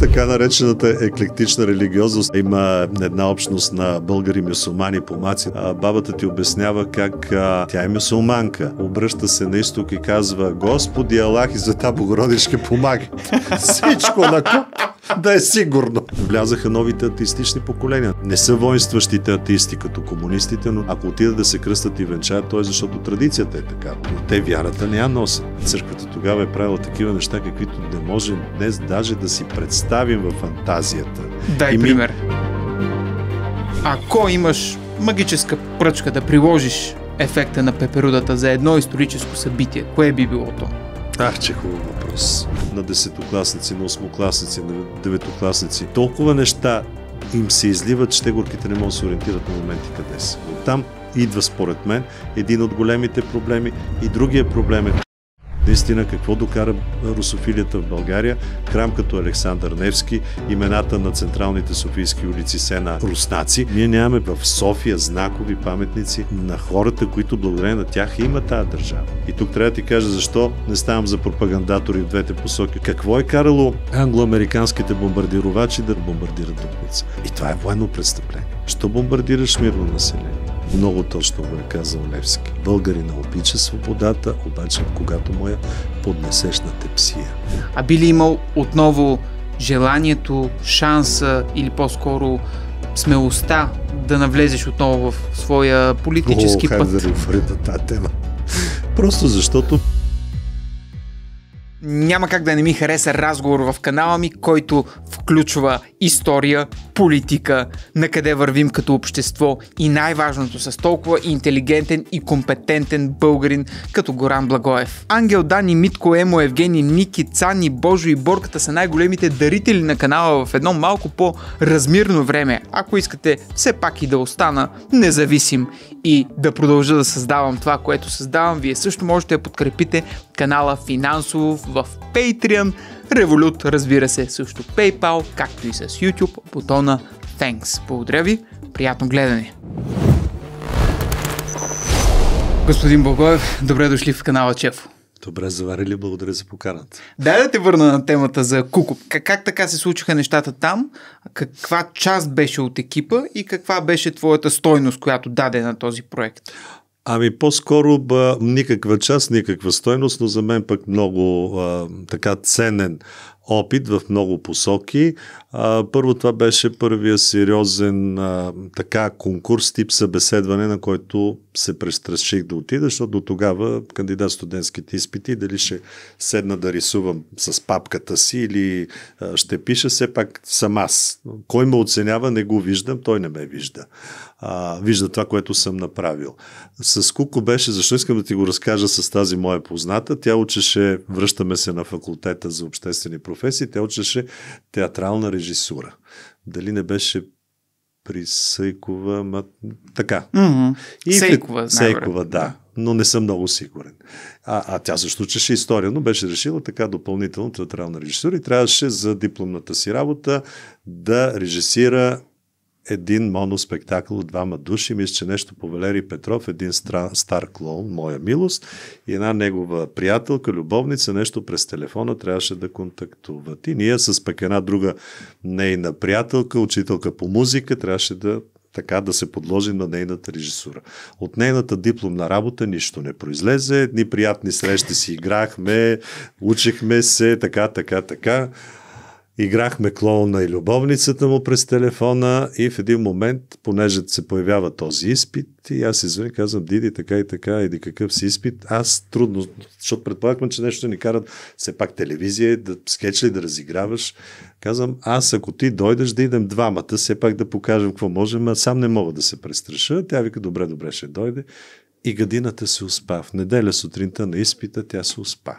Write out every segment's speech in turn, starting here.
така наречената еклектична религиозност. Има една общност на българи мюсулмани по маци. Бабата ти обяснява как а, тя е мюсулманка. Обръща се на изток и казва Господи Аллах и за та Богородичка помага. Всичко на куп. да е сигурно. Влязаха новите атеистични поколения. Не са воинстващите атеисти като комунистите, но ако отидат да се кръстат и венчаят, то е защото традицията е така. Но те вярата не я носят. Църквата тогава е правила такива неща, каквито не можем днес даже да си представим във фантазията. Дай и ми... пример. Ако имаш магическа пръчка да приложиш ефекта на пеперудата за едно историческо събитие, кое би било то? Ах, че хубав въпрос. На десетокласници, на осмокласници, на деветокласници. Толкова неща им се изливат, че те горките не могат да се ориентират на моменти къде са. Оттам идва според мен един от големите проблеми и другия проблем е наистина какво докара русофилията в България, храм като Александър Невски, имената на централните софийски улици се на руснаци. Ние нямаме в София знакови паметници на хората, които благодарение на тях има тази държава. И тук трябва да ти кажа защо не ставам за пропагандатори в двете посоки. Какво е карало англоамериканските бомбардировачи да бомбардират дубница? И това е военно престъпление. Що бомбардираш мирно население? Много точно го е казал Левски. Българина обича свободата, обаче когато моя поднесеш на тепсия. А би ли имал отново желанието, шанса или по-скоро смелостта да навлезеш отново в своя политически О, път? път? хай да тази тема? Просто защото няма как да не ми хареса разговор в канала ми, който включва история, политика, на къде вървим като общество и най-важното с толкова интелигентен и компетентен българин като Горан Благоев. Ангел Дани, Митко Емо, Евгений, Ники, Цани, Божо и Борката са най-големите дарители на канала в едно малко по-размирно време, ако искате все пак и да остана независим и да продължа да създавам това, което създавам. Вие също можете да подкрепите канала финансово в Patreon Revolut, разбира се, също PayPal, както и с YouTube, бутона Thanks. Благодаря ви, приятно гледане! Господин Богоев, добре дошли в канала Чефо. Добре заварили, благодаря за поканата. Дай да те върна на темата за Куку. Как, как така се случиха нещата там? Каква част беше от екипа и каква беше твоята стойност, която даде на този проект? Ами по-скоро ба, никаква част, никаква стойност, но за мен пък много а, така ценен опит в много посоки. А, първо това беше първия сериозен а, така конкурс тип събеседване, на който се престраших да отида, защото до тогава кандидат студентските изпити, дали ще седна да рисувам с папката си или а, ще пиша, все пак сам аз. Кой ме оценява, не го виждам, той не ме вижда а, вижда това, което съм направил. С Куко беше, защо искам да ти го разкажа с тази моя позната, тя учеше, връщаме се на факултета за обществени професии, тя учеше театрална режисура. Дали не беше при Сейкова? ма, така. Mm-hmm. И Сейкова, в... Сейкова, да. Но не съм много сигурен. А, а тя също учеше история, но беше решила така допълнително театрална режисура и трябваше за дипломната си работа да режисира един моноспектакъл от двама души. Мисля, че нещо по Валерий Петров, един стра, стар клоун, моя милост, и една негова приятелка, любовница, нещо през телефона трябваше да контактуват. И ние с пък една друга нейна приятелка, учителка по музика, трябваше да така да се подложи на нейната режисура. От нейната дипломна работа нищо не произлезе, дни приятни срещи си играхме, учихме се, така, така, така. Играхме клоуна и любовницата му през телефона и в един момент, понеже се появява този изпит, и аз извън казвам, Диди, така и така, иди какъв си изпит. Аз трудно, защото предполагахме, че нещо ни карат все пак телевизия, да ли, да разиграваш. Казвам, аз ако ти дойдеш да идем двамата, все пак да покажем какво можем, а сам не мога да се престраша. Тя вика, добре, добре, ще дойде. И гадината се успа. В неделя сутринта на изпита тя се успа.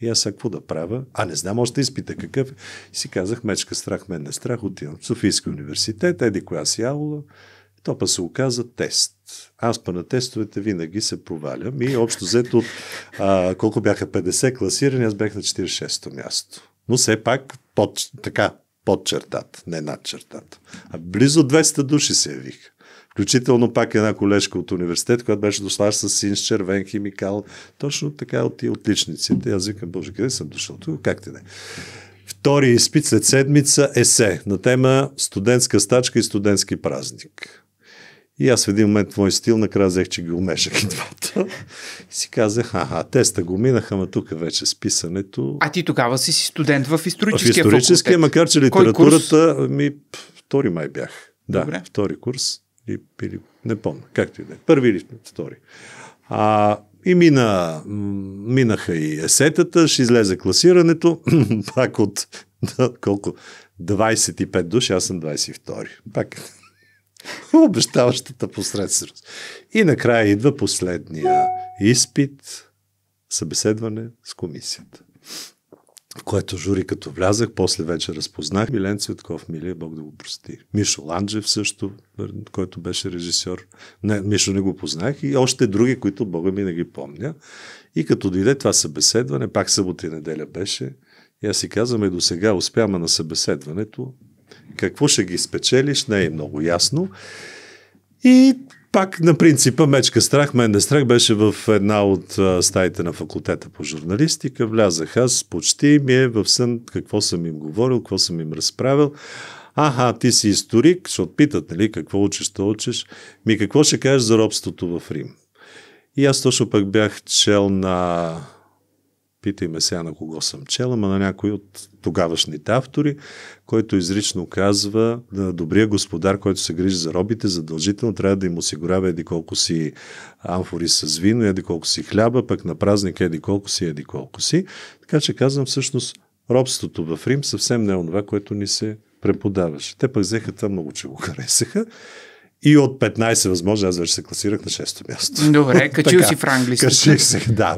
И аз какво да правя? А не знам, още изпита какъв. И си казах, мечка страх, мен не страх, отивам в Софийския университет, еди коя си аула. То па се оказа тест. Аз па на тестовете винаги се провалям и общо взето от а, колко бяха 50 класирани, аз бях на 46-то място. Но все пак под, така, под чертата, не над чертата. А близо 200 души се явиха. Включително пак една колежка от университет, която беше дошла с син с червен химикал, точно така от тия отличниците. Аз викам, Боже, къде съм дошъл? Тук как те не? Втори изпит след седмица есе на тема студентска стачка и студентски празник. И аз в един момент в мой стил накрая взех, че ги умешах и двата. И си казах, аха, теста го минаха, ама тук вече с писането. А ти тогава си студент в историческия В историческия, факултет. макар че литературата ми втори май бях. Да, Добре. втори курс или, или не помня, както и да е. Първи или втори. А, и мина, минаха и есетата, ще излезе класирането, пак от колко? 25 души, аз съм 22. Пак обещаващата посредственост. И накрая идва последния изпит, събеседване с комисията което жури като влязах, после вече разпознах Милен Цветков, милия Бог да го прости. Мишо Ланджев също, който беше режисьор. Не, Мишо не го познах и още други, които Бога ми не ги помня. И като дойде това събеседване, пак събота и неделя беше, и аз си казвам и е, до сега успяма на събеседването, какво ще ги спечелиш, не е много ясно. И пак на принципа мечка страх, мен не страх беше в една от стаите на факултета по журналистика. Влязах аз, почти ми е в сън какво съм им говорил, какво съм им разправил. Аха, ти си историк, ще отпитат, нали, какво учиш, то учиш. Ми какво ще кажеш за робството в Рим? И аз точно пък бях чел на питай ме сега на кого съм чел, ама на някой от тогавашните автори, който изрично казва, да, добрия господар, който се грижи за робите, задължително трябва да им осигурява еди колко си амфори с вино, еди колко си хляба, пък на празник еди колко си, еди колко си. Така че казвам всъщност, робството в Рим съвсем не е онова, което ни се преподаваше. Те пък взеха това много, че го харесаха и от 15 възможно, аз вече се класирах на 6-то място. Добре, качил си в ранглиста. Качих се, да.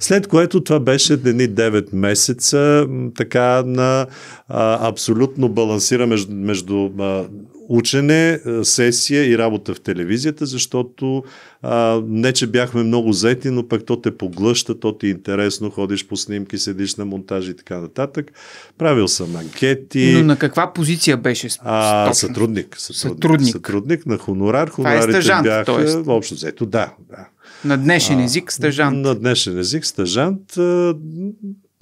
След което това беше едни 9 месеца така на а, абсолютно балансира между, между а, учене, сесия и работа в телевизията, защото а, не, че бяхме много заети, но пък то те поглъща, то ти е интересно, ходиш по снимки, седиш на монтажи и така нататък. Правил съм анкети. Но на каква позиция беше? А, сътрудник, сътрудник, сътрудник. Сътрудник на хонорар. Е Хонорарите е стъжант, бяха тоест. въобще взето. Да, да. На днешен език стъжант. А, на днешен език стъжант. А,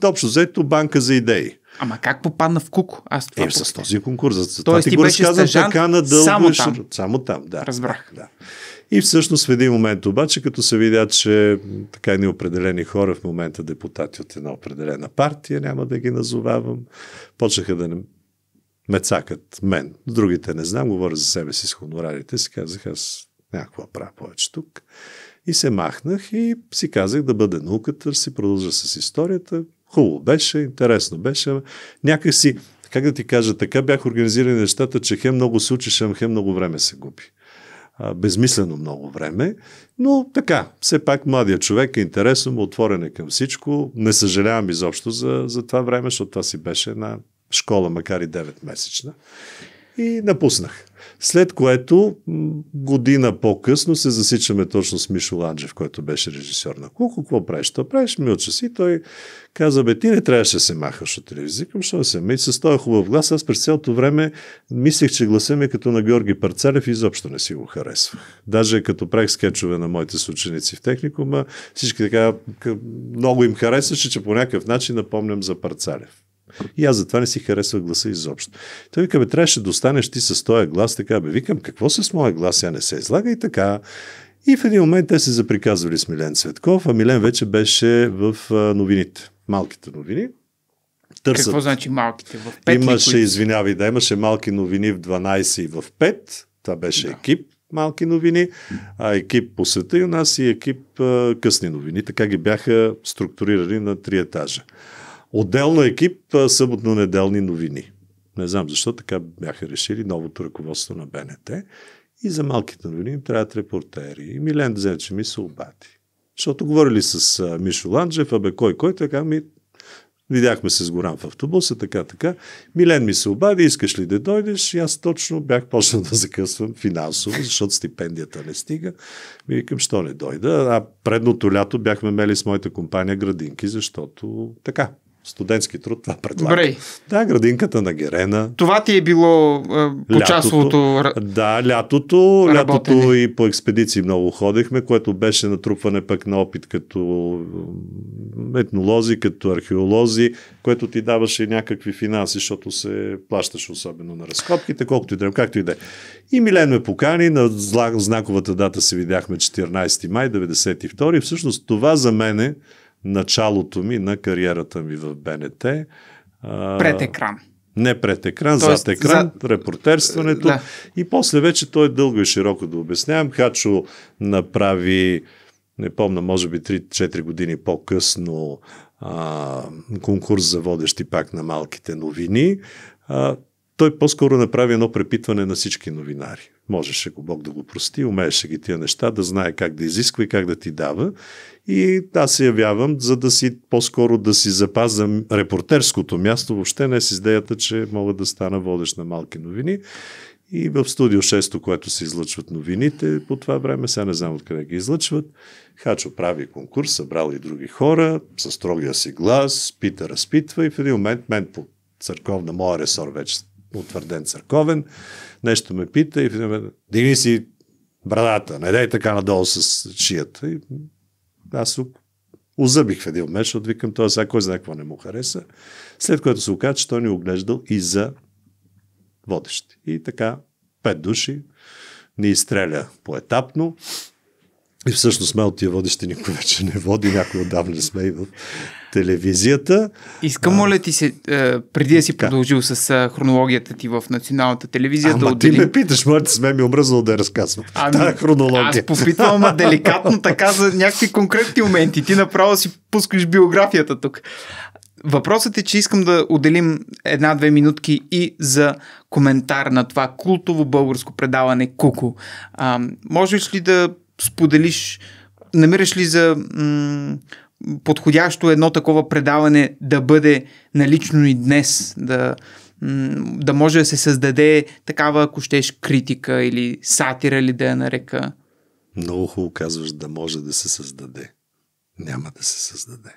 общо взето банка за идеи. Ама как попадна в Куко? Аз това е, попадна. с този конкурс. За това Тоест, ти, ти го разказвам така дълго. Само там. само там, да. Разбрах. Да. И всъщност в един момент обаче, като се видя, че така определени хора в момента депутати от една определена партия, няма да ги назовавам, почнаха да не ме цакат мен. Другите не знам, говоря за себе си с хонорарите, си казах аз някаква права повече тук. И се махнах и си казах да бъде науката, си продължа с историята, Хубаво беше, интересно беше. Някакси, как да ти кажа, така бях организирани нещата, че хем много се учеше, хем много време се губи. А, безмислено много време, но така, все пак младия човек е интересно, му отворен е към всичко. Не съжалявам изобщо за, за това време, защото това си беше една школа, макар и 9 месечна. И напуснах. След което година по-късно се засичаме точно с Мишо Ланджев, който беше режисьор на Куко. Какво правиш? Това правиш мълча си. Той каза, бе, ти не трябваше да се махаш от телевизия. Към що се ми? С този хубав глас. Аз през цялото време мислех, че гласа ми е като на Георги Парцалев и изобщо не си го харесвах. Даже като правих скетчове на моите съученици в техникума, всички така много им харесваше, че по някакъв начин напомням за Парцарев. И аз затова не си харесвах гласа изобщо. Той вика, бе, трябваше да останеш ти с този глас, така бе. Викам, какво с моя глас, я не се излага и така. И в един момент те се заприказвали с Милен Цветков, а Милен вече беше в новините, малките новини. Търсят. Какво значи малките? В 5 имаше, ли, извинявай, да, имаше малки новини в 12 и в 5. Това беше да. екип малки новини, а екип по света и у нас и екип а, късни новини. Така ги бяха структурирали на три етажа отделно екип съботно-неделни новини. Не знам защо така бяха решили новото ръководство на БНТ. И за малките новини им трябват репортери. И Милен че ми се обади. Защото говорили с Мишо Ланджев, а бе кой, кой, така ми Видяхме се с Горан в автобуса, така, така. Милен ми се обади, искаш ли да дойдеш? И аз точно бях почнал да закъсвам финансово, защото стипендията не стига. Ми викам, що не дойда. А предното лято бяхме мели с моята компания градинки, защото така, студентски труд това предлага. Добре. Да, градинката на Герена. Това ти е било е, по часовото Да, лятото, Работени. лятото и по експедиции много ходехме, което беше натрупване пък на опит като етнолози, като археолози, което ти даваше някакви финанси, защото се плащаш особено на разкопките, колкото и да е, както и да е. И Милен ме покани, на знаковата дата се видяхме 14 май 92 и всъщност това за мен е началото ми на кариерата ми в БНТ. Пред екран. Не пред екран, Тоест, зад екран, за... репортерстването. Да. И после вече той е дълго и широко да обяснявам. Хачо направи, не помна, може би 3-4 години по-късно а, конкурс за водещи пак на малките новини. А, той по-скоро направи едно препитване на всички новинари. Можеше го Бог да го прости, умееше ги тия неща, да знае как да изисква и как да ти дава. И аз се явявам, за да си по-скоро да си запазам репортерското място, въобще не с идеята, че мога да стана водещ на малки новини. И в студио 6, което се излъчват новините, по това време, сега не знам откъде ги излъчват, Хачо прави конкурс, събрал и други хора, с строгия си глас, пита, разпитва и в един момент мен по църковна моя ресор вече утвърден църковен, нещо ме пита и дигни си брадата, не дай така надолу с шията. И аз озъбих в един момент, защото викам той сега кой знае какво не му хареса. След което се оказа, че той ни е оглеждал и за водещи. И така пет души ни изстреля поетапно. И всъщност сме от тия водещи никой вече не води, някой отдавна сме и в телевизията. Искам, моля ти се, е, преди да си как? продължил с е, хронологията ти в националната телевизия. Ама да отдели... ти ме питаш, моля ти сме ми омръзнал да я разказвам. Ами, Тая хронология. Аз попитвам, деликатно така за някакви конкретни моменти. Ти направо си пускаш биографията тук. Въпросът е, че искам да отделим една-две минутки и за коментар на това култово българско предаване Куко. А, можеш ли да споделиш, намираш ли за м- подходящо едно такова предаване да бъде налично и днес, да, м- да може да се създаде такава, ако щеш, критика или сатира или да я нарека? Много хубаво казваш да може да се създаде. Няма да се създаде.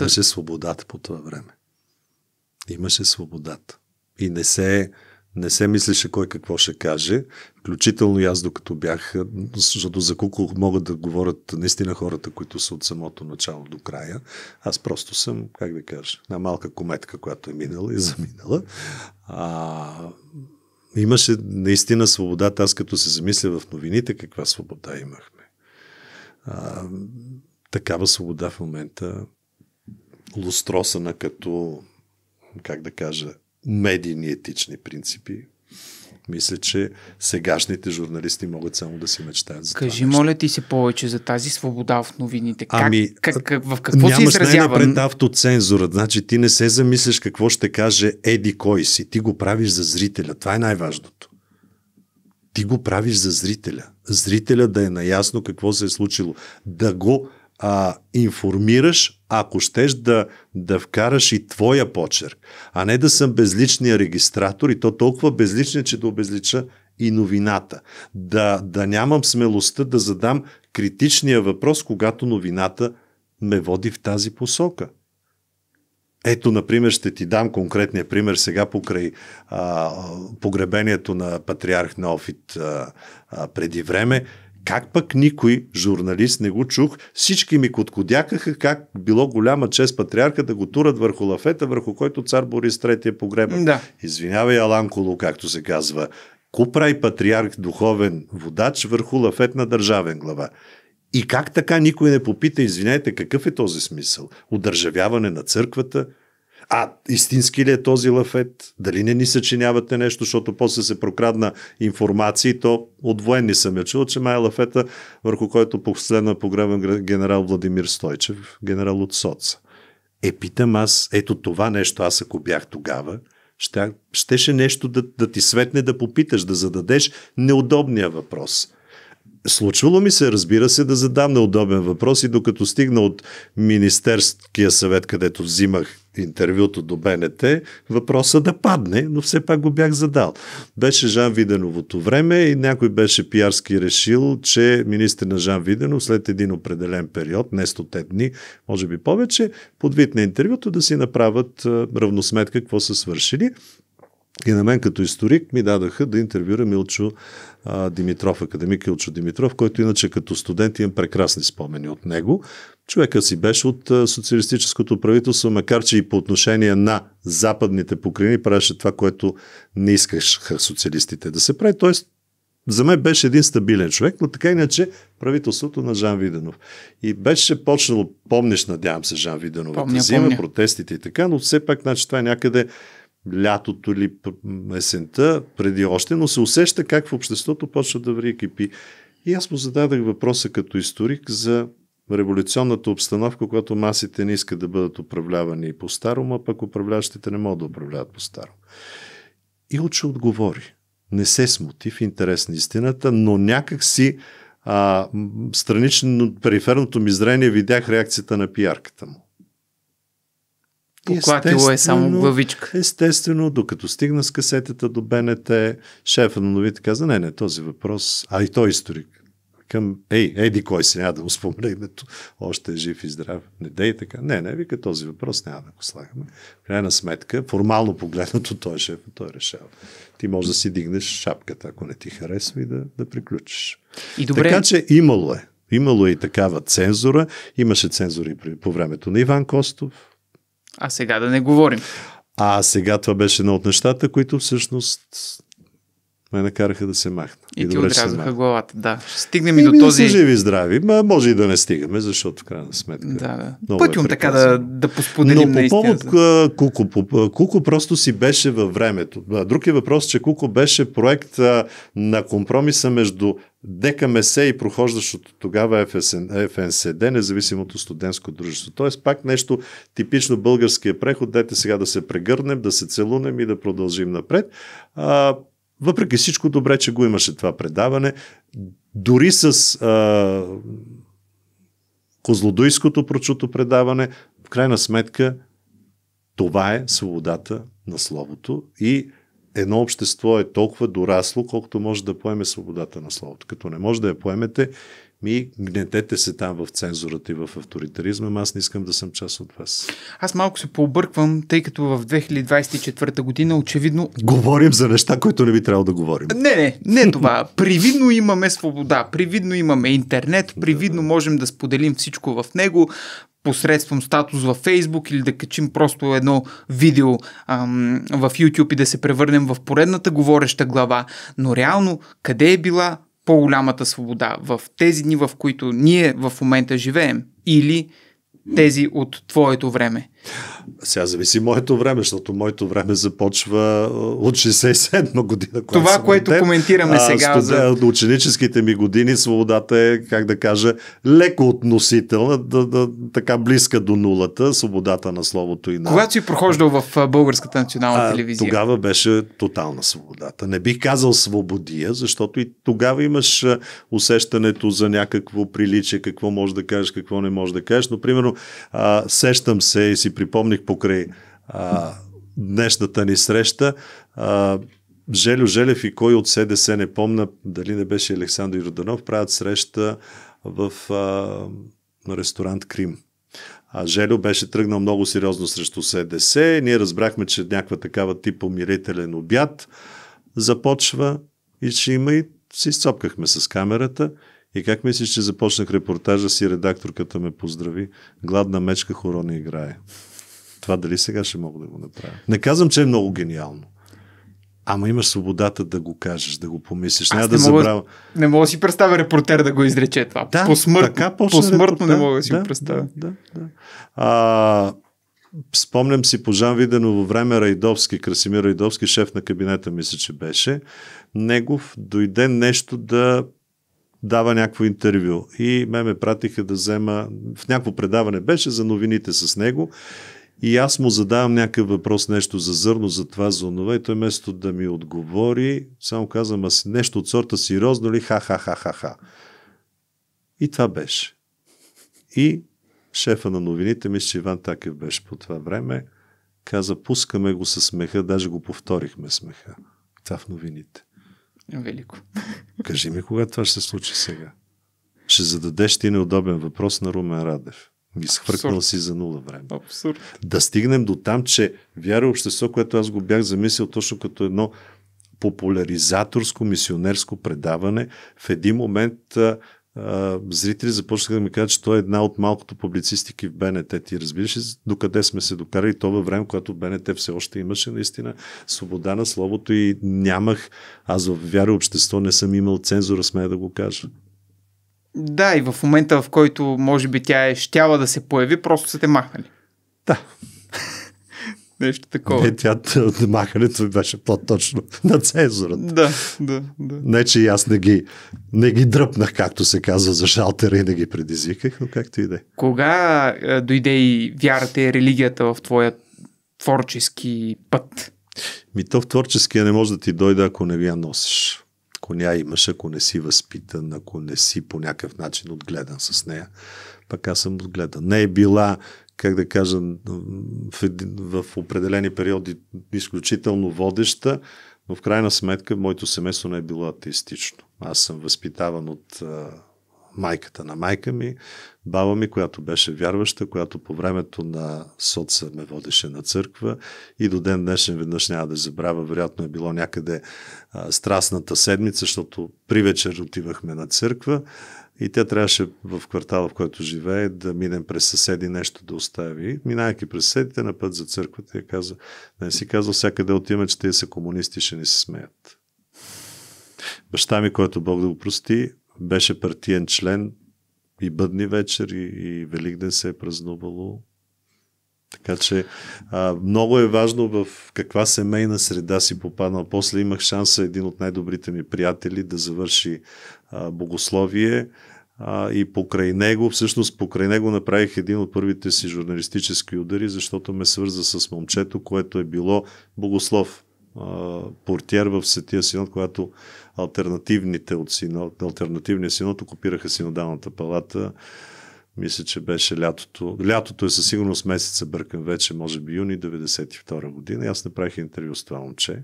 Имаше свободата по това време. Имаше свободата. И не се не се мислеше кой какво ще каже. Включително и аз, докато бях, защото за колко могат да говорят наистина хората, които са от самото начало до края, аз просто съм, как да кажа, една малка кометка, която е минала и е заминала. А, имаше наистина свобода, аз като се замисля в новините, каква свобода имахме. А, такава свобода в момента лустросана като, как да кажа, медийни етични принципи. Мисля, че сегашните журналисти могат само да си мечтаят за Кажи, това. Кажи, моля ти се повече за тази свобода в новините. Как, ами, как, как, в какво се изразява? Нямаш най-напред автоцензура. Значи ти не се замисляш какво ще каже Еди кой си. Ти го правиш за зрителя. Това е най-важното. Ти го правиш за зрителя. Зрителя да е наясно какво се е случило. Да го а, информираш, ако щеш да, да вкараш и твоя почерк, а не да съм безличния регистратор и то толкова безличен, че да обезлича и новината. Да, да нямам смелостта да задам критичния въпрос, когато новината ме води в тази посока. Ето, например, ще ти дам конкретния пример сега покрай а, погребението на патриарх Неофит а, а, преди време. Как пък никой журналист не го чух? Всички ми коткодякаха как било голяма чест патриарха да го турат върху лафета, върху който цар Борис III е погребан. Да. Извинявай, Аланколо, както се казва. Купрай патриарх, духовен водач върху лафет на държавен глава. И как така никой не попита, извинете, какъв е този смисъл? Удържавяване на църквата, а истински ли е този лафет? Дали не ни съчинявате нещо, защото после се прокрадна информация и то от военни съм я чул, че май е лафета, върху който последна погребен генерал Владимир Стойчев, генерал от соца. Е, питам аз, ето това нещо, аз ако бях тогава, ще, щеше нещо да, да ти светне да попиташ, да зададеш неудобния въпрос. Случвало ми се, разбира се, да задам неудобен въпрос и докато стигна от Министерския съвет, където взимах интервюто до БНТ, въпроса да падне, но все пак го бях задал. Беше Жан Виденовото време и някой беше пиарски решил, че министр на Жан Виденов след един определен период, не стоте дни, може би повече, под вид на интервюто да си направят равносметка какво са свършили. И на мен като историк ми дадаха да интервюрам Илчо а, Димитров, академик Илчо Димитров, който иначе като студент имам прекрасни спомени от него. Човека си беше от а, социалистическото правителство, макар че и по отношение на западните покрини правеше това, което не искаха социалистите да се прави. Тоест, за мен беше един стабилен човек, но така иначе правителството на Жан Виденов. И беше почнало, помниш, надявам се, Жан Виденов, да взима помня. протестите и така, но все пак, значи, това е някъде лятото или есента, преди още, но се усеща как в обществото почва да ври кипи. И аз му зададах въпроса като историк за революционната обстановка, когато масите не искат да бъдат управлявани по старо, а пък управляващите не могат да управляват по старо. И Уче отговори. Не се смути в интерес на истината, но някак си а, странично, периферното ми зрение видях реакцията на пиарката му. Поклатило е само главичка. Естествено, докато стигна с касетата до БНТ, шефа на новите каза, не, не, този въпрос, а и той историк. Към, ей, еди кой се няма да му спомня името, още е жив и здрав. Не дей така. Не, не, вика този въпрос, няма да го слагаме. В крайна сметка, формално погледнато той е шеф, той е решава. Ти може да си дигнеш шапката, ако не ти харесва и да, да приключиш. И добре... Така че имало е. Имало е и такава цензура. Имаше цензури по времето на Иван Костов, а сега да не говорим. А сега това беше едно от нещата, които всъщност ме накараха да се махна. И, и ти отрязаха главата, да. стигнем и, ами и до този... Да живи здрави, ма може и да не стигаме, защото в крайна сметка... Да, да. Много е така да, да посподелим Но по повод за... Куко, Куко просто си беше във времето. Друг е въпрос, че Куко беше проект а, на компромиса между ДКМС и прохождащото тогава ФСН, ФНСД, независимото студентско дружество. Тоест пак нещо типично българския преход, дайте сега да се прегърнем, да се целунем и да продължим напред. А, въпреки всичко, добре, че го имаше това предаване. Дори с а, козлодуйското прочуто предаване, в крайна сметка, това е свободата на словото и едно общество е толкова дорасло, колкото може да поеме свободата на словото. Като не може да я поемете, ми, гнетете се там в цензурата и в авторитаризма, аз не искам да съм част от вас. Аз малко се пообърквам, тъй като в 2024 година очевидно... Говорим за неща, които не би трябвало да говорим. Не, не, не това. Привидно имаме свобода, привидно имаме интернет, привидно можем да споделим всичко в него, посредством статус във Facebook или да качим просто едно видео ам, в YouTube и да се превърнем в поредната говореща глава, но реално къде е била по-голямата свобода в тези дни, в които ние в момента живеем или тези от твоето време. Сега зависи моето време, защото моето време започва е, от 67 година. Това, което ден, коментираме а, сега. Студен, за... Ученическите ми години свободата е, как да кажа, леко относителна, да, да, така близка до нулата, свободата на словото и на... Когато си прохождал в Българската национална а, телевизия? Тогава беше тотална свободата. Не бих казал свободия, защото и тогава имаш усещането за някакво приличие, какво може да кажеш, какво не може да кажеш, но примерно а, сещам се и си си припомних покрай а, днешната ни среща. А, Желю Желев и кой от СДС, не помна дали не беше Александър Йорданов, правят среща в а, ресторант Крим. А Желю беше тръгнал много сериозно срещу СДС. Ние разбрахме, че някаква такава тип умирителен обяд започва и че има и си сцопкахме с камерата и как мислиш, че започнах репортажа си, редакторката ме поздрави, гладна мечка хоро не играе. Това дали сега ще мога да го направя? Не казвам, че е много гениално. Ама имаш свободата да го кажеш, да го помислиш. Няма не да мога, забравя. Не мога да си представя репортер да го изрече това. Да, посмъртно, така посмъртно репортер. не мога да си да, представя. Да, да, да. А, спомням си по Жан Видено във време Райдовски, Красимир Райдовски, шеф на кабинета, мисля, че беше. Негов дойде нещо да дава някакво интервю. И ме ме пратиха да взема, в някакво предаване беше за новините с него. И аз му задавам някакъв въпрос, нещо за зърно, за това, за онова. И той вместо да ми отговори, само казвам, аз нещо от сорта сериозно ли, ха-ха-ха-ха-ха. И това беше. И шефа на новините, мисля, че Иван Такев беше по това време, каза, пускаме го с смеха, даже го повторихме смеха. Това в новините. Велико. Кажи ми кога това ще се случи сега. Ще зададеш ти неудобен въпрос на Румен Радев. Изхвъркнал си за нула време. Абсурд. Да стигнем до там, че вяра общество, което аз го бях замислил точно като едно популяризаторско мисионерско предаване, в един момент зрители започнаха да ми кажат, че той е една от малкото публицистики в БНТ. Ти разбираш ли докъде сме се докарали то във време, когато БНТ все още имаше наистина свобода на словото и нямах, аз в вяра общество не съм имал цензура, смея да го кажа. Да, и в момента, в който може би тя е щяла да се появи, просто са те махнали. Да, Нещо такова. Не, тя махането беше по-точно на цензурата. Да, да, да. Не, че и аз не ги, не ги дръпнах, както се казва, за шалтера и не ги предизвиках, но както и да е. Кога а, е, дойде и вярата и религията в твоя творчески път? Ми то в творческия не може да ти дойде, ако не я носиш. Ако ня имаш, ако не си възпитан, ако не си по някакъв начин отгледан с нея. Пък аз съм отгледан. Не е била как да кажа, в, един, в определени периоди изключително водеща, но в крайна сметка моето семейство не е било атеистично. Аз съм възпитаван от а, майката на майка ми, баба ми, която беше вярваща, която по времето на соца ме водеше на църква и до ден днешен веднъж няма да забравя, вероятно е било някъде а, страстната седмица, защото при вечер отивахме на църква и тя трябваше в квартала, в който живее, да минем през съседи нещо да остави. Минавайки през съседите на път за църквата, я каза, не си казал всякъде отиме, че те са комунисти, ще ни се смеят. Баща ми, който Бог да го прости, беше партиен член и бъдни вечер, и, и Великден се е празнувало. Така че а, много е важно в каква семейна среда си попаднал. После имах шанса един от най-добрите ми приятели да завърши а, богословие а, и покрай него, всъщност покрай него направих един от първите си журналистически удари, защото ме свърза с момчето, което е било богослов портиер в Светия Синод, когато альтернативните от синод, альтернативния синод окупираха синодалната палата. Мисля, че беше лятото. Лятото е със сигурност месеца бъркам вече, може би юни 92 година. И аз направих интервю с това момче.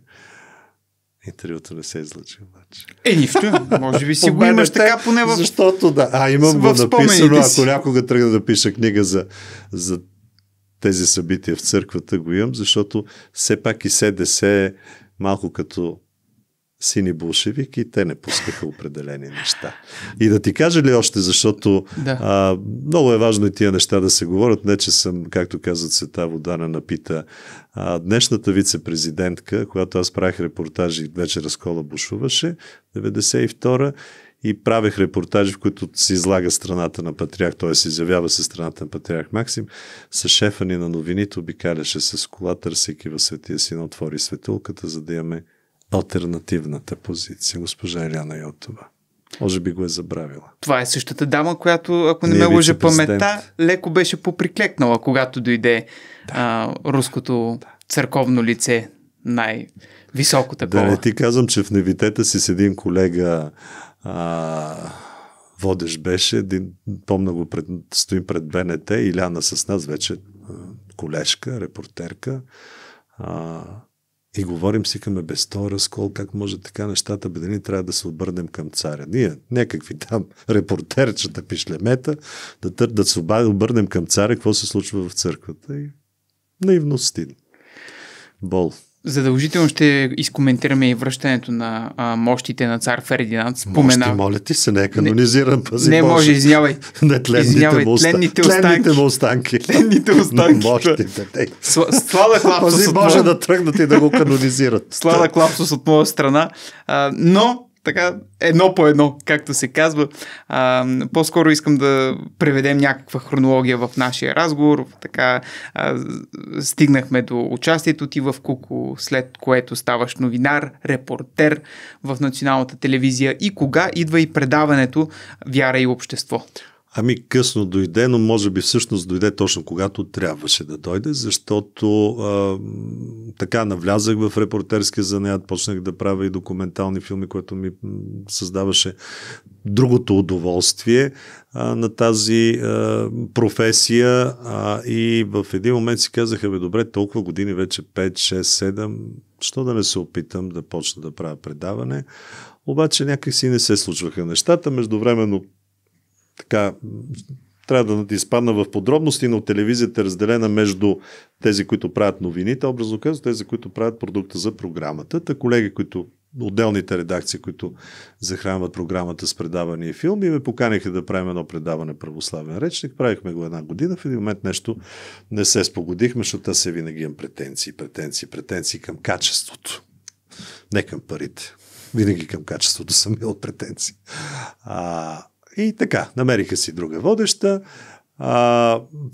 Интервюто не се излъчи обаче. Е, нищо. Може би си го имаш така поне в... Защото да. А, имам го написано. Ако някога тръгна да пиша книга за, за тези събития в църквата, го имам, защото все пак и СДС е малко като сини Булшевик, и те не пускаха определени неща. И да ти кажа ли още, защото да. а, много е важно и тия неща да се говорят, не че съм, както казват Света вода на напита, а, днешната вице-президентка, когато аз правих репортажи, вече разкола бушуваше, 92-а, и правех репортажи, в които се излага страната на патриарх, т.е. се изявява се страната на патриарх Максим, с шефа ни на новините обикаляше с кола, търсейки в Светия Син, отвори светулката, за да имаме альтернативната позиция, госпожа Еляна Йотова. Може би го е забравила. Това е същата дама, която, ако не, не ме лъжа памета, леко беше поприклекнала, когато дойде да. а, руското да. църковно лице, най-високо такова. Да, не ти казвам, че в невитета си с един колега а, водеж беше, един, помна го, пред, стоим пред БНТ, Иляна с нас вече колежка, репортерка. А, и говорим си към без то разкол, как може така нещата, бе, ни трябва да се обърнем към царя. Ние, някакви там репортерчета, пишлемета, да, тър, да се обърнем към царя, какво се случва в църквата. И наивности. Бол. Задължително ще изкоментираме и връщането на а, мощите на цар Фердинанд. Спомена. Мощи, моля ти се, не е канонизиран, пази Не, може, може извинявай. Не, тленните, извинявай, му, тленните останки. Тленните му останки. Тленните останки. Мощите, Слада клапсус. Пази може да тръгнат и да го канонизират. Слада клапсус от моя страна. А, но така едно по едно, както се казва. А, по-скоро искам да преведем някаква хронология в нашия разговор. Така а, стигнахме до участието ти в Куко, след което ставаш новинар, репортер в националната телевизия и кога идва и предаването Вяра и общество. Ами късно дойде, но може би всъщност дойде точно когато трябваше да дойде, защото а, така навлязах в репортерския занят, почнах да правя и документални филми, което ми създаваше другото удоволствие а, на тази а, професия а, и в един момент си казаха, бе добре, толкова години вече 5, 6, 7, що да не се опитам да почна да правя предаване. Обаче някакси не се случваха нещата. Междувременно така, трябва да, изпадна в подробности, но телевизията е разделена между тези, които правят новините, образно казано, тези, които правят продукта за програмата. Та колеги, които отделните редакции, които захранват програмата с предавания и филми, ме поканиха да правим едно предаване Православен речник. Правихме го една година. В един момент нещо не се спогодихме, защото аз се винаги имам претенции, претенции, претенции към качеството. Не към парите. Винаги към качеството съм имал претенции. А, и така, намериха си друга водеща. А,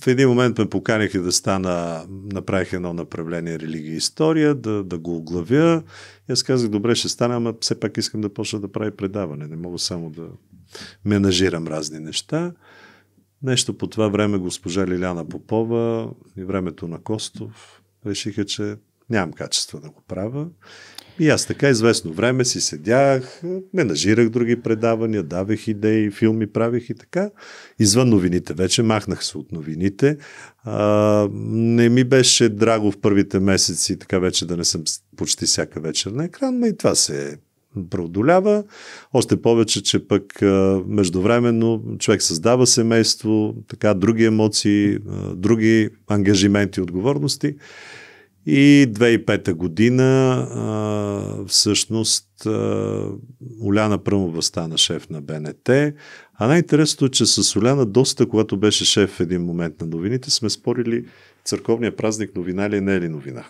в един момент ме поканиха да стана, направих едно направление религия и история, да, да го оглавя. И аз казах, добре, ще стана, ама все пак искам да почна да правя предаване. Не мога само да менажирам разни неща. Нещо по това време госпожа Лиляна Попова и времето на Костов решиха, че нямам качество да го правя. И аз така известно време си седях, менажирах други предавания, давах идеи, филми правих и така. Извън новините вече, махнах се от новините. А, не ми беше драго в първите месеци, така вече да не съм почти всяка вечер на екран, но и това се преодолява. Още повече, че пък междувременно човек създава семейство, така други емоции, други ангажименти, отговорности. И 2005 година а, всъщност а, Оляна Пръмова стана шеф на БНТ. А най-интересното е, че с Оляна доста, когато беше шеф в един момент на новините, сме спорили църковния празник новина ли е, не е ли новина.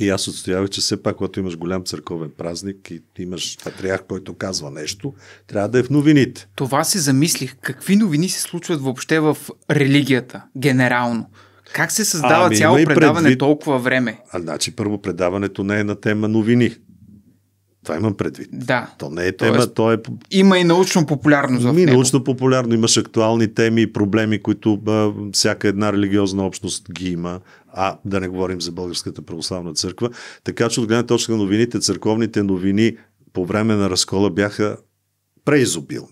И аз отстоявах, че все пак, когато имаш голям църковен празник и имаш патриарх, който казва нещо, трябва да е в новините. Това си замислих. Какви новини се случват въобще в религията, генерално? Как се създава ами, цяло предаване предвид... толкова време? А, значи първо предаването не е на тема новини. Това имам предвид. Да. То не е тема, то е... Има и научно популярно за него. научно популярно. Имаш актуални теми и проблеми, които а, всяка една религиозна общност ги има. А да не говорим за Българската православна църква. Така че от гледна точка на новините, църковните новини по време на разкола бяха преизобилни.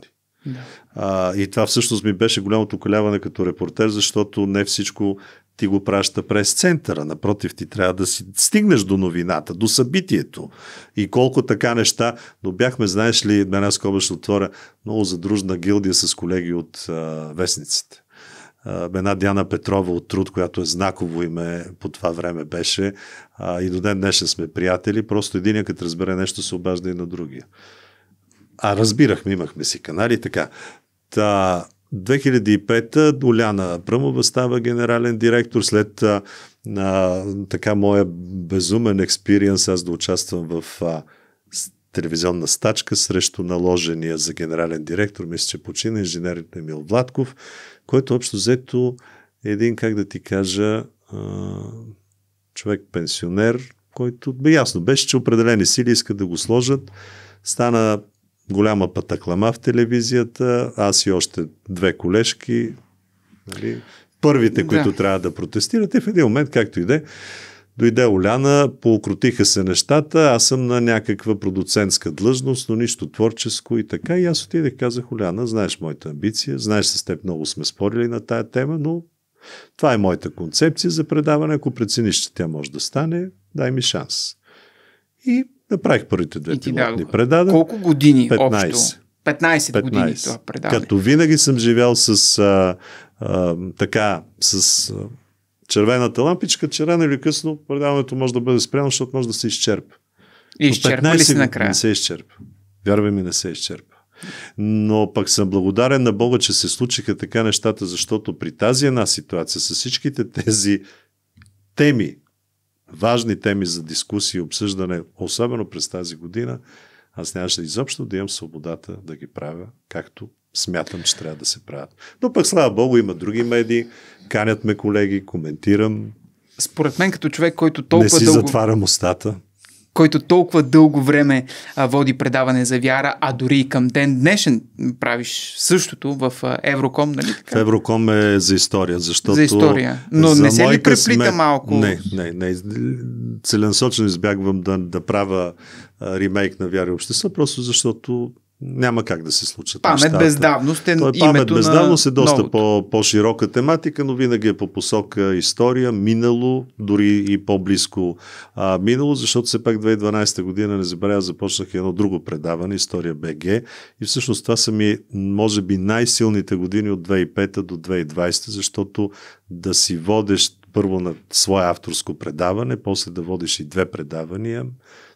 Да. А, и това всъщност ми беше голямото коляване като репортер, защото не всичко ти го праща през центъра. Напротив, ти трябва да си стигнеш до новината, до събитието и колко така неща. Но бяхме, знаеш ли, една нас скоба ще отворя, много задружна гилдия с колеги от а, вестниците една Диана Петрова от Труд, която е знаково име по това време беше. А, и до ден днешен сме приятели. Просто един, като разбере нещо, се обажда и на другия. А разбирахме, имахме си канали така. Та, 2005-та Доляна Пръмова става генерален директор след а, а, така моя безумен експириенс аз да участвам в а, телевизионна стачка срещу наложения за генерален директор, мисля, че почина инженер Емил Владков, който общо взето е един, как да ти кажа, а, човек пенсионер, който бе ясно беше, че определени сили искат да го сложат. Стана голяма патаклама в телевизията, аз и още две колешки, нали, първите, да. които трябва да протестират и в един момент, както и да е, дойде Оляна, поукротиха се нещата, аз съм на някаква продуцентска длъжност, но нищо творческо и така. И аз отидех, казах, Оляна, знаеш моята амбиция, знаеш с теб много сме спорили на тая тема, но това е моята концепция за предаване. Ако прецениш, че тя може да стане, дай ми шанс. И Направих първите две и пилотни да, Колко години 15. общо? 15, 15 години това предаване. Като винаги съм живял с а, а, така, с а, червената лампичка, че рано или късно предаването може да бъде спряно, защото може да се изчерпа. И изчерпа ли си накрая? Не се изчерпа. Вярвай ми, не се изчерпа. Но пък съм благодарен на Бога, че се случиха така нещата, защото при тази една ситуация, с всичките тези теми, важни теми за дискусии и обсъждане, особено през тази година, аз нямаше изобщо да имам свободата да ги правя както смятам, че трябва да се правят. Но пък, слава Богу, има други медии, канят ме колеги, коментирам. Според мен, като човек, който толкова. Не си дълго... затварям устата който толкова дълго време а, води предаване за вяра, а дори и към ден днешен правиш същото в а, Евроком, нали В Евроком е за история, защото... За история, но за не се ли преплита сме... малко? Не, не, не. Целенсочно избягвам да, да правя ремейк на Вяра и общество, просто защото няма как да се случат. Памет нещата. без давност е Той, е памет без давност е доста по, по-широка тематика, но винаги е по посока история, минало, дори и по-близко а, минало, защото все пак 2012 година, не забравя, започнах едно друго предаване, История БГ. И всъщност това са ми, може би, най-силните години от 2005 до 2020, защото да си водещ първо на свое авторско предаване, после да водиш и две предавания,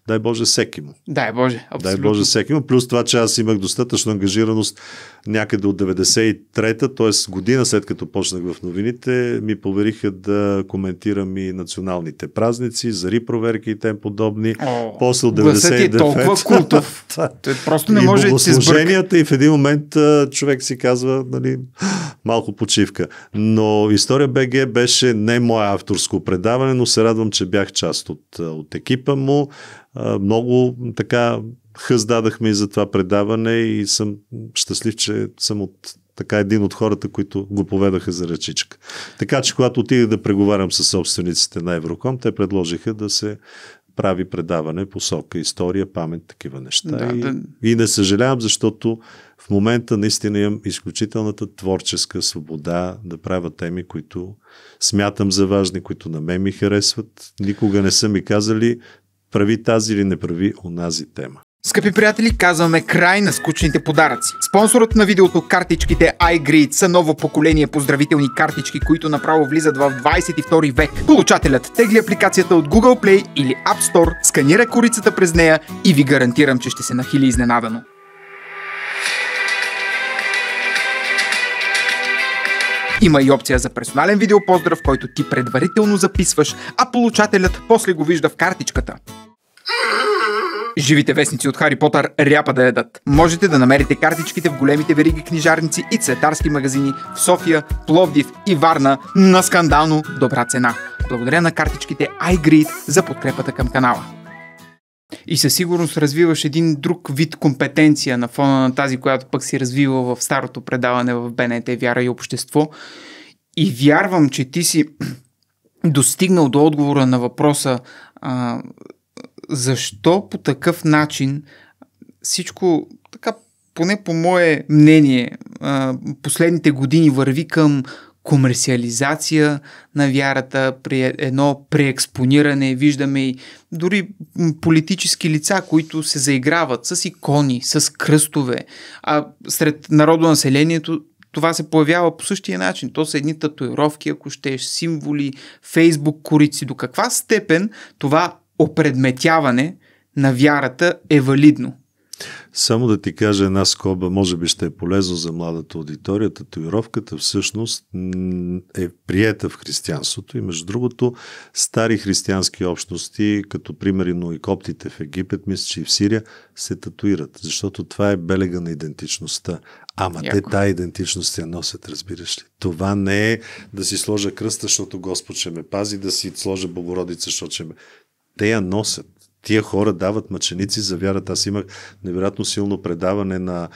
Дай Боже всеки му. Дай Боже, абсолютно. Дай Боже всеки му. Плюс това, че аз имах достатъчно ангажираност някъде от 93-та, т.е. година след като почнах в новините, ми повериха да коментирам и националните празници, зари проверки и тем подобни. О, После от 99 е толкова култов. просто не и може да се сбърка. И в един момент човек си казва, нали, малко почивка. Но История БГ беше не мое авторско предаване, но се радвам, че бях част от, от екипа му много така хъз дадахме и за това предаване и съм щастлив, че съм от така един от хората, които го поведаха за ръчичка. Така че, когато отидах да преговарям с собствениците на Евроком, те предложиха да се прави предаване, посока, история, памет, такива неща. Да, и, да... и не съжалявам, защото в момента наистина имам изключителната творческа свобода да правя теми, които смятам за важни, които на мен ми харесват. Никога не са ми казали, прави тази или не прави онази тема. Скъпи приятели, казваме край на скучните подаръци. Спонсорът на видеото картичките iGrid са ново поколение поздравителни картички, които направо влизат в 22 век. Получателят тегли апликацията от Google Play или App Store, сканира корицата през нея и ви гарантирам, че ще се нахили изненадано. Има и опция за персонален видеопоздрав, който ти предварително записваш, а получателят после го вижда в картичката. Живите вестници от Хари Потър ряпа да ядат. Можете да намерите картичките в големите вериги книжарници и цветарски магазини в София, Пловдив и Варна на скандално добра цена. Благодаря на картичките iGrid за подкрепата към канала. И със сигурност развиваш един друг вид компетенция на фона на тази, която пък си развива в старото предаване в БНТ Вяра и общество. И вярвам, че ти си достигнал до отговора на въпроса а, защо по такъв начин всичко така поне по мое мнение, последните години върви към комерциализация на вярата, при едно преекспониране, виждаме и дори политически лица, които се заиграват с икони, с кръстове, а сред народонаселението това се появява по същия начин. То са едни татуировки, ако щеш, символи, фейсбук корици. До каква степен това опредметяване на вярата е валидно? Само да ти кажа една скоба, може би ще е полезно за младата аудитория. Татуировката всъщност е приета в християнството и между другото стари християнски общности, като примерно и коптите в Египет, мисля, че и в Сирия, се татуират, защото това е белега на идентичността. Ама Яко. те тая идентичност я носят, разбираш ли? Това не е да си сложа кръста, защото Господ ще ме пази, да си сложа Богородица, защото ще ме... Те я носят тия хора дават мъченици за вярата. Аз имах невероятно силно предаване на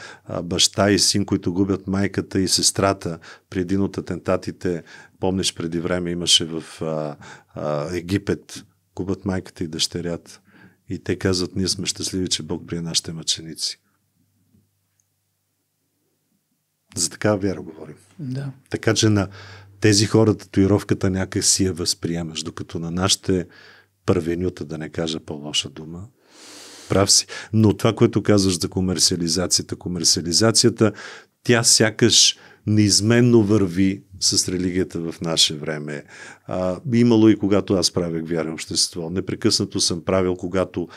баща и син, които губят майката и сестрата при един от атентатите. Помниш, преди време имаше в а, а, Египет. Губят майката и дъщерята. И те казват, ние сме щастливи, че Бог прие нашите мъченици. За такава вяра говорим. Да. Така че на тези хора татуировката някак си я възприемаш, докато на нашите първенюта, да не кажа по-лоша дума. Прав си. Но това, което казваш за комерциализацията, комерциализацията, тя сякаш неизменно върви с религията в наше време. А, имало и когато аз правях вярно общество. Непрекъснато съм правил, когато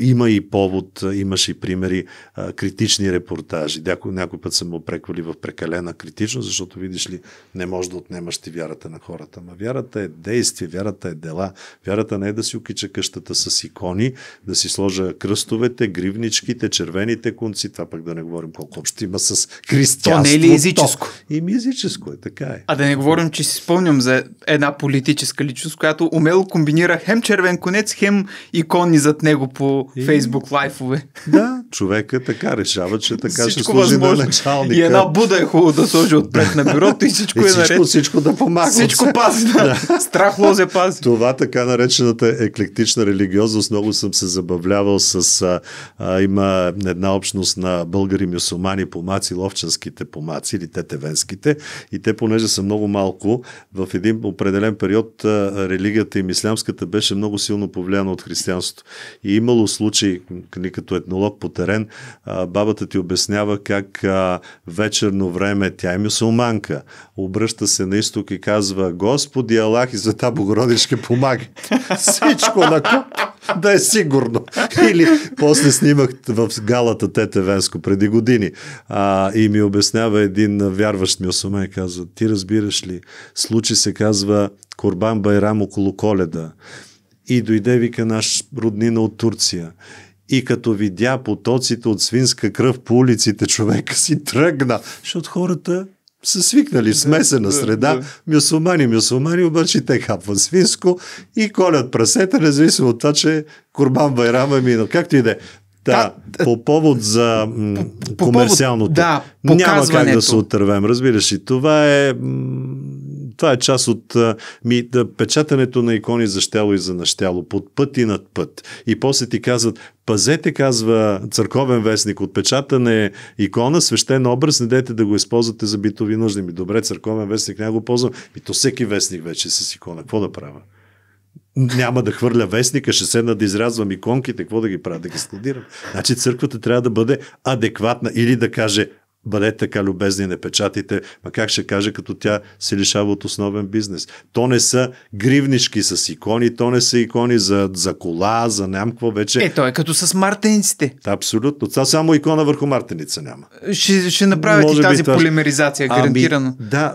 има и повод, имаше и примери, а, критични репортажи. Някой, някой път съм опреквали в прекалена критичност, защото видиш ли, не може да отнемаш ти вярата на хората. Ма вярата е действие, вярата е дела. Вярата не е да си окича къщата с икони, да си сложа кръстовете, гривничките, червените конци, това пък да не говорим колко общо има с Христос. То не е ли езическо? И езическо е така така е. А да не говорим, че си спомням за една политическа личност, която умело комбинира хем червен конец, хем икони зад него по и... фейсбук лайфове. Да, човека така решава, че така всичко ще служи възможно. на началника. И една буда е хубаво да сложи отпред на бюрото и всичко и е наред. Всичко да помага. Всичко пази. Да. да. Страх лозе пази. Това така наречената еклектична религиозност. Много съм се забавлявал с... А, а, има една общност на българи мюсулмани помаци, ловчанските помаци или тетевенските. И те по понеже са много малко, в един определен период религията им, ислямската, беше много силно повлияна от християнството. И имало случаи, ни като етнолог по терен, бабата ти обяснява как вечерно време, тя е мюсулманка, обръща се на изток и казва Господи Аллах и за Света Богородичка помага. Всичко на куп. да е сигурно. Или после снимах в галата Тете Венско преди години а, и ми обяснява един вярващ мюсюлман и казва, ти разбираш ли, случи се казва Корбан Байрам около коледа. И дойде, вика, наш роднина от Турция и като видя потоците от свинска кръв по улиците, човека си тръгна. Защото хората са свикнали смесена да, среда, да. мюсулмани, мюсулмани, обаче те хапват свинско и колят прасета, независимо от това, че Курбан Байрама е минал. Както и да е. Да, по е, повод за по, по, комерциалното. Да, Няма как да се отървем, разбираш. И това е м- това е част от ми, да, печатането на икони за щело и за нащело, под път и над път. И после ти казват, пазете, казва църковен вестник, отпечатане икона, свещен образ, не дайте да го използвате за битови нужди. Ми, добре, църковен вестник, няма го ползвам. И то всеки вестник вече е с икона. Какво да правя? няма да хвърля вестника, ще седна да изрязвам иконките, какво да ги правя, да ги складирам. Значи църквата трябва да бъде адекватна или да каже, бъдете така любезни, не печатайте, ма как ще кажа, като тя се лишава от основен бизнес. То не са гривнички с икони, то не са икони за, за кола, за нямкво вече. Е, то е като с мартениците. Абсолютно. Това само икона върху мартеница няма. Ще, ще направят Може и тази това... полимеризация, ами, гарантирано. Ами, да,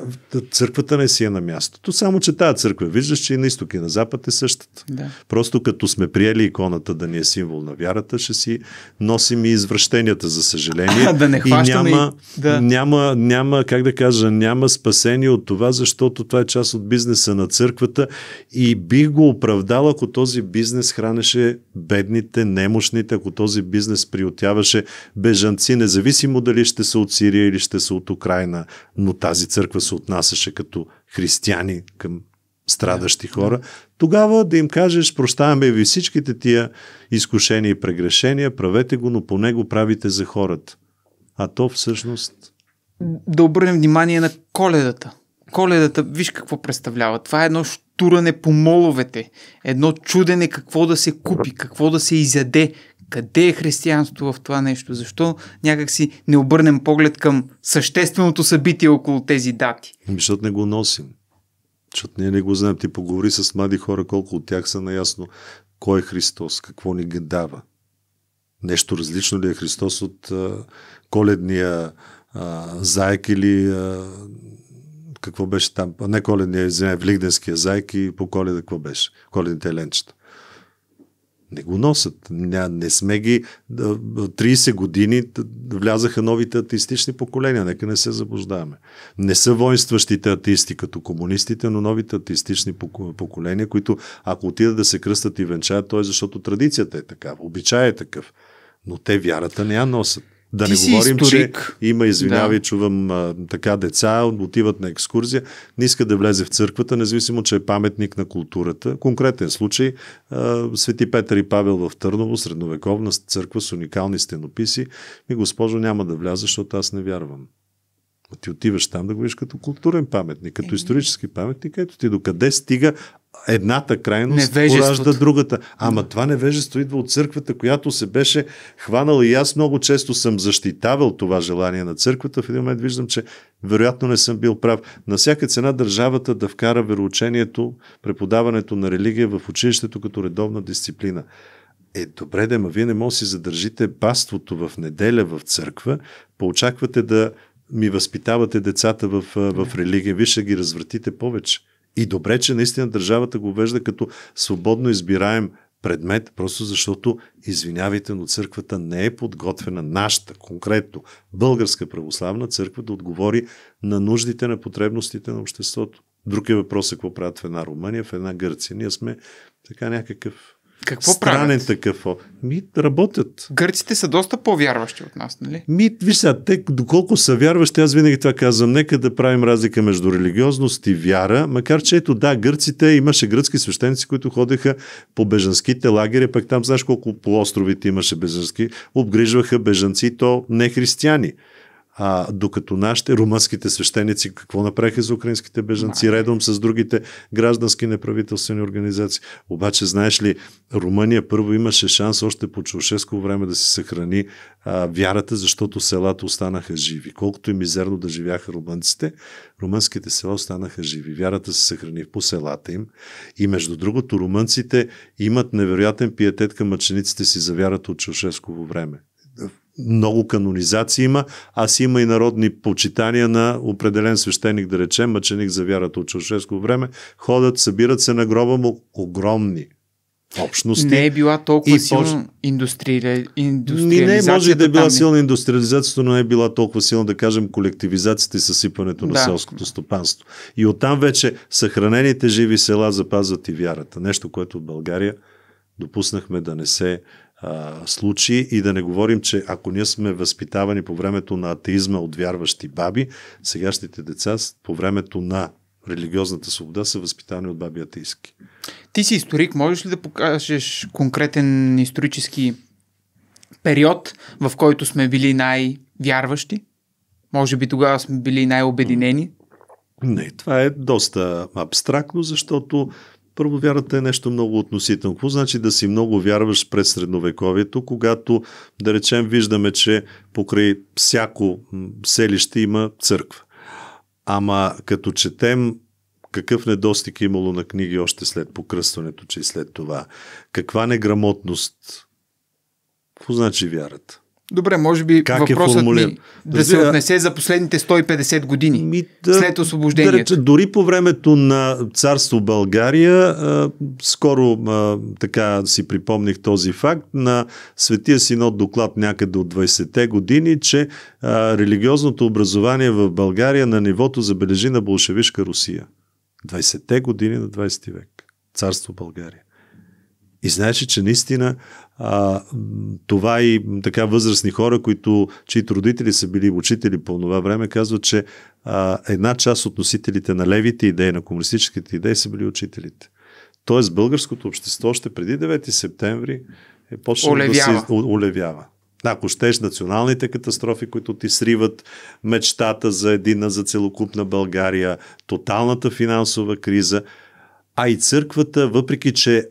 църквата не си е на мястото. Само, че тази църква, виждаш, че и на изток и на запад е същата. Да. Просто като сме приели иконата да ни е символ на вярата, ще си носим и извръщенията, за съжаление. А, да не хващаме и няма, да. няма, няма, как да кажа, няма спасение от това, защото това е част от бизнеса на църквата и бих го оправдал, ако този бизнес хранеше бедните, немощните, ако този бизнес приотяваше бежанци, независимо дали ще са от Сирия или ще са от Украина, но тази църква се отнасяше като християни към страдащи хора, тогава да им кажеш, прощаваме ви всичките тия изкушения и прегрешения, правете го, но поне го правите за хората. А то всъщност... Да обърнем внимание на коледата. Коледата, виж какво представлява. Това е едно штуране по моловете. Едно чудене какво да се купи, какво да се изяде, къде е християнството в това нещо? Защо някак си не обърнем поглед към същественото събитие около тези дати? Ами, защото не го носим. Защото ние не го знаем. Ти поговори с млади хора, колко от тях са наясно кой е Христос, какво ни дава. Нещо различно ли е Христос от коледния а, заек или а, какво беше там, не коледния, извиня, Великденския заек и по коледа какво беше, коледните ленчета. Не го носят. Не, не сме ги. 30 години влязаха новите атеистични поколения. Нека не се заблуждаваме. Не са воинстващите атеисти като комунистите, но новите атеистични поколения, които ако отидат да се кръстат и венчаят, то е защото традицията е такава, обичай е такъв. Но те вярата не я носят. Да Ти не говорим, историк. че има, извинявай, да. чувам а, така деца, отиват на екскурзия, не иска да влезе в църквата, независимо, че е паметник на културата. Конкретен случай, а, Свети Петър и Павел в Търново, средновековна църква с уникални стенописи, ми госпожо няма да вляза, защото аз не вярвам. ти отиваш там да го виж като културен паметник, като е, исторически паметник, ето ти докъде стига едната крайност поражда другата. Ама да. това невежество идва от църквата, която се беше хванала и аз много често съм защитавал това желание на църквата. В един момент виждам, че вероятно не съм бил прав. На всяка цена държавата да вкара вероучението, преподаването на религия в училището като редовна дисциплина. Е, добре, да, ма вие не може да си задържите паството в неделя в църква, поочаквате да ми възпитавате децата в, в религия, вие ще ги развратите повече. И добре, че наистина държавата го вежда като свободно избираем предмет, просто защото, извинявайте, но църквата не е подготвена, нашата, конкретно, българска православна църква, да отговори на нуждите, на потребностите на обществото. Друг е въпрос какво правят в една Румъния, в една Гърция. Ние сме така някакъв какво Странен правят? такъв. Ми, работят. Гърците са доста по-вярващи от нас, нали? Ми, виж сега, те, доколко са вярващи, аз винаги това казвам, нека да правим разлика между религиозност и вяра, макар че ето да, гърците, имаше гръцки свещеници, които ходеха по бежанските лагери, пък там знаеш колко полуостровите имаше бежански, обгрижваха бежанци, то не християни. А, докато нашите румънските свещеници какво направиха за украинските бежанци, редом с другите граждански неправителствени организации. Обаче, знаеш ли, Румъния първо имаше шанс още по Чаушеско време да се съхрани а, вярата, защото селата останаха живи. Колкото и мизерно да живяха румънците, румънските села останаха живи. Вярата се съхрани по селата им. И между другото, румънците имат невероятен пиетет към мъчениците си за вярата от Чаушесково време много канонизации има, аз има и народни почитания на определен свещеник, да речем, мъченик за вярата от чушевско време, ходят, събират се на гроба му огромни общности. Не е била толкова и силна индустри... Е индустриализация. Не, може да е била там, е. силна индустриализацията, но не е била толкова силна, да кажем, колективизацията и съсипането на да. селското стопанство. И оттам вече съхранените живи села запазват и вярата. Нещо, което в България допуснахме да не се а, случаи и да не говорим, че ако ние сме възпитавани по времето на атеизма от вярващи баби, сегашните деца по времето на религиозната свобода са възпитани от баби атеистки. Ти си историк, можеш ли да покажеш конкретен исторически период, в който сме били най-вярващи? Може би тогава сме били най-обединени? Не, това е доста абстрактно, защото първо, вярата е нещо много относително. Какво значи да си много вярваш през средновековието, когато, да речем, виждаме, че покрай всяко селище има църква? Ама като четем какъв недостиг е имало на книги още след покръстването, че и след това, каква неграмотност, какво значи вярата? Добре, може би как е въпросът е ми да се отнесе за последните 150 години ми, да, след освобождението. Да рече, дори по времето на царство България, а, скоро а, така си припомних този факт, на Светия Синод доклад някъде от 20-те години, че а, религиозното образование в България на нивото забележи на болшевишка Русия. 20-те години на 20 век. Царство България. И значи, че наистина а, това и така възрастни хора, които, чието родители са били учители по това време, казват, че а, една част от носителите на левите идеи, на комунистическите идеи са били учителите. Тоест българското общество още преди 9 септември е почнало да се олевява. Ако щеш националните катастрофи, които ти сриват мечтата за едина за целокупна България, тоталната финансова криза – а и църквата, въпреки че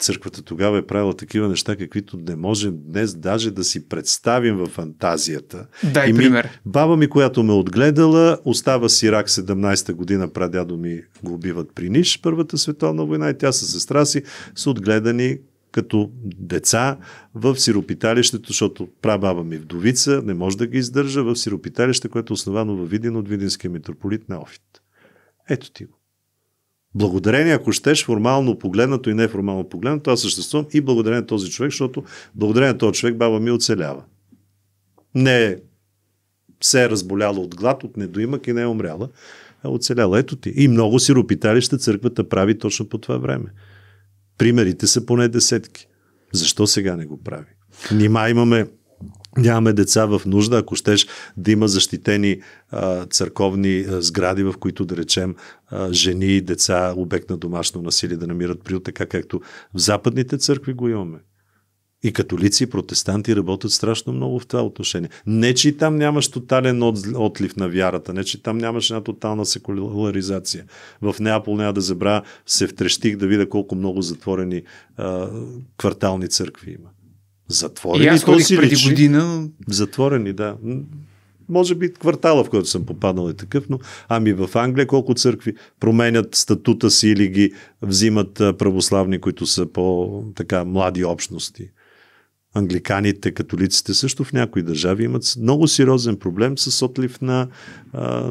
църквата тогава е правила такива неща, каквито не можем днес даже да си представим в фантазията. Да, и ми, пример. Баба ми, която ме отгледала, остава си рак 17-та година, прадядо ми го убиват при Ниш, Първата световна война и тя с сестра си са отгледани като деца в сиропиталището, защото прабаба ми е вдовица не може да ги издържа в сиропиталище, което е основано във Видин от Видинския митрополит на Офит. Ето ти го благодарение, ако щеш, формално погледнато и неформално погледнато, аз съществувам и благодарение на този човек, защото благодарение на този човек баба ми оцелява. Не се е разболяла от глад, от недоимък и не е умряла, а оцеляла. Ето ти. И много сиропиталища църквата прави точно по това време. Примерите са поне десетки. Защо сега не го прави? Нима имаме Нямаме деца в нужда, ако щеш да има защитени а, църковни а, сгради, в които да речем а, жени и деца, обект на домашно насилие, да намират приют, така както в западните църкви го имаме. И католици, и протестанти работят страшно много в това отношение. Не, че и там нямаш тотален отлив на вярата, не, че там нямаш една тотална секуляризация. В Неапол няма да забравя, се втрещих да видя колко много затворени а, квартални църкви има. Затворени. И аз ходих преди лични. година. Затворени, да. Може би квартала, в който съм попаднал е такъв, но ами в Англия колко църкви променят статута си или ги взимат православни, които са по-така млади общности. Англиканите, католиците също в някои държави имат много сериозен проблем с отлив на,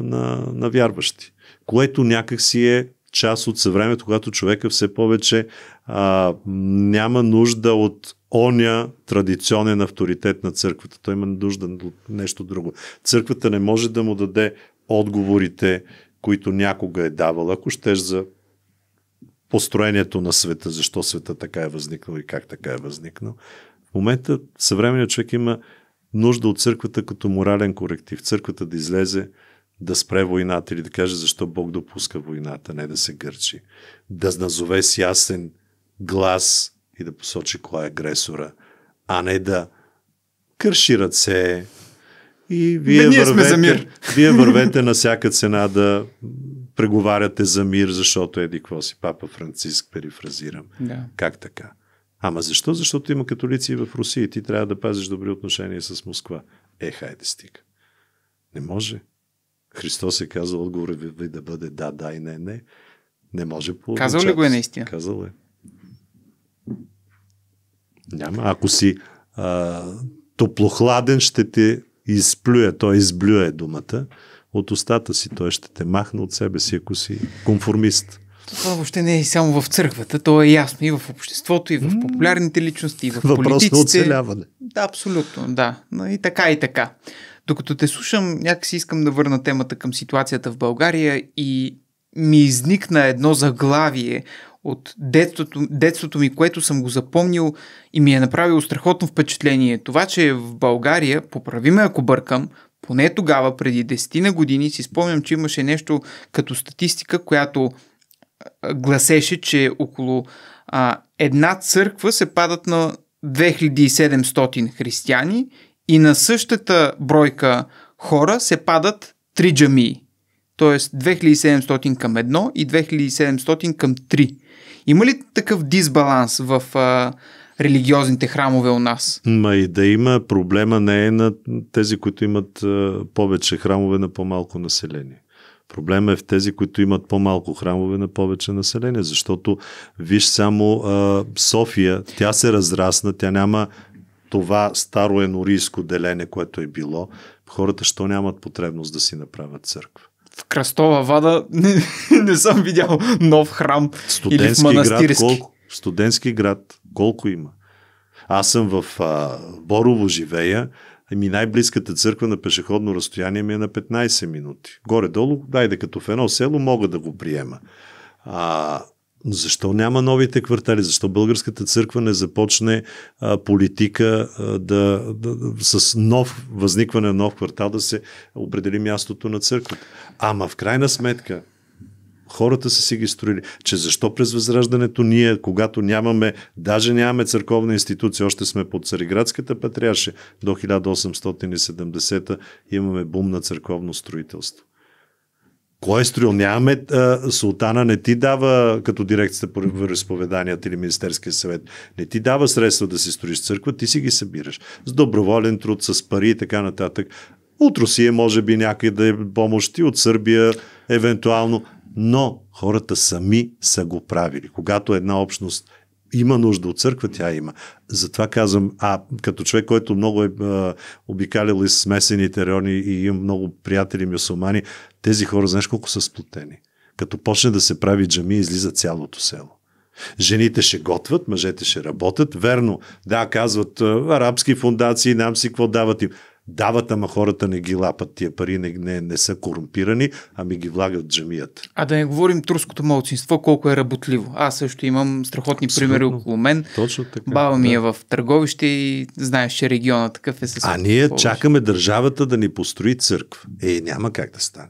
на, на, вярващи, което някакси е част от съвремето, когато човека все повече а, няма нужда от оня традиционен авторитет на църквата. Той има нужда от нещо друго. Църквата не може да му даде отговорите, които някога е давала, ако щеш за построението на света, защо света така е възникнал и как така е възникнал. В момента съвременният човек има нужда от църквата като морален коректив. Църквата да излезе, да спре войната или да каже защо Бог допуска войната, не да се гърчи. Да назове с ясен глас и да посочи кой е агресора, а не да кърши ръце и вие, Бе, вървете, сме за мир. вие вървете на всяка цена да преговаряте за мир, защото еди какво си папа Франциск, перифразирам. Да. Как така? Ама защо? Защото има католици в Русия и ти трябва да пазиш добри отношения с Москва. Е, хайде стига. Не може. Христос е казал Отговор: ви да бъде да, да и не, не. Не може по Казал ли го е наистина? Казал е. Няма. Ако си а, топлохладен, ще те изплюе. Той изблюе е думата от устата си. Той ще те махне от себе си, ако си конформист. Това въобще не е само в църквата, то е ясно и в обществото, и в популярните личности, и в Въпрос политиците. Въпрос на оцеляване. Да, абсолютно, да. И така, и така. Докато те слушам, някакси искам да върна темата към ситуацията в България и ми изникна едно заглавие от детството, детството ми, което съм го запомнил и ми е направило страхотно впечатление. Това, че в България, поправи ме ако бъркам, поне тогава, преди 10 на години, си спомням, че имаше нещо като статистика, която гласеше, че около а, една църква се падат на 2700 християни и на същата бройка хора се падат три джамии. Тоест 2700 към едно и 2700 към три. Има ли такъв дисбаланс в а, религиозните храмове у нас? Ма и да има проблема не е на тези, които имат а, повече храмове на по-малко население. Проблема е в тези, които имат по-малко храмове на повече население, защото виж само а, София, тя се разрасна, тя няма това старо енорийско деление, което е било. Хората, що нямат потребност да си направят църква? Кръстова вада не, не съм видял нов храм студентски или в Град, колко, студентски град, колко има? Аз съм в а, Борово живея, и ами най-близката църква на пешеходно разстояние ми е на 15 минути. Горе-долу, дайде като в едно село, мога да го приема. А, защо няма новите квартали? Защо българската църква не започне а, политика а, да, да, с нов възникване на нов квартал да се определи мястото на църквата? Ама в крайна сметка, хората са си ги строили. Че защо през Възраждането ние, когато нямаме, даже нямаме църковна институция, още сме под Цареградската патриарша, до 1870 имаме бум на църковно строителство. Кой е строил? Нямаме. А, султана не ти дава, като дирекцията по разповеданията или Министерския съвет, не ти дава средства да си строиш църква, ти си ги събираш. С доброволен труд, с пари и така нататък. От Русия е, може би някъде помощи, от Сърбия евентуално, но хората сами са го правили. Когато една общност има нужда от църква, тя има. Затова казвам, а като човек, който много е обикалил обикалял из смесените райони и имам много приятели мюсулмани, тези хора, знаеш колко са сплотени. Като почне да се прави джами, излиза цялото село. Жените ще готват, мъжете ще работят. Верно, да, казват арабски фундации, нам си какво дават им дават, ама хората не ги лапат тия пари, не, не, не са корумпирани, ами ги влагат джамията. А да не говорим турското малцинство, колко е работливо. Аз също имам страхотни Абсолютно. примери около мен. Точно така. Баба ми да. е в търговище и знаеш, че региона такъв е със. А ние чакаме държавата да ни построи църква. Е, няма как да стане.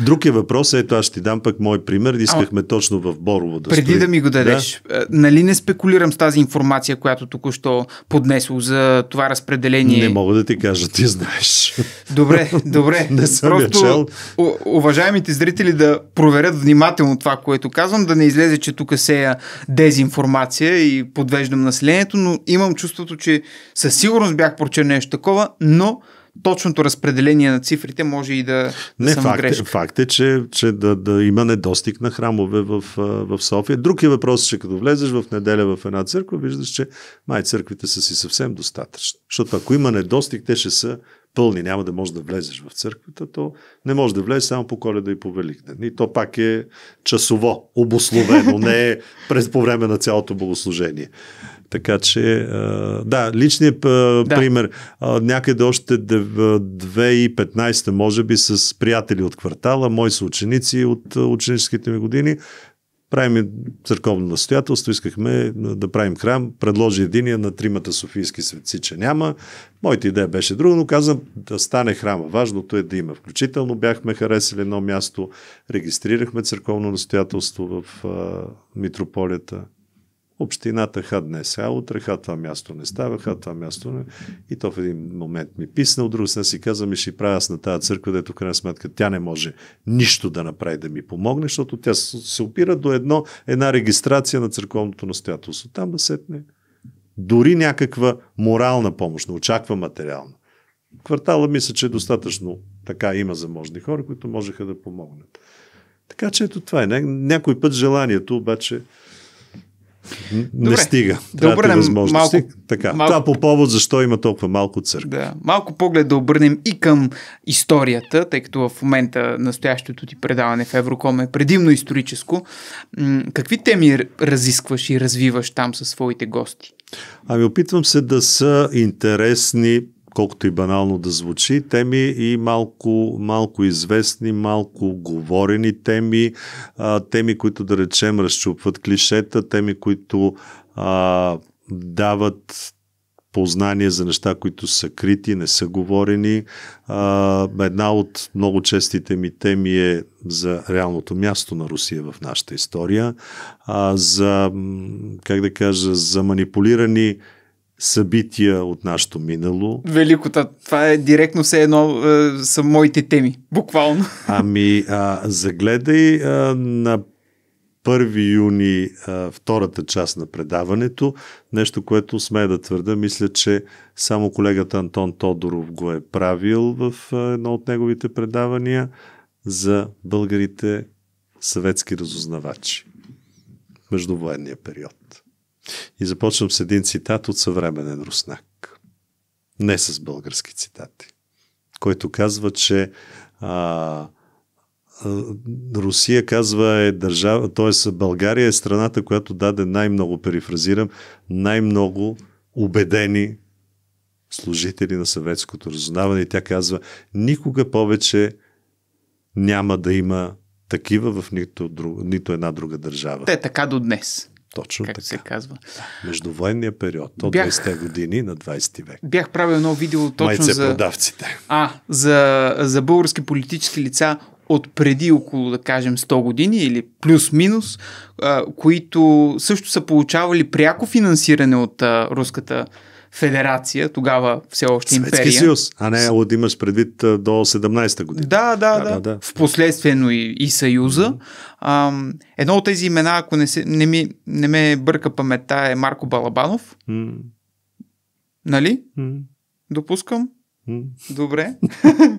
Друг е въпрос, ето аз ще ти дам пък мой пример. Искахме а, точно в Борово да Преди стои. да ми го дадеш, да? Е, нали не спекулирам с тази информация, която току-що поднесох за това разпределение? Не мога да ти кажа, ти знаеш. Добре, добре. не съм Просто, чел. У- уважаемите зрители да проверят внимателно това, което казвам, да не излезе, че тук сея дезинформация и подвеждам населението, но имам чувството, че със сигурност бях прочел нещо такова, но точното разпределение на цифрите може и да, да Не, съм факт, е- грешка. Факт е, че, че да, да има недостиг на храмове в, в София. въпрос е че като влезеш в неделя в една църква, виждаш, че май църквите са си съвсем достатъчни. Защото ако има недостиг, те ще са пълни, няма да можеш да влезеш в църквата, то не можеш да влезеш само по коледа и по великден. И то пак е часово, обословено, не е през по време на цялото богослужение. Така че, да, личният да. пример, някъде още 2015 може би с приятели от квартала, мои са ученици от ученическите ми години, правим църковно настоятелство, искахме да правим храм, предложи единия на тримата софийски светци, че няма. Моята идея беше друга, но казвам да стане храма. Важното е да има. Включително бяхме харесали едно място, регистрирахме църковно настоятелство в а, митрополията Общината ха днес, а утре ха това място не става, ха това място не... И то в един момент ми писна, от друга страна си каза, ми ще правя аз на тази църква, дето крайна сметка тя не може нищо да направи да ми помогне, защото тя се опира до едно, една регистрация на църковното настоятелство. Там да сетне дори някаква морална помощ, не очаква материална. Квартала мисля, че е достатъчно така има заможни хора, които можеха да помогнат. Така че ето това е. Някой път желанието обаче не стига. Трябва да обърнем възможности. Малко, така. Малко, Това по повод защо има толкова малко църкви. Да. Малко поглед да обърнем и към историята, тъй като в момента настоящото ти предаване в Евроком е предимно историческо. Какви теми разискваш и развиваш там със своите гости? Ами опитвам се да са интересни колкото и банално да звучи, теми и малко, малко известни, малко говорени теми, а, теми, които да речем разчупват клишета, теми, които а, дават познание за неща, които са крити, не са говорени. А, една от много честите ми теми е за реалното място на Русия в нашата история, а, за, как да кажа, за манипулирани събития от нашето минало. Великота, това е директно все едно е, са моите теми, буквално. Ами, а, загледай а, на 1 юни а, втората част на предаването. Нещо, което сме да твърда, мисля, че само колегата Антон Тодоров го е правил в а, едно от неговите предавания за българите съветски разузнавачи междувоенния период. И започвам с един цитат от съвременен руснак. Не с български цитати. Който казва, че а, Русия казва е държава, т.е. България е страната, която даде най-много, перифразирам, най-много убедени служители на съветското разузнаване и тя казва никога повече няма да има такива в нито, друг, нито една друга държава. Те така до днес. Точно как така. се казва. Междувоенния период, от бях, 20-те години на 20 век. Бях правил едно видео точно за... продавците. А, за, за български политически лица от преди около, да кажем, 100 години или плюс-минус, които също са получавали пряко финансиране от а, руската федерация, тогава все още империя. Светски съюз, а не от имаш предвид до 17-та година. Да, да, да. да. да. Впоследствено и, и съюза. Mm-hmm. А, едно от тези имена, ако не, се, не, ми, не ме бърка паметта, е Марко Балабанов. Mm-hmm. Нали? Mm-hmm. Допускам? Mm-hmm. Добре.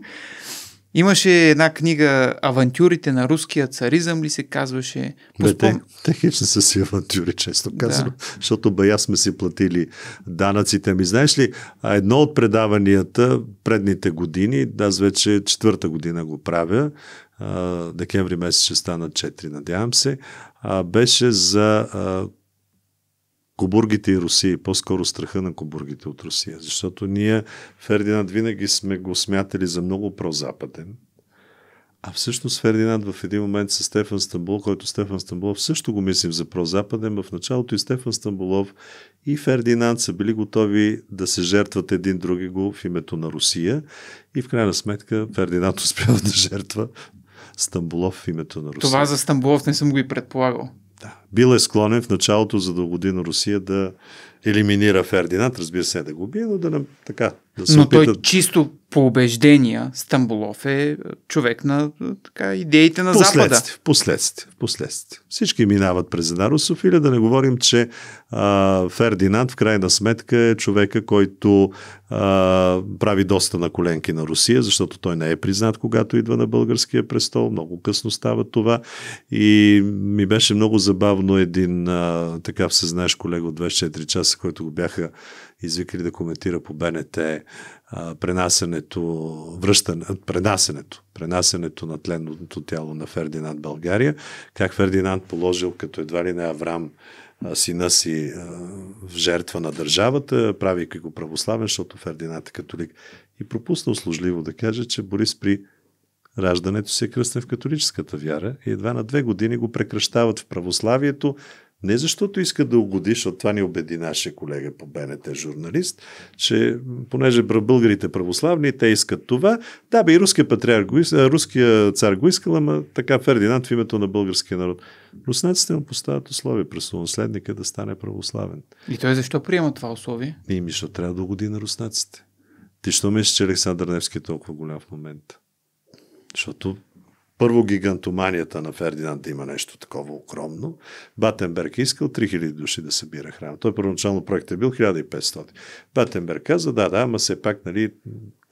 Имаше една книга Авантюрите на руския царизъм ли се казваше? Поспом... Те, те са си авантюри, често казано, да. защото бая сме си платили данъците. Ми знаеш ли, едно от предаванията предните години, аз вече четвърта година го правя, декември месец ще стана 4, надявам се, беше за кобургите и Русия, по-скоро страха на кобургите от Русия. Защото ние, Фердинанд, винаги сме го смятали за много прозападен. А всъщност Фердинанд в един момент с Стефан Стамбул, който Стефан Стамбулов също го мислим за прозападен, в началото и Стефан Стамбулов и Фердинанд са били готови да се жертват един други го в името на Русия и в крайна сметка Фердинанд успява да жертва Стамбулов в името на Русия. Това за Стамбулов не съм го и предполагал. Да. Бил е склонен в началото за дългодина Русия да елиминира Фердинанд, разбира се, да го бие, но да, така, да се Но опитат... той чисто по убеждения Стамбулов е, е човек на е, така, идеите на последствие, Запада. В последствие, в последствие. Всички минават през Енарусов или да не говорим, че а, Фердинанд в крайна сметка е човека, който а, прави доста на коленки на Русия, защото той не е признат, когато идва на българския престол. Много късно става това. И ми беше много забавно един а, така всезнаеш колега от 24 часа, който го бяха извикали да коментира по БНТ а, пренасенето, връщане, пренасенето, пренасенето на тленното тяло на Фердинанд България, как Фердинанд положил като едва ли не Аврам сина си в жертва на държавата, правейки го православен, защото Фердинанд е католик. И пропусна услужливо да каже, че Борис при раждането си е кръстен в католическата вяра и едва на две години го прекръщават в православието, не защото иска да угодиш, защото това ни убеди нашия колега по БНТ, журналист, че понеже българите православни, те искат това. Да, бе и руския, патриарх, руския цар го искал, ама така Фердинанд в името на българския народ. Руснаците му поставят условия през наследника да стане православен. И той защо приема това условие? И ми, защото трябва да угоди на руснаците. Ти що мислиш, че Александър Невски е толкова голям в момента? Защото първо гигантоманията на Фердинанд да има нещо такова огромно. Батенберг е искал 3000 души да събира храм. Той първоначално проектът е бил 1500. Батенберг каза, да, да, ама все пак, нали,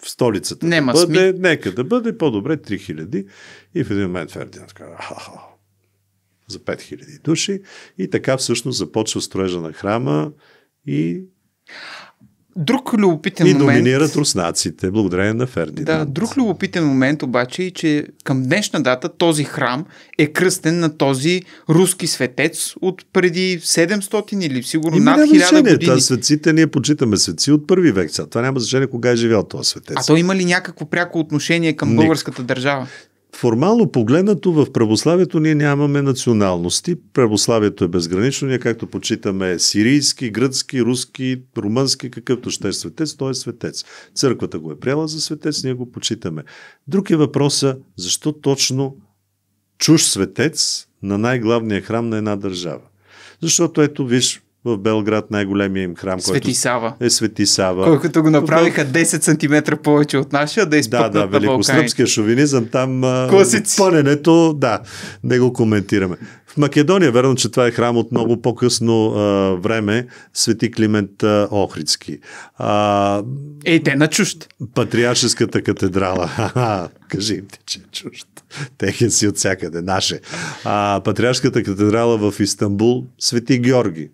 в столицата Нема да бъде, сми. нека да бъде по-добре 3000. И в един момент Фердинанд каза, за 5000 души. И така всъщност започва строежа на храма и Друг любопитен и момент... И доминират руснаците, благодарение на Фердинанд. Да, друг любопитен момент обаче е, че към днешна дата този храм е кръстен на този руски светец от преди 700 или сигурно и над 1000 значение. години. светците ние почитаме светци от първи век. Това няма значение кога е живял този светец. А то има ли някакво пряко отношение към Ник... българската държава? Формално погледнато в православието ние нямаме националности. Православието е безгранично. Ние както почитаме сирийски, гръцки, руски, румънски, какъвто ще е светец, той е светец. Църквата го е приела за светец, ние го почитаме. Друг е въпроса, защо точно чуж светец на най-главния храм на една държава. Защото ето, виж, в Белград най-големия им храм, Свети който Сава. е Свети Сава. Колкото го направиха 10 см повече от нашия, да изпъкнат Да, да, великосръбския шовинизъм там Класици. пълненето, да, не го коментираме. В Македония, верно, че това е храм от много по-късно а, време, Свети Климент а, Охридски. А, Ей, те на чужд. Патриаршеската катедрала. кажи им ти, че е чужд. Техен си от всякъде, наше. А, Патриаршката катедрала в Истанбул, Свети Георги,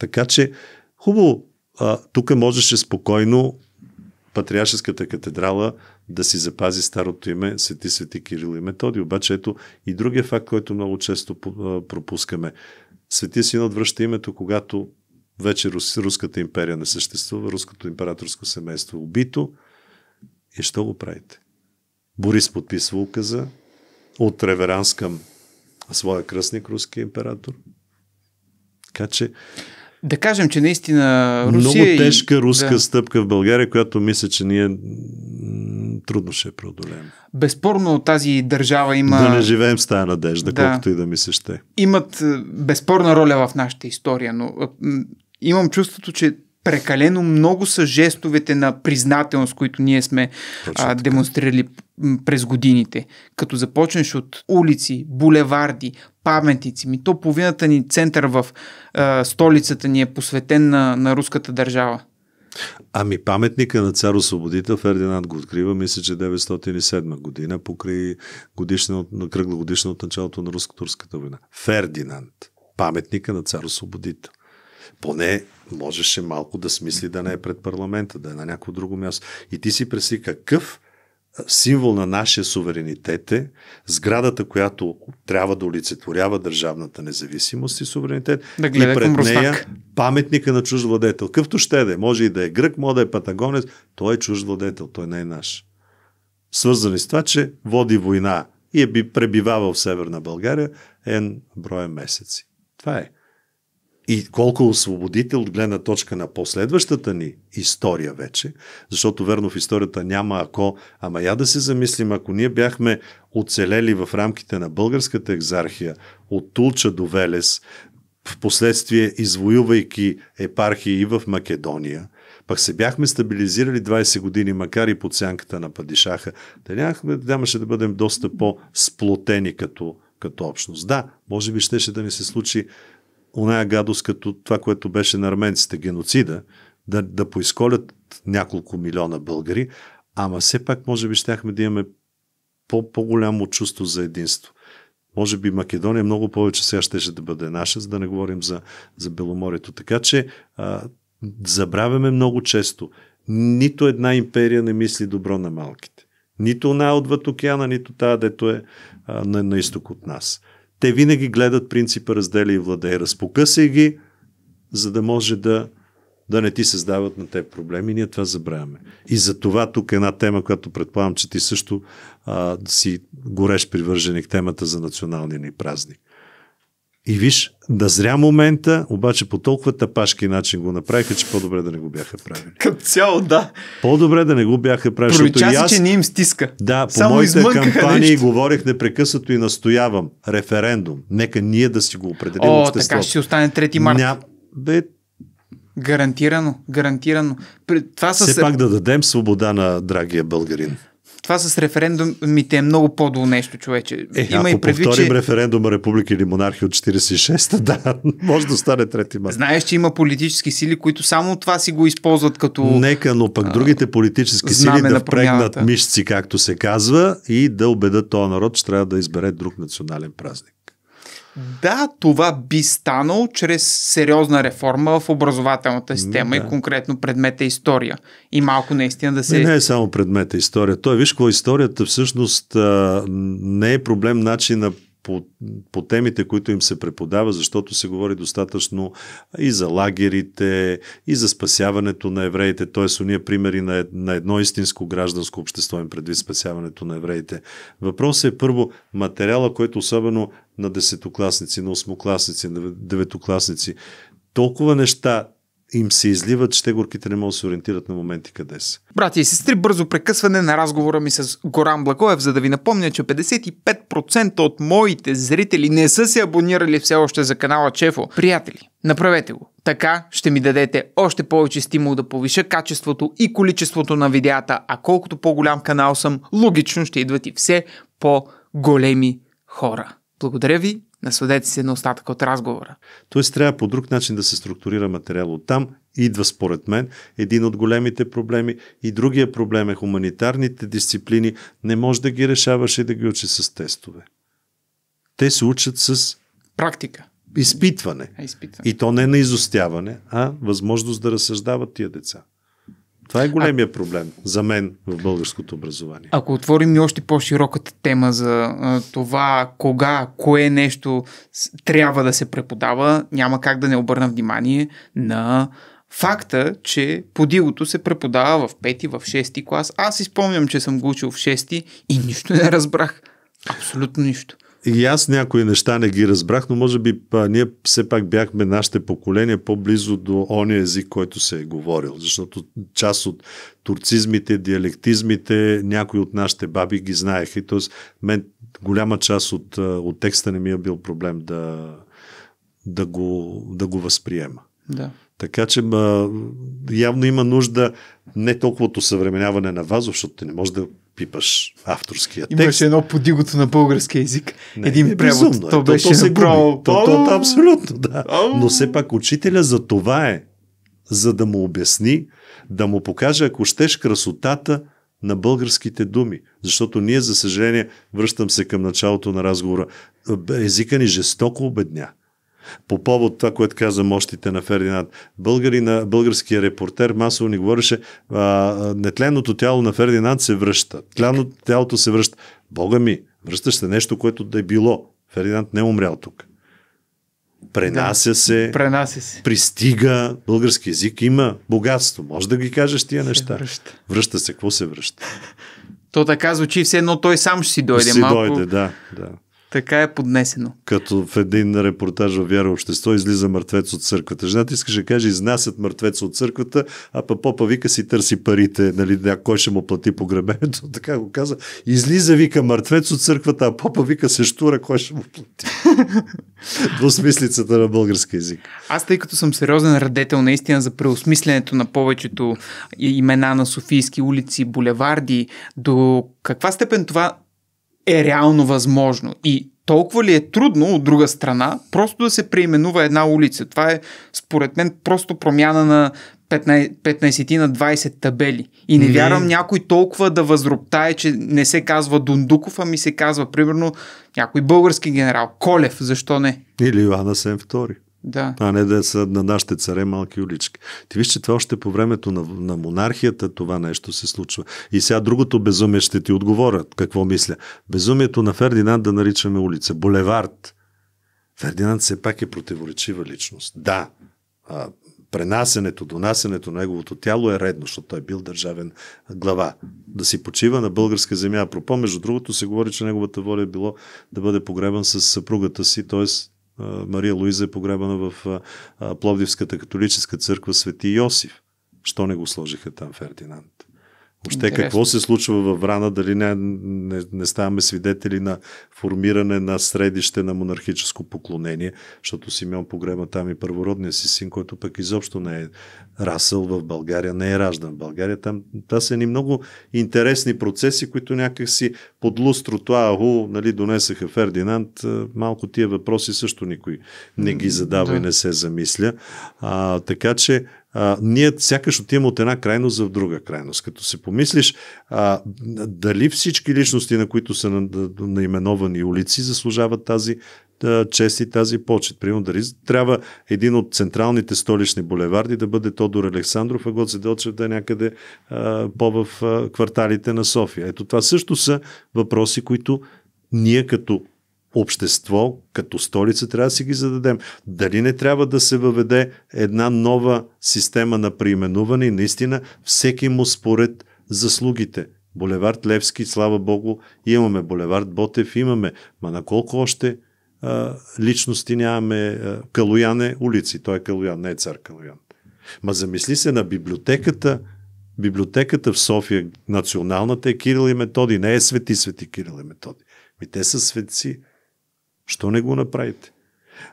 така че, хубаво, тук можеше спокойно Патриаршеската катедрала да си запази старото име Свети Свети Кирил и Методи. Обаче ето и другия факт, който много често пропускаме. Свети Синод връща името, когато вече Рус, Руската империя не съществува, Руското императорско семейство е убито. И що го правите? Борис подписва указа от реверанс към своя кръстник, руски император. Така че да кажем, че наистина Русия... Много тежка и... руска да. стъпка в България, която мисля, че ние трудно ще преодолеем. Безспорно тази държава има... Да не живеем с тази надежда, да. колкото и да ми се ще. Имат е, безспорна роля в нашата история, но е, имам чувството, че прекалено много са жестовете на признателност, които ние сме а, демонстрирали през годините. Като започнеш от улици, булеварди, паметници, ми то половината ни център в а, столицата ни е посветен на, на руската държава. Ами паметника на цар освободител Фердинанд го открива, мисля, че 907 година, покрай годишна, кръгла годишна от началото на руско-турската война. Фердинанд, паметника на цар освободител поне можеше малко да смисли да не е пред парламента, да е на някакво друго място. И ти си преси какъв символ на нашия суверенитет е сградата, която трябва да олицетворява държавната независимост и суверенитет. Да и пред нея паметника на чужд владетел. Къвто ще да е, може и да е грък, може да е патагонец, той е чужд владетел, той не е наш. Свързани с това, че води война и е би пребивавал в Северна България е ен броя месеци. Това е и колко освободител от гледна точка на последващата ни история вече, защото верно в историята няма ако, ама я да се замислим, ако ние бяхме оцелели в рамките на българската екзархия от Тулча до Велес, в последствие извоювайки епархии и в Македония, пък се бяхме стабилизирали 20 години, макар и под сянката на Падишаха, да нямахме, нямаше да бъдем доста по-сплотени като, като общност. Да, може би щеше да ни се случи оная гадост като това, което беше на арменците, геноцида, да, да поисколят няколко милиона българи, ама все пак може би щяхме да имаме по-голямо чувство за единство. Може би Македония много повече сега щеше да бъде наша, за да не говорим за, за Беломорието. Така че а, забравяме много често. Нито една империя не мисли добро на малките. Нито една отвъд океана, нито тази, дето е а, на, на изток от нас те винаги гледат принципа разделя и владей. Разпокъсай ги, за да може да, да не ти създават на теб проблеми. Ние това забравяме. И за това тук е една тема, която предполагам, че ти също а, си гореш привърженик темата за националния ни празник. И виж, да зря момента, обаче по толкова тапашки начин го направиха, че по-добре да не го бяха правили. Като цяло, да. По-добре да не го бяха правили. Прочаси, аз... че не им стиска. Да, Само по моите кампании нещо. говорих непрекъснато и настоявам. Референдум. Нека ние да си го определим О, обществото. така ще си остане 3 марта. Ня... Бе, Гарантирано, гарантирано. Това са Все се... пак да дадем свобода на драгия българин това с референдумите е много подло нещо, човече. Е, Има ако и предвид, повторим че... референдума Република или монархия от 46-та, да, може да стане трети май. Знаеш, че има политически сили, които само това си го използват като... Нека, но пък а... другите политически сили да впрегнат мишци, както се казва, и да убедат този народ, че трябва да избере друг национален празник. Да, това би станало чрез сериозна реформа в образователната система да. и конкретно предмета история. И малко наистина да се. Не, не е само предмета история. Той, виж какво е историята всъщност не е проблем начина по, по темите, които им се преподава, защото се говори достатъчно и за лагерите, и за спасяването на евреите, т.е. уния примери на, на едно истинско гражданско общество им предвид спасяването на евреите. Въпросът е първо материала, който особено на десетокласници, на осмокласници, на деветокласници, толкова неща им се изливат, че горките не могат да се ориентират на моменти къде са. Брати и сестри, бързо прекъсване на разговора ми с Горан Блакоев, за да ви напомня, че 55% от моите зрители не са се абонирали все още за канала Чефо. Приятели, направете го. Така ще ми дадете още повече стимул да повиша качеството и количеството на видеята, а колкото по-голям канал съм, логично ще идват и все по-големи хора. Благодаря ви Насладете се на остатъка от разговора. Тоест трябва по друг начин да се структурира материал от там. Идва според мен един от големите проблеми и другия проблем е хуманитарните дисциплини. Не може да ги решаваш и да ги учи с тестове. Те се учат с практика. Изпитване. А, изпитване. И то не на изостяване, а възможност да разсъждават тия деца. Това е големия а... проблем за мен в българското образование. Ако отворим и още по-широката тема за а, това кога, кое нещо трябва да се преподава, няма как да не обърна внимание на факта, че подилото се преподава в пети, в шести клас. Аз изпомням, че съм го учил в шести и нищо не разбрах. Абсолютно нищо. И аз някои неща не ги разбрах, но може би па, ние все пак бяхме нашите поколения по-близо до ония език, който се е говорил. Защото част от турцизмите, диалектизмите, някои от нашите баби ги знаеха. И т.е. мен голяма част от, от текста не ми е бил проблем да, да, го, да го възприема. Да. Така че ма, явно има нужда не толкова от усъвременяване на вазов, защото не може да пипаш авторския текст. Имаше едно подигото на български язик. Не, Един е превод. Безумно, то, беше то, се направо... То, то, то, абсолютно, да. Но все пак учителя за това е. За да му обясни, да му покаже, ако щеш, красотата на българските думи. Защото ние, за съжаление, връщам се към началото на разговора, е, езика ни жестоко обедня. По повод това, което каза мощите на Фердинанд, българи на българския репортер масово ни говореше, а, нетленното тяло на Фердинанд се връща. Тляното тялото се връща. Бога ми, връщаш се нещо, което да е било. Фердинанд не е умрял тук. Пренася да, се, пренася се, пристига, български язик има богатство. Може да ги кажеш тия се неща. Връща. връща се, какво се връща? То така звучи, все едно той сам ще си дойде ще си малко. Дойде, да, да. Така е поднесено. Като в един репортаж във Вяра общество излиза мъртвец от църквата. Жената искаше да каже, изнасят мъртвец от църквата, а па попа вика си търси парите, нали, да, кой ще му плати погребението. Така го каза. Излиза вика мъртвец от църквата, а попа вика се штура, кой ще му плати. Двусмислицата на български язик. Аз тъй като съм сериозен радетел наистина за преосмисленето на повечето имена на Софийски улици, булеварди, до каква степен това е реално възможно. И толкова ли е трудно от друга страна просто да се преименува една улица? Това е според мен просто промяна на 15, на 20 табели. И не, не ами- вярвам някой толкова да възроптае, че не се казва Дундуков, ами се казва примерно някой български генерал. Колев, защо не? Или Иван Асен II. Да. А не да са на нашите царе малки улички. Ти виж, че това още по времето на, на монархията това нещо се случва. И сега другото безумие ще ти отговоря какво мисля. Безумието на Фердинанд да наричаме улица. Булевард. Фердинанд все пак е противоречива личност. Да, а, пренасенето, донасенето на неговото тяло е редно, защото той е бил държавен глава. Да си почива на българска земя. Пропо, между другото, се говори, че неговата воля е било да бъде погребан с съпругата си, т.е. Мария Луиза е погребана в Пловдивската католическа църква Свети Йосиф. Що не го сложиха там Фердинанд? Въобще Интересно. какво се случва във Врана, дали не, не, не ставаме свидетели на формиране на средище на монархическо поклонение, защото Симеон погреба там и е първородния си син, който пък изобщо не е расъл в България, не е раждан в България. Там та са ни много интересни процеси, които някакси под лустрото, аху, нали, донесаха Фердинанд. Малко тия въпроси също никой не ги задава да. и не се замисля. А, така че а, ние сякаш отиваме от една крайност в друга крайност. Като се помислиш а, дали всички личности, на които са на, на, наименовани улици, заслужават тази а, чест и тази почет. Примерно, дали трябва един от централните столични булеварди да бъде Тодор Александров, а Гоце Делчев да е някъде а, по-в а, кварталите на София. Ето това също са въпроси, които ние като общество, като столица, трябва да си ги зададем. Дали не трябва да се въведе една нова система на преименуване и наистина всеки му според заслугите. Булевард Левски, слава Богу, имаме. Булевард Ботев имаме. Ма на колко още а, личности нямаме? А, Калоян е улици. Той е Калуян, не е цар Калуян. Ма замисли се на библиотеката, библиотеката в София, националната е Кирил и Методи, не е свети, свети Кирил и Методи. Ми те са светци. Що не го направите?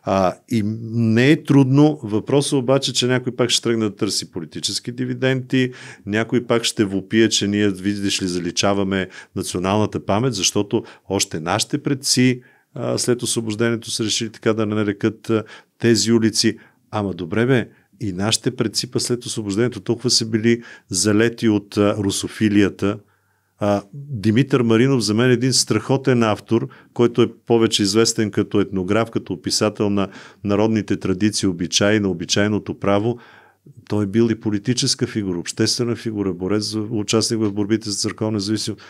А, и не е трудно. Въпросът обаче, че някой пак ще тръгне да търси политически дивиденти, някой пак ще вопие, че ние, видиш ли, заличаваме националната памет, защото още нашите предци а, след освобождението са решили така да нарекат а, тези улици. Ама добре бе, и нашите предци след освобождението толкова са били залети от а, русофилията – а, Димитър Маринов за мен е един страхотен автор, който е повече известен като етнограф, като описател на народните традиции, обичаи, на обичайното право. Той е бил и политическа фигура, обществена фигура, борец, участник в борбите за църковна зависимост,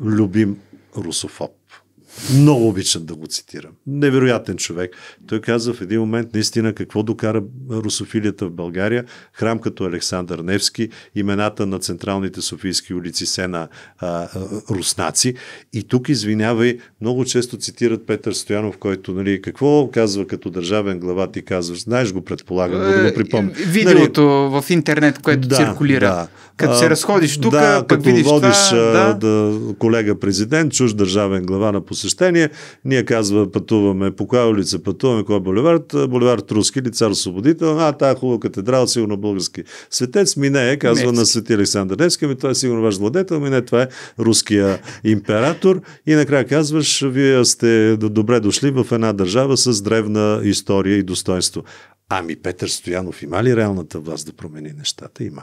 любим русофоб. Много обичам да го цитирам. Невероятен човек. Той каза в един момент наистина какво докара русофилията в България. Храм като Александър Невски, имената на централните софийски улици се на а, руснаци. И тук, извинявай, много често цитират Петър Стоянов, който, нали, какво казва като държавен глава, ти казваш, знаеш го, предполагам, да го е, припомня. Видеото нали, в интернет, което да, циркулира. Да. Като се разходиш тук, да, пък като видиш водиш това, да. да, колега президент, чуж държавен глава на посещение, ние казва пътуваме по коя улица пътуваме, коя е булевард, булевард Руски или Цар Освободител, а тая хубава катедрал, сигурно български светец, мине, е, казва Мец. на свети Александър Невски, ми той е сигурно ваш владетел, мине, това е руския император и накрая казваш, вие сте добре дошли в една държава с древна история и достоинство. Ами Петър Стоянов има ли реалната власт да промени нещата? Има.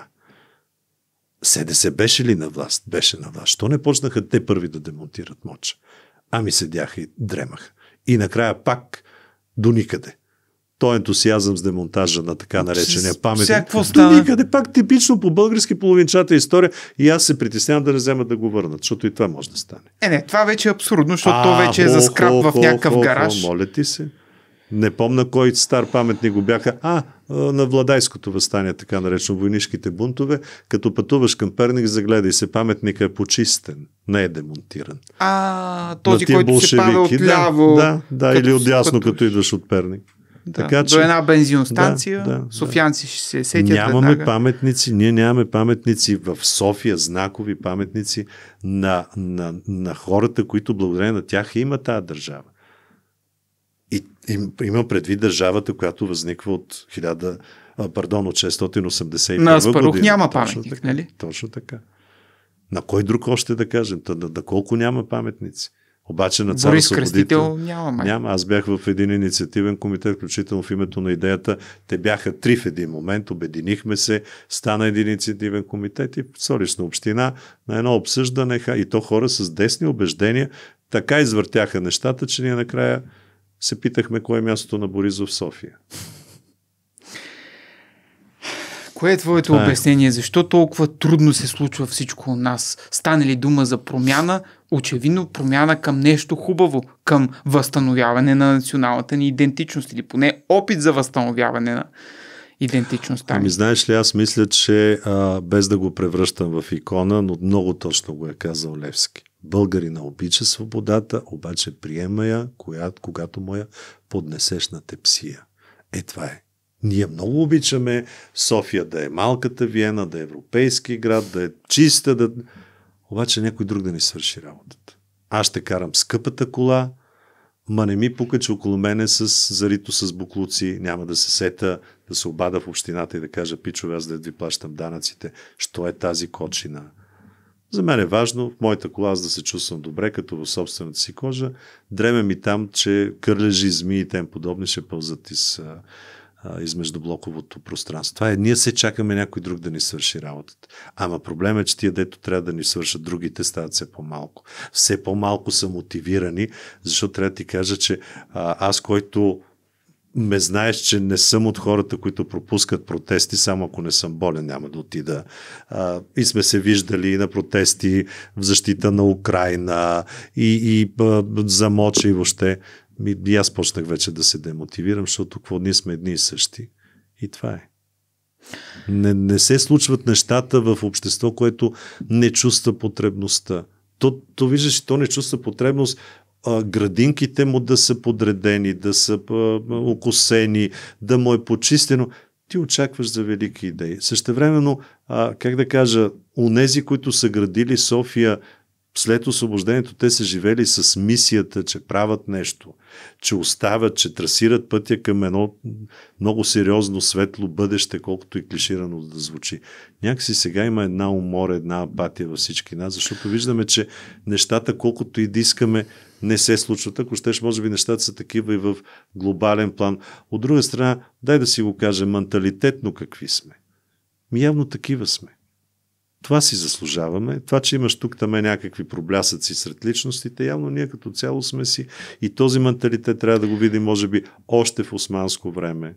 СДС беше ли на власт? Беше на власт. Що не почнаха те първи да демонтират моч? Ами седяха и дремаха. И накрая пак до никъде. Той е ентусиазъм с демонтажа на така наречения паметник. До никъде пак типично по български половинчата история и аз се притеснявам да не вземат да го върнат, защото и това може да стане. Е, не, това вече е абсурдно, защото а, то вече е за заскрап в някакъв гараж. Хо, хо, моля ти се. Не помна кой стар паметник го бяха. А, на Владайското възстание, така наречено войнишките бунтове, като пътуваш към Перник, загледай се, паметника е почистен, не е демонтиран. А, този, който болшевики. се пада отляво. Да, да, да или отясно, като идваш от Перник. Да, така, до че, една бензиностанция, да, да, софианци да. ще се сетят Нямаме веднага. паметници, ние нямаме паметници в София, знакови паметници на, на, на хората, които благодарение на тях има тази държава им, има предвид държавата, която възниква от 1000, пардон, от 681 На Аспарух година. няма паметник, точно така, нали? Точно така. На кой друг още да кажем? Та, да, да колко няма паметници? Обаче на цар Борис Кръстител няма. Май. Няма. Аз бях в един инициативен комитет, включително в името на идеята. Те бяха три в един момент, обединихме се, стана един инициативен комитет и Солична община на едно обсъждане и то хора с десни убеждения така извъртяха нещата, че ние накрая се питахме кое е мястото на Боризов в София. Кое е твоето Това е. обяснение? Защо толкова трудно се случва всичко у нас? Стане ли дума за промяна? Очевидно промяна към нещо хубаво, към възстановяване на националната ни идентичност или поне опит за възстановяване на идентичността. Ами знаеш ли, аз мисля, че а, без да го превръщам в икона, но много точно го е казал Левски. Българина обича свободата, обаче приема я, коя, когато моя поднесеш на тепсия. Е, това е. Ние много обичаме София да е малката Виена, да е европейски град, да е чиста, да... Обаче някой друг да ни свърши работата. Аз ще карам скъпата кола, ма не ми пука, че около мене с зарито с буклуци няма да се сета, да се обада в общината и да кажа, пичове, аз да ви плащам данъците. Що е тази кочина? За мен е важно в моята кола да се чувствам добре, като в собствената си кожа. Дреме ми там, че кърлежи, змии и тем подобни ще пълзат из, из междублоковото пространство. Това е, ние се чакаме някой друг да ни свърши работата. Ама проблема е, че тия дето трябва да ни свършат другите, стават все по-малко. Все по-малко са мотивирани, защото трябва да ти кажа, че аз, който ме знаеш, че не съм от хората, които пропускат протести, само ако не съм болен, няма да отида. А, и сме се виждали и на протести в защита на Украина, и, и а, за моча и въобще. И, и аз почнах вече да се демотивирам, защото какво ние сме едни и същи. И това е. Не, не се случват нещата в общество, което не чувства потребността. То, то виждаш, то не чувства потребност градинките му да са подредени, да са окосени, да му е почистено. Ти очакваш за велики идеи. Същевременно, а, как да кажа, онези, които са градили София след освобождението, те са живели с мисията, че правят нещо, че оставят, че трасират пътя към едно много сериозно светло бъдеще, колкото и клиширано да звучи. Някакси сега има една умора, една апатия във всички нас, защото виждаме, че нещата, колкото и да искаме, не се случват. Ако щеш, може би нещата са такива и в глобален план. От друга страна, дай да си го кажа, менталитетно какви сме. Ми явно такива сме. Това си заслужаваме. Това, че имаш тук там е някакви проблясъци сред личностите, явно ние като цяло сме си и този менталитет трябва да го видим, може би, още в османско време.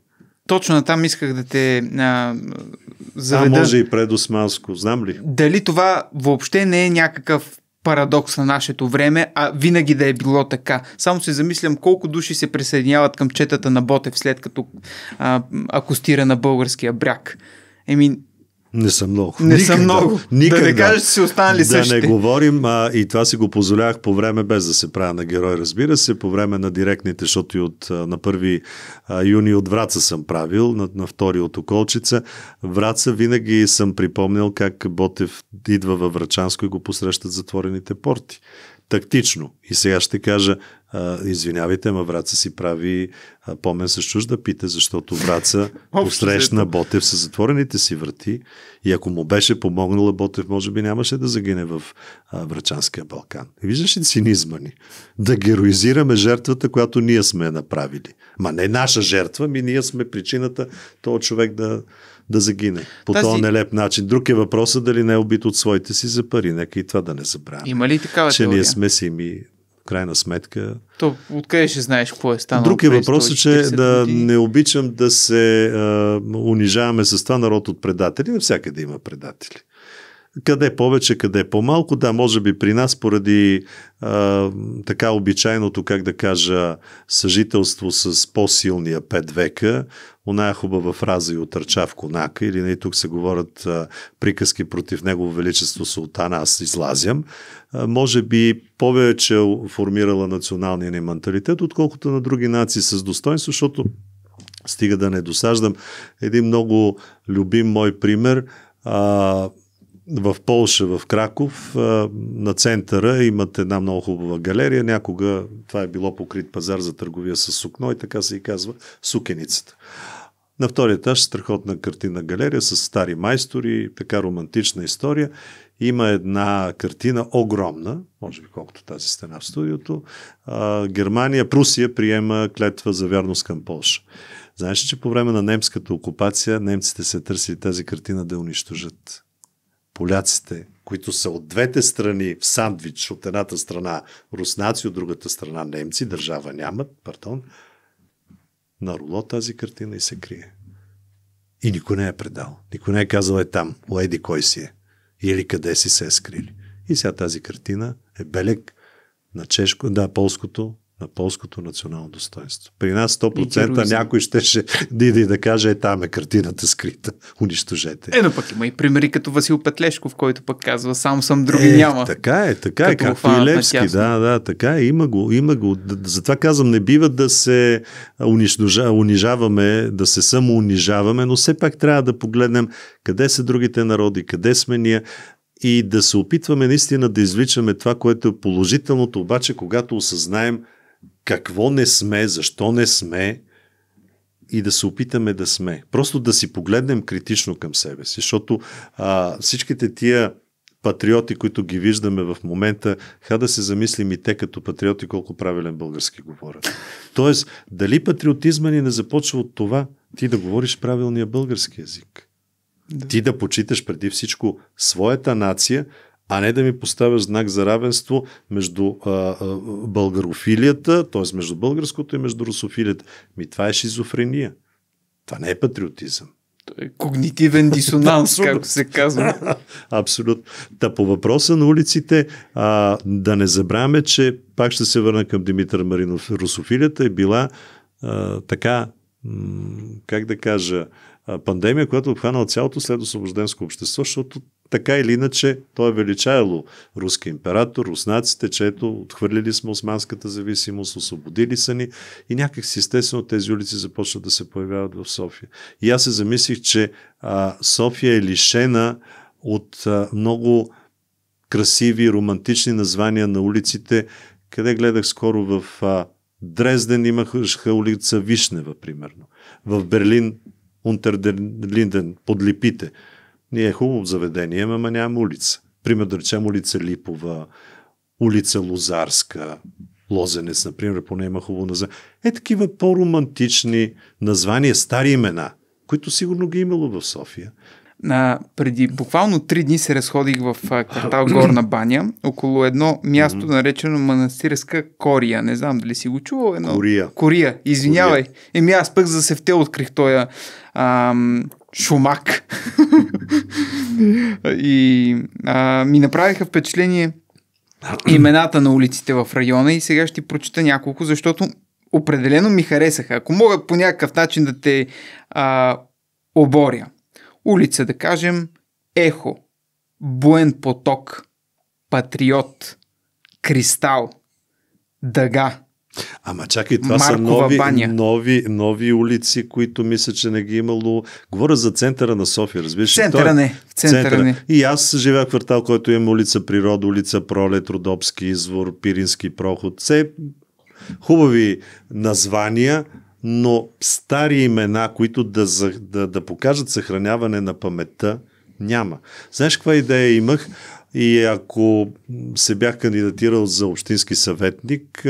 Точно на там исках да те а, заведа. А, може и предосманско, знам ли? Дали това въобще не е някакъв парадокс на нашето време, а винаги да е било така. Само се замислям колко души се присъединяват към четата на Ботев след като а, акустира на българския бряг. Еми, не съм много. Не никъде, съм много. Никъде. Да не кажеш, че си останали да същите. Да не говорим, а, и това си го позволявах по време, без да се правя на герой, разбира се, по време на директните, защото и от, на 1 юни от Враца съм правил, на, на 2 от Околчица. Враца винаги съм припомнял как Ботев идва във Врачанско и го посрещат затворените порти тактично. И сега ще кажа, а, извинявайте, ма Враца си прави а, помен с чужда пита, защото Враца посрещна Ботев с затворените си врати и ако му беше помогнала Ботев, може би нямаше да загине в а, Врачанския Балкан. Виждаш ли цинизма ни? Да героизираме жертвата, която ние сме направили. Ма не наша жертва, ми ние сме причината този човек да да загине по Тази... този нелеп начин. Друг е въпросът дали не е убит от своите си за пари. Нека и това да не забравяме. Има ли такава Че теория? ние сме си ми крайна сметка. То откъде ще знаеш какво е станало? Друг е въпросът, че да години. не обичам да се а, унижаваме с това народ от предатели. Навсякъде има предатели. Къде повече, къде по-малко. Да, може би при нас поради а, така обичайното, как да кажа, съжителство с по-силния пет века, е хубава фраза и отърча в конака, или не, тук се говорят а, приказки против Негово Величество Султана, аз излазям, а, може би повече формирала националния ни менталитет, отколкото на други нации с достоинство, защото стига да не досаждам. Един много любим мой пример. А, в Полша, в Краков, на центъра имат една много хубава галерия. Някога това е било покрит пазар за търговия с сукно и така се и казва сукеницата. На втория етаж страхотна картина галерия с стари майстори, така романтична история. Има една картина огромна, може би колкото тази стена в студиото. Германия, Прусия приема клетва за вярност към Польша. Знаеш ли, че по време на немската окупация немците се търсили тази картина да унищожат? поляците, които са от двете страни в сандвич, от едната страна руснаци, от другата страна немци, държава нямат, пардон, на руло тази картина и се крие. И никой не е предал. Никой не е казал е там, леди кой си е. Или къде си се е скрили. И сега тази картина е белег на чешко, да, полското на полското национално достоинство. При нас 100% някой щеше да иде и да каже, е там е картината скрита, унищожете. Е, но пък има и примери като Васил Петлешков, който пък казва, сам съм други е, няма. Така е, така е, както и Левски, да, да, така е, има го, има го. Затова казвам, не бива да се унижаваме, да се самоунижаваме, но все пак трябва да погледнем къде са другите народи, къде сме ние и да се опитваме наистина да извличаме това, което е положителното, обаче когато осъзнаем – какво не сме, защо не сме и да се опитаме да сме. Просто да си погледнем критично към себе си, защото а, всичките тия патриоти, които ги виждаме в момента, ха да се замислим и те като патриоти колко правилен български говорят. Тоест, дали патриотизма ни не започва от това, ти да говориш правилния български язик. Да. Ти да почиташ преди всичко своята нация, а не да ми поставя знак за равенство между а, а, българофилията, т.е. между българското и между русофилията. Ми това е шизофрения. Това не е патриотизъм. Той е когнитивен дисонанс, както се казва. Абсолютно. Та по въпроса на улиците, а, да не забравяме, че пак ще се върна към Димитър Маринов. Русофилията е била а, така, м- как да кажа, пандемия, която е обхванала цялото следосвобожденско общество, защото така или иначе, той е величаяло руски император, руснаците, чето отхвърлили сме османската зависимост, освободили са ни и някак си естествено тези улици започват да се появяват в София. И аз се замислих, че а, София е лишена от а, много красиви, романтични названия на улиците, къде гледах скоро в а, Дрезден имаха улица Вишнева, примерно. В Берлин под подлепите. Ние е хубаво заведение, ама няма улица. Пример да речем улица Липова, улица Лозарска, Лозенец, например, поне има хубаво название. Е такива по-романтични названия, стари имена, които сигурно ги е имало в София. На, преди буквално три дни се разходих в квартал Горна баня, около едно място, наречено Манастирска Кория. Не знам дали си го чувал. Едно... Кория. Кория, извинявай. Кория. Еми аз пък за Севте открих този ам, шумак. и а, ми направиха впечатление имената на улиците в района и сега ще прочета няколко, защото определено ми харесаха. Ако мога по някакъв начин да те а, оборя. Улица, да кажем, Ехо, Буен поток, Патриот, Кристал, Дъга, Ама чакай, това Маркова са нови, баня. нови, нови улици, които мисля, че не ги е имало. Говоря за центъра на София, разбираш? Центъра е не. В центъра, центъра не. И аз живея в квартал, който има улица Природа, улица Пролет, Родопски извор, Пирински проход. Все хубави названия, но стари имена, които да, да, да покажат съхраняване на паметта, няма. Знаеш каква идея имах? И ако се бях кандидатирал за общински съветник,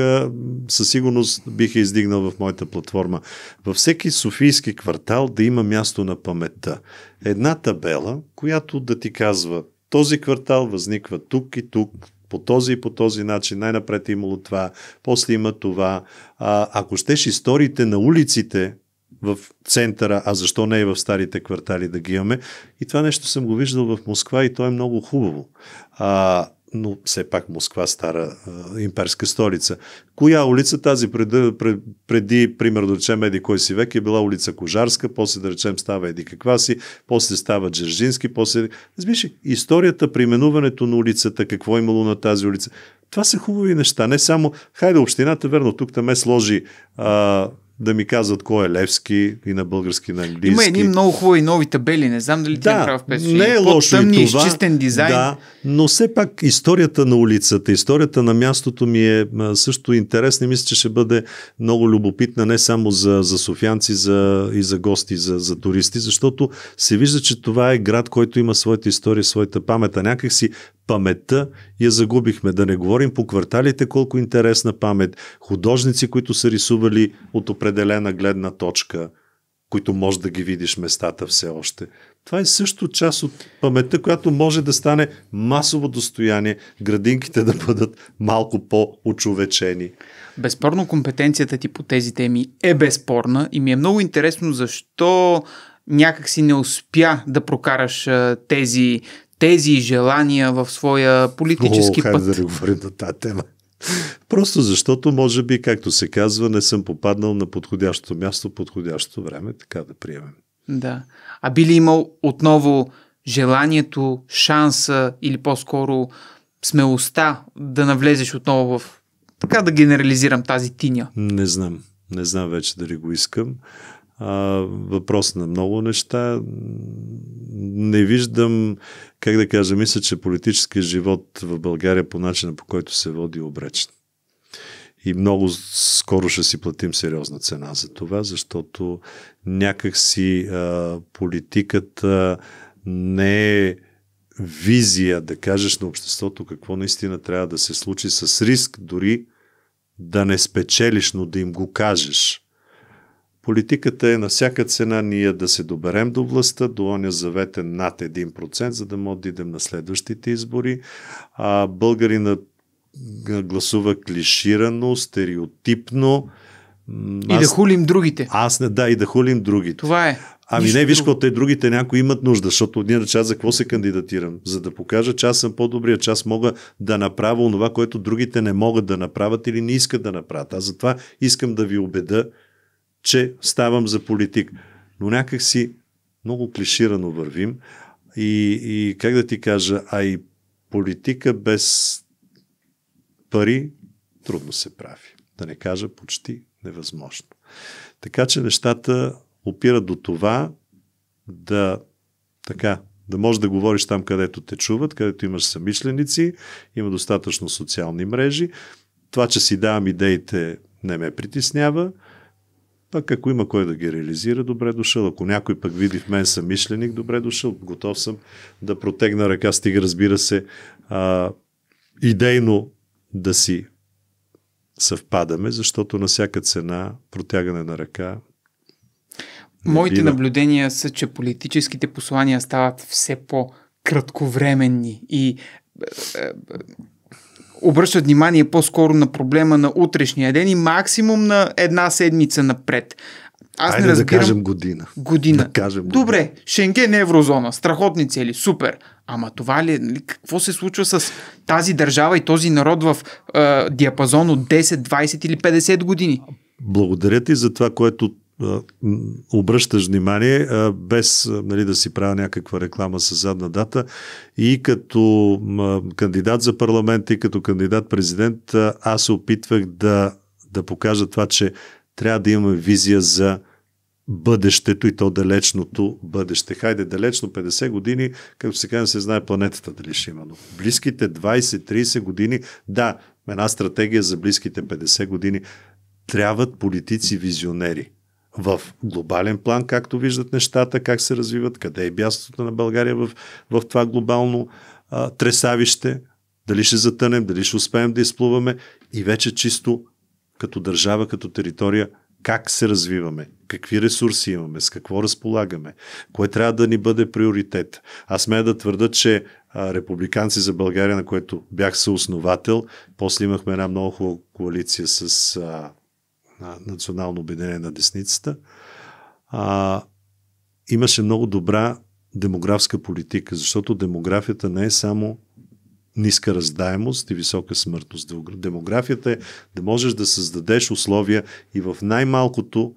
със сигурност бих я издигнал в моята платформа. Във всеки софийски квартал да има място на паметта. Една табела, която да ти казва този квартал възниква тук и тук, по този и по този начин. Най-напред е имало това, после има това. А, ако щеш историите на улиците в центъра, а защо не и в старите квартали да ги имаме. И това нещо съм го виждал в Москва и то е много хубаво. А, но все пак Москва, стара а, имперска столица. Коя улица тази преди, преди, преди примерно да речем Еди кой си век е била улица Кожарска, после да речем става Еди каква си, после става Джержински, после... Разбираш, историята, применуването на улицата, какво е имало на тази улица. Това са хубави неща, не само... Хайде, общината, верно, тук там е сложи а, да ми казват кой е Левски и на български, на английски. Има едни много хубави нови табели, не знам дали ти е прав впечатление. Не е лошо и това, изчистен дизайн. Да, но все пак историята на улицата, историята на мястото ми е също интересна и мисля, че ще бъде много любопитна не само за, за софианци за, и за гости, за, за туристи, защото се вижда, че това е град, който има своята история, своята памет. А някакси паметта я загубихме. Да не говорим по кварталите колко интересна памет, художници, които са рисували от определена гледна точка, които може да ги видиш местата все още. Това е също част от паметта, която може да стане масово достояние, градинките да бъдат малко по-очовечени. Безспорно компетенцията ти по тези теми е безспорна и ми е много интересно защо някак си не успя да прокараш тези тези желания в своя политически О, път. да говорим на тази тема. Просто защото, може би, както се казва, не съм попаднал на подходящото място, подходящото време, така да приемем. Да. А би ли имал отново желанието, шанса или по-скоро смелостта да навлезеш отново в, така да генерализирам тази тиня? Не знам. Не знам вече дали го искам а, въпрос на много неща. Не виждам, как да кажа, мисля, че политическия живот в България по начина по който се води е обречен. И много скоро ще си платим сериозна цена за това, защото някак си политиката не е визия да кажеш на обществото какво наистина трябва да се случи с риск, дори да не спечелиш, но да им го кажеш Политиката е на всяка цена ние да се доберем до властта, до оня заветен над 1%, за да може да идем на следващите избори. А българина гласува клиширано, стереотипно. И аз, да хулим другите. Аз не, да, и да хулим другите. Това е. Ами не, виж те другите някои имат нужда, защото един час за какво се кандидатирам? За да покажа, че аз съм по-добрия, че аз мога да направя онова, което другите не могат да направят или не искат да направят. Аз затова искам да ви убеда, че ставам за политик. Но някак си много клиширано вървим и, и как да ти кажа, а и политика без пари трудно се прави. Да не кажа почти невъзможно. Така че нещата опират до това да така, да можеш да говориш там, където те чуват, където имаш самишленици, има достатъчно социални мрежи. Това, че си давам идеите, не ме притеснява. Пък ако има кой да ги реализира, добре дошъл. Ако някой пък види в мен съмишленик, добре дошъл. Готов съм да протегна ръка, стига разбира се, а, идейно да си съвпадаме, защото на всяка цена протягане на ръка Моите бива. наблюдения са, че политическите послания стават все по-кратковременни и е, е, обръщат внимание по-скоро на проблема на утрешния ден и максимум на една седмица напред. Аз Айде не разбирам... да кажем година. Година. Да кажем година. Добре, Шенген, еврозона, страхотни цели, супер. Ама това ли, е, нали, какво се случва с тази държава и този народ в е, диапазон от 10, 20 или 50 години? Благодаря ти за това, което обръщаш внимание, без нали, да си правя някаква реклама с задна дата. И като кандидат за парламент, и като кандидат президент, аз се опитвах да, да покажа това, че трябва да имаме визия за бъдещето и то далечното бъдеще. Хайде, далечно 50 години, както се казва, се знае планетата дали ще има, но близките 20-30 години, да, една стратегия за близките 50 години, трябват политици визионери – в глобален план, както виждат нещата, как се развиват, къде е бястото на България в, в това глобално а, тресавище, дали ще затънем, дали ще успеем да изплуваме и вече чисто като държава, като територия, как се развиваме, какви ресурси имаме, с какво разполагаме, кое трябва да ни бъде приоритет. Аз смея да твърда, че а, Републиканци за България, на което бях съосновател, после имахме една много хубава коалиция с а, на Национално обединение на десницата, а, имаше много добра демографска политика, защото демографията не е само ниска раздаемост и висока смъртност. Демографията е да можеш да създадеш условия и в най-малкото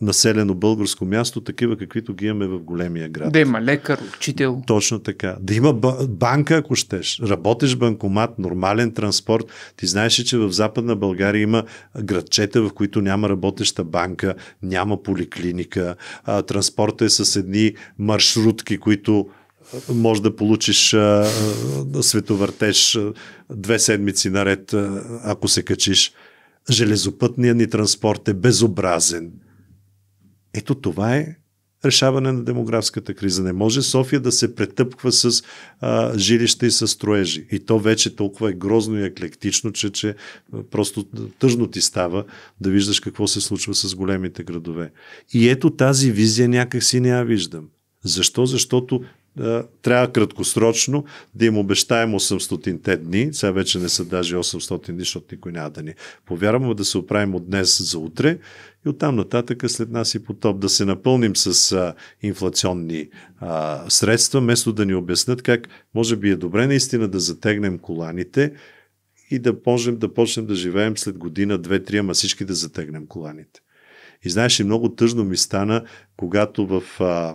населено българско място, такива каквито ги имаме в големия град. Да има лекар, учител. Точно така. Да има банка, ако щеш. Работеш банкомат, нормален транспорт. Ти знаеш, че в Западна България има градчета, в които няма работеща банка, няма поликлиника. Транспорта е с едни маршрутки, които може да получиш а, а, световъртеж а, две седмици наред, а, ако се качиш. Железопътният ни транспорт е безобразен. Ето това е решаване на демографската криза. Не може София да се претъпква с а, жилища и с строежи. И то вече толкова е грозно и еклектично, че, че просто тъжно ти става да виждаш какво се случва с големите градове. И ето тази визия някак си не я виждам. Защо? Защото а, трябва краткосрочно да им обещаем 800-те дни. Сега вече не са даже 800 дни, защото никой няма да ни Повярваме да се оправим от днес за утре и оттам нататък след нас и потоп. Да се напълним с а, инфлационни а, средства, вместо да ни обяснат как може би е добре наистина да затегнем коланите и да можем да почнем да живеем след година, две, три, ама всички да затегнем коланите. И знаеш, и много тъжно ми стана, когато в а,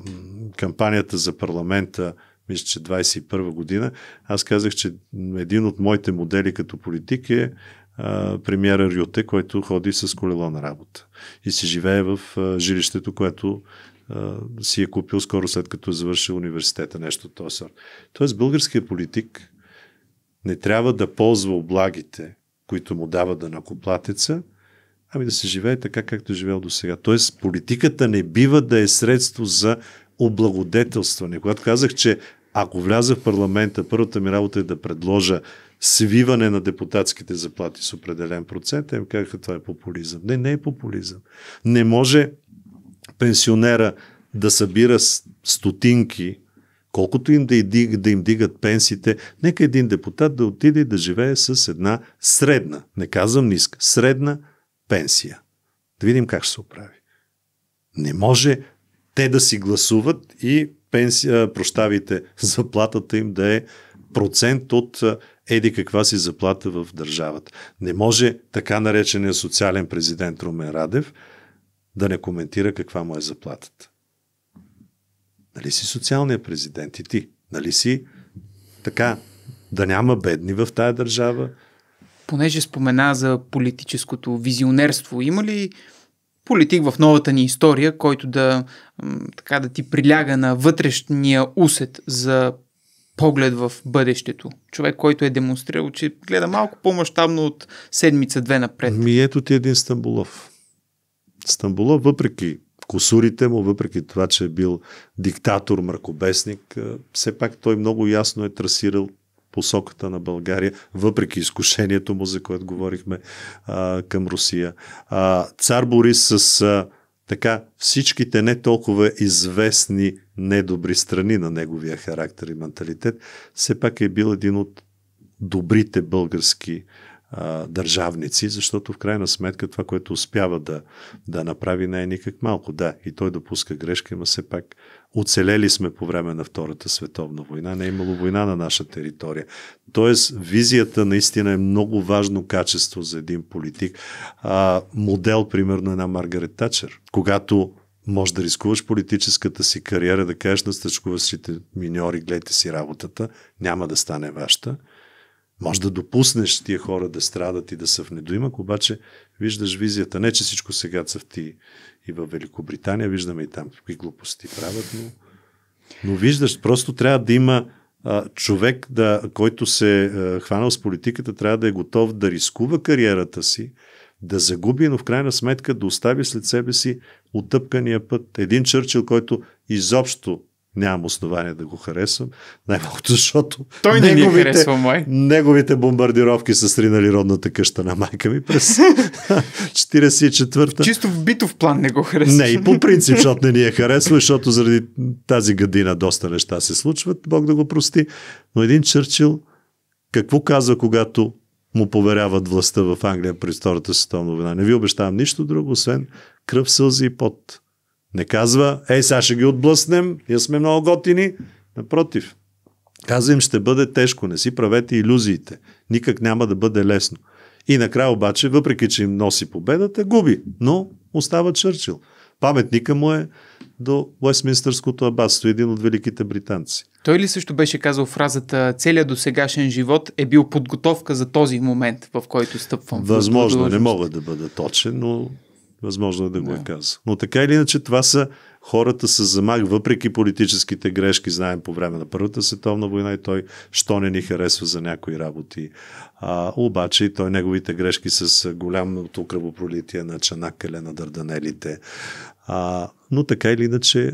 кампанията за парламента, мисля, че 21 година, аз казах, че един от моите модели като политик е премиера Рюте, който ходи с колело на работа и се живее в а, жилището, което а, си е купил скоро след като е завършил университета, нещо от този сорт. Тоест българският политик не трябва да ползва облагите, които му дава да накоплатеца, ами да се живее така, както е живеел до сега. Тоест политиката не бива да е средство за облагодетелстване. Когато казах, че ако вляза в парламента, първата ми работа е да предложа свиване на депутатските заплати с определен процент, те им казаха това е популизъм. Не, не е популизъм. Не може пенсионера да събира стотинки, колкото им да, и, да им дигат пенсиите, нека един депутат да отиде да живее с една средна, не казвам ниска, средна пенсия. Да видим как ще се оправи. Не може те да си гласуват и пенсия, прощавите, заплатата им да е процент от еди каква си заплата в държавата. Не може така наречения социален президент Румен Радев да не коментира каква му е заплатата. Нали си социалният президент и ти? Нали си така да няма бедни в тая държава? Понеже спомена за политическото визионерство, има ли политик в новата ни история, който да, така да ти приляга на вътрешния усет за поглед в бъдещето. Човек, който е демонстрирал, че гледа малко по-масштабно от седмица-две напред. Ми ето ти един Стамбулов. Стамбулов, въпреки косурите му, въпреки това, че е бил диктатор, мракобесник, все пак той много ясно е трасирал посоката на България, въпреки изкушението му, за което говорихме а, към Русия. А, цар Борис с а, така всичките не толкова известни недобри страни на неговия характер и менталитет, все пак е бил един от добрите български а, държавници, защото в крайна сметка това, което успява да, да направи, не е никак малко. Да, и той допуска грешки, но все пак Оцелели сме по време на Втората световна война. Не е имало война на наша територия. Тоест, визията наистина е много важно качество за един политик. А, модел, примерно, е една Маргарет Тачер. Когато може да рискуваш политическата си кариера, да кажеш на стъчкуващите миньори, гледайте си работата, няма да стане вашата. Може да допуснеш тия хора да страдат и да са в недоимък, обаче виждаш визията. Не, че всичко сега цъфти и в Великобритания, виждаме и там какви глупости правят, но, но виждаш, просто трябва да има а, човек, да, който се е хванал с политиката, трябва да е готов да рискува кариерата си, да загуби, но в крайна сметка да остави след себе си отъпкания път. Един Чърчил, който изобщо нямам основание да го харесвам. Най-малкото, защото Той не е неговите, харесва, май. неговите бомбардировки са сринали родната къща на майка ми през 44-та. Чисто в битов план не го харесва. Не, и по принцип, защото не ни е харесва, защото заради тази година доста неща се случват, Бог да го прости. Но един Чърчил какво казва, когато му поверяват властта в Англия през Втората световна война? Не ви обещавам нищо друго, освен кръв, сълзи и пот. Не казва, ей, сега ще ги отблъснем, ние сме много готини. Напротив, казва им, ще бъде тежко, не си правете иллюзиите. Никак няма да бъде лесно. И накрая обаче, въпреки че им носи победата, губи. Но остава Чърчил. Паметника му е до Уестминстърското абатство, един от великите британци. Той ли също беше казал фразата «Целият досегашен живот е бил подготовка за този момент, в който стъпвам»? Възможно, не мога да бъда точен, но Възможно е да го е да. е казал. Но така или иначе, това са хората с замах, въпреки политическите грешки, знаем по време на Първата световна война и той, що не ни харесва за някои работи. А, обаче той неговите грешки с голямото кръвопролитие на Чанакеле, на Дарданелите. А, но така или иначе,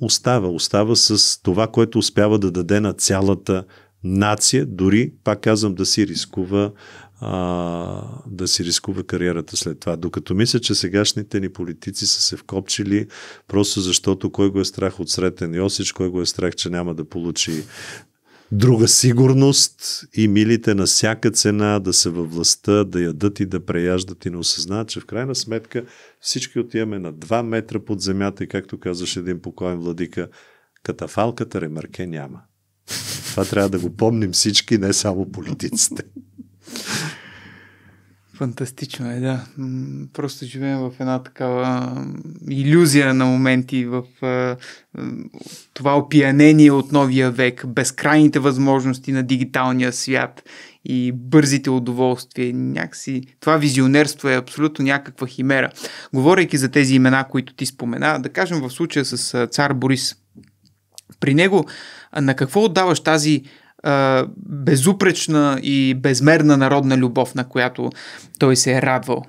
остава. Остава с това, което успява да даде на цялата нация, дори, пак казвам, да си рискува а, да си рискува кариерата след това. Докато мисля, че сегашните ни политици са се вкопчили просто защото кой го е страх от Сретен Йосич, кой го е страх, че няма да получи друга сигурност и милите на всяка цена да са във властта, да ядат и да преяждат и не осъзнават, че в крайна сметка всички отиваме на 2 метра под земята и както казваше един покоен владика, катафалката ремарке няма. Това трябва да го помним всички, не само политиците. Фантастично е, да. Просто живеем в една такава иллюзия на моменти, в това опиянение от новия век, безкрайните възможности на дигиталния свят и бързите удоволствия. Някакси това визионерство е абсолютно някаква химера. Говорейки за тези имена, които ти спомена, да кажем в случая с цар Борис. При него на какво отдаваш тази безупречна и безмерна народна любов, на която той се е радвал.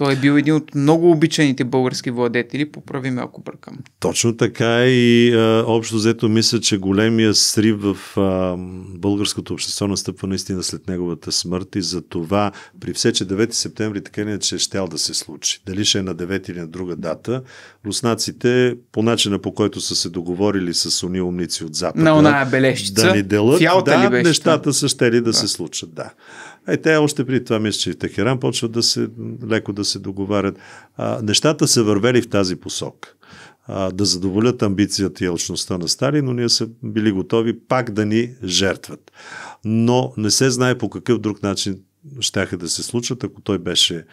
Той е бил един от много обичаните български владетели, поправи ме ако бъркам. Точно така е и а, общо взето мисля, че големия срив в а, българското общество настъпва наистина след неговата смърт и за това при все, че 9 септември така не че е щял да се случи. Дали ще е на 9 или на друга дата, руснаците по начина по който са се договорили с уни умници от Запад. На оная бележчица. Да ни делат, да, нещата са щели да, да се случат, да. А е, и те още при това, мисля, че и Техеран почват да се, леко да се договарят. А, нещата са вървели в тази посока а, да задоволят амбицията и елчността на Сталин, но ние са били готови пак да ни жертват. Но не се знае по какъв друг начин щяха да се случат, ако той беше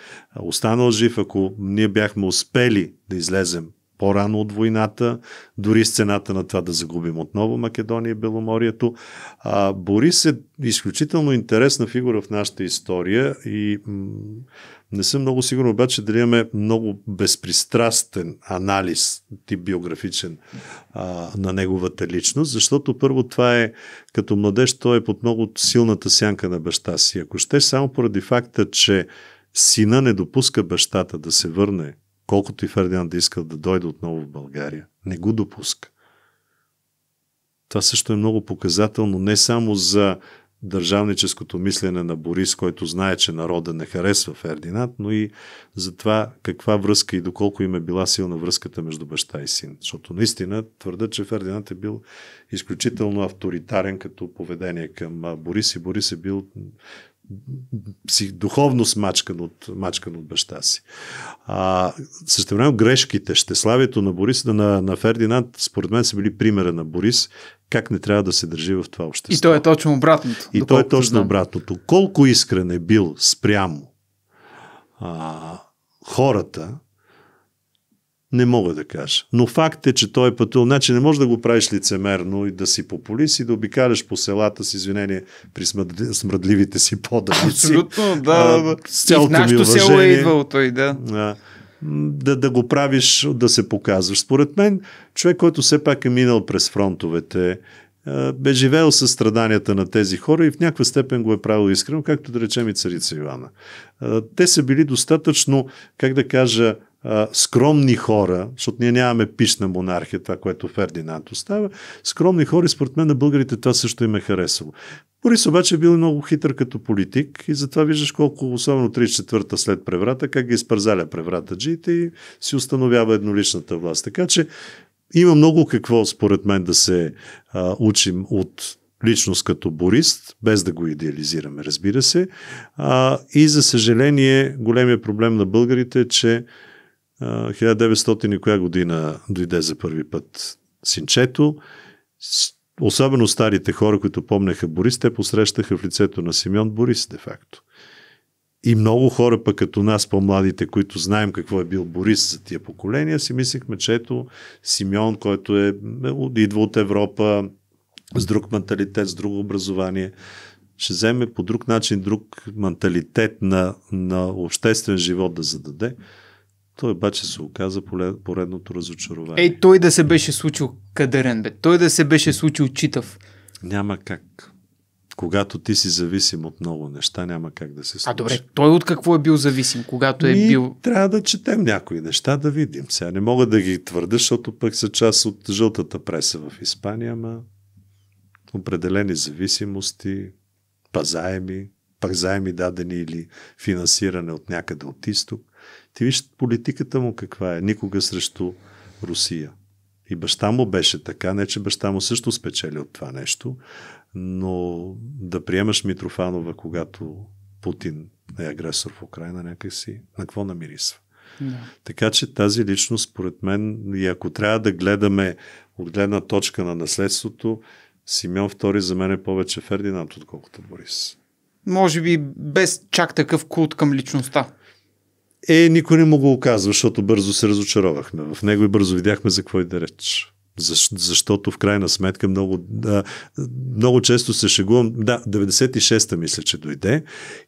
останал жив, ако ние бяхме успели да излезем по-рано от войната, дори с цената на това да загубим отново Македония и Беломорието. А, Борис е изключително интересна фигура в нашата история и м- не съм много сигурен обаче дали имаме много безпристрастен анализ, тип биографичен, а, на неговата личност, защото първо това е, като младеж, той е под много силната сянка на баща си. Ако ще, само поради факта, че сина не допуска бащата да се върне колкото и Фердинанд да иска да дойде отново в България, не го допуска. Това също е много показателно не само за държавническото мислене на Борис, който знае, че народа не харесва Фердинанд, но и за това каква връзка и доколко им е била силна връзката между баща и син. Защото наистина твърда, че Фердинанд е бил изключително авторитарен като поведение към Борис и Борис е бил си духовно смачкан от, мачкан от баща си. А, време, грешките, щеславието на Борис, на, на Фердинанд, според мен са били примера на Борис, как не трябва да се държи в това общество. И то е точно обратното. И то е точно знам. обратното. Колко искрен е бил спрямо а, хората, не мога да кажа. Но факт е, че той е пътувал. Значи не можеш да го правиш лицемерно и да си популист и да обикаляш по селата с извинение при смръдливите си поданици. Абсолютно, да. А, с цялото и в нашото ми уважение, село е идвал той, да. А, да, да го правиш, да се показваш. Според мен, човек, който все пак е минал през фронтовете, бе живеел със страданията на тези хора и в някаква степен го е правил искрено, както да речем и царица Ивана. Те са били достатъчно, как да кажа, а, скромни хора, защото ние нямаме пишна монархия, това, което Фердинанд остава, скромни хора, според мен на българите това също им е харесало. Борис обаче е бил много хитър като политик и затова виждаш колко, особено 34-та след преврата, как ги изпързаля преврата джиите и си установява едноличната власт. Така че има много какво, според мен, да се а, учим от личност като Борис, без да го идеализираме, разбира се. А, и за съжаление, големия проблем на българите е, че 1900 и коя година дойде за първи път синчето. Особено старите хора, които помнеха Борис, те посрещаха в лицето на Симеон Борис, де-факто. И много хора пък като нас, по-младите, които знаем какво е бил Борис за тия поколения, си мислихме, че ето Симеон, който е, е идва от Европа, с друг менталитет, с друго образование, ще вземе по друг начин, друг менталитет на, на обществен живот да зададе. Той обаче се оказа поредното разочарование. Ей, той да се беше случил кадърен, бе. Той да се беше случил читав. Няма как. Когато ти си зависим от много неща, няма как да се случи. А добре, той от какво е бил зависим, когато е Ми, бил... Трябва да четем някои неща, да видим. Сега не мога да ги твърда, защото пък са част от жълтата преса в Испания, ама определени зависимости, пазаеми, пазаеми дадени или финансиране от някъде от изток ти виж политиката му каква е. Никога срещу Русия. И баща му беше така, не че баща му също спечели от това нещо, но да приемаш Митрофанова, когато Путин е агресор в Украина, някакси на какво намирисва. Да. Така че тази личност, според мен, и ако трябва да гледаме от гледна точка на наследството, Симеон II за мен е повече Фердинанд, отколкото Борис. Може би без чак такъв култ към личността. Е, никой не му го оказва, защото бързо се разочаровахме в него и бързо видяхме за какво и да реч. Защ, защото в крайна сметка много, да, много често се шегувам. Да, 96-та мисля, че дойде.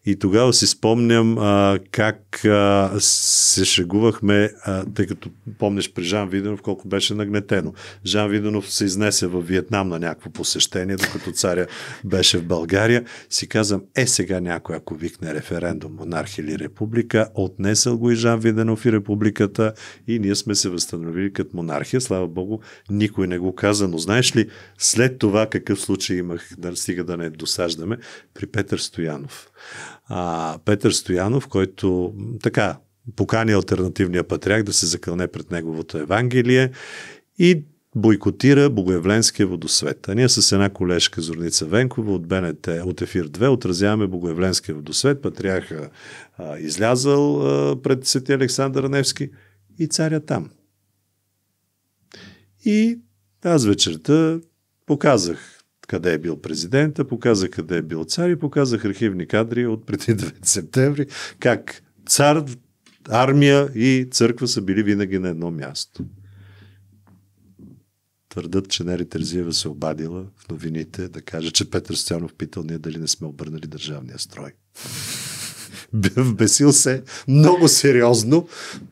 И тогава си спомням а, как а, се шегувахме, а, тъй като помниш при Жан Виденов колко беше нагнетено. Жан Виденов се изнесе в Виетнам на някакво посещение, докато царя беше в България. Си казвам, е сега някой, ако викне референдум, монарх или република, отнесъл го и Жан Виденов и републиката и ние сме се възстановили като монархия. Слава Богу, никой не го каза, но знаеш ли, след това какъв случай имах, да стига да не досаждаме, при Петър Стоянов. А, Петър Стоянов, който така покани альтернативния патриарх да се закълне пред неговото Евангелие и бойкотира Богоявленския водосвет. А ние с една колежка Зорница Венкова от БНТ, от Ефир 2, отразяваме Богоявленския водосвет. Патриарха а, излязал а, пред свети Александър Невски и царя там. И аз вечерта показах къде е бил президента, показах къде е бил цар и показах архивни кадри от преди 9 септември, как цар, армия и църква са били винаги на едно място. Твърдат, че Нери Терзиева се обадила в новините да каже, че Петър Стоянов питал ние дали не сме обърнали държавния строй. вбесил се много сериозно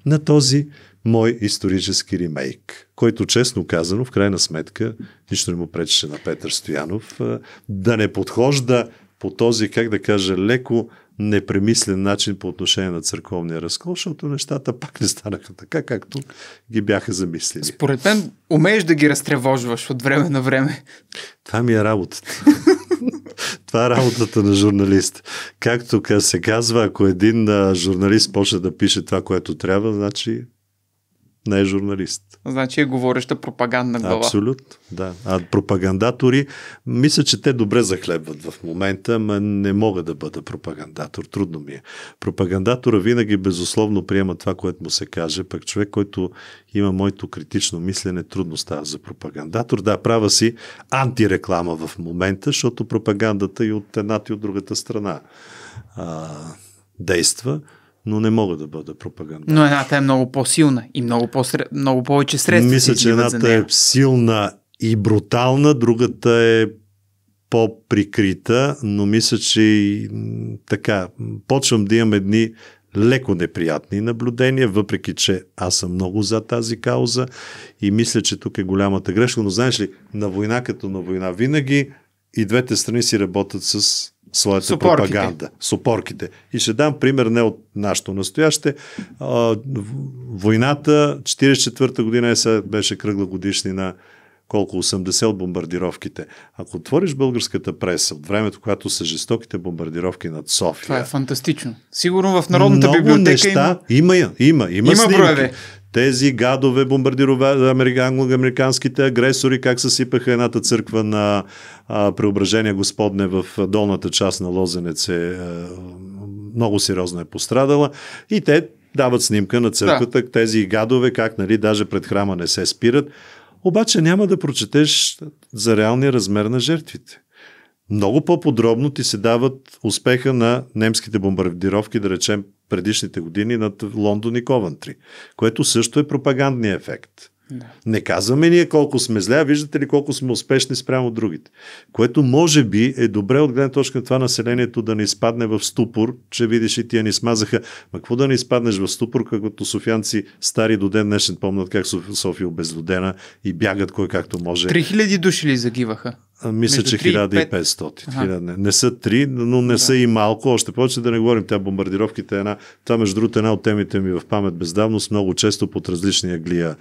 на този мой исторически ремейк, който честно казано, в крайна сметка, нищо не му пречеше на Петър Стоянов да не подхожда по този, как да кажа, леко непремислен начин по отношение на църковния разкол, защото нещата пак не станаха така, както ги бяха замислили. Според мен, умееш да ги разтревожваш от време на време. Това ми е работата. Това е работата на журналист. Както се казва, ако един журналист почне да пише това, което трябва, значи не е журналист. Значи е говореща пропагандна глава. Абсолютно, да. А пропагандатори, мисля, че те добре захлебват в момента, но не мога да бъда пропагандатор. Трудно ми е. Пропагандатора винаги безусловно приема това, което му се каже, пък човек, който има моето критично мислене, трудно става за пропагандатор. Да, права си антиреклама в момента, защото пропагандата и от едната и от другата страна а, действа но не мога да бъда пропаганда. Но едната е много по-силна и много, по много повече средства. Мисля, че едната е силна и брутална, другата е по-прикрита, но мисля, че и така, почвам да имам едни леко неприятни наблюдения, въпреки че аз съм много за тази кауза и мисля, че тук е голямата грешка, но знаеш ли, на война като на война винаги и двете страни си работят с своята Супорките. пропаганда. Супорките. И ще дам пример не от нашето настояще. войната 44-та година е сега беше кръгла годишнина колко 80 от бомбардировките. Ако отвориш българската преса от времето, когато са жестоките бомбардировки над София. Това е фантастично. Сигурно в Народната много библиотека неща, има... Има, има, има, има снимки. Броеве. Тези гадове, бомбардирове, американските агресори, как съсипаха едната църква на а, преображение Господне в долната част на Лозенец е, а, е, много сериозно е пострадала. И те дават снимка на църквата, да. тези гадове, как нали, даже пред храма не се спират. Обаче няма да прочетеш за реалния размер на жертвите много по-подробно ти се дават успеха на немските бомбардировки, да речем предишните години над Лондон и Ковантри, което също е пропагандния ефект. Да. Не казваме ние колко сме зле, а виждате ли колко сме успешни спрямо другите. Което може би е добре от гледна точка на това населението да не изпадне в ступор, че видиш и тия ни смазаха. Ма какво да не изпаднеш в ступор, като софианци стари до ден днешен помнят как София е обезлюдена и бягат кой както може. 3000 души ли загиваха? мисля, че 1500. 1500. Не, не са три, но не да. са и малко. Още повече да не говорим. Тя бомбардировките е една. Това, между другото, е една от темите ми в памет бездавност много често под различни глия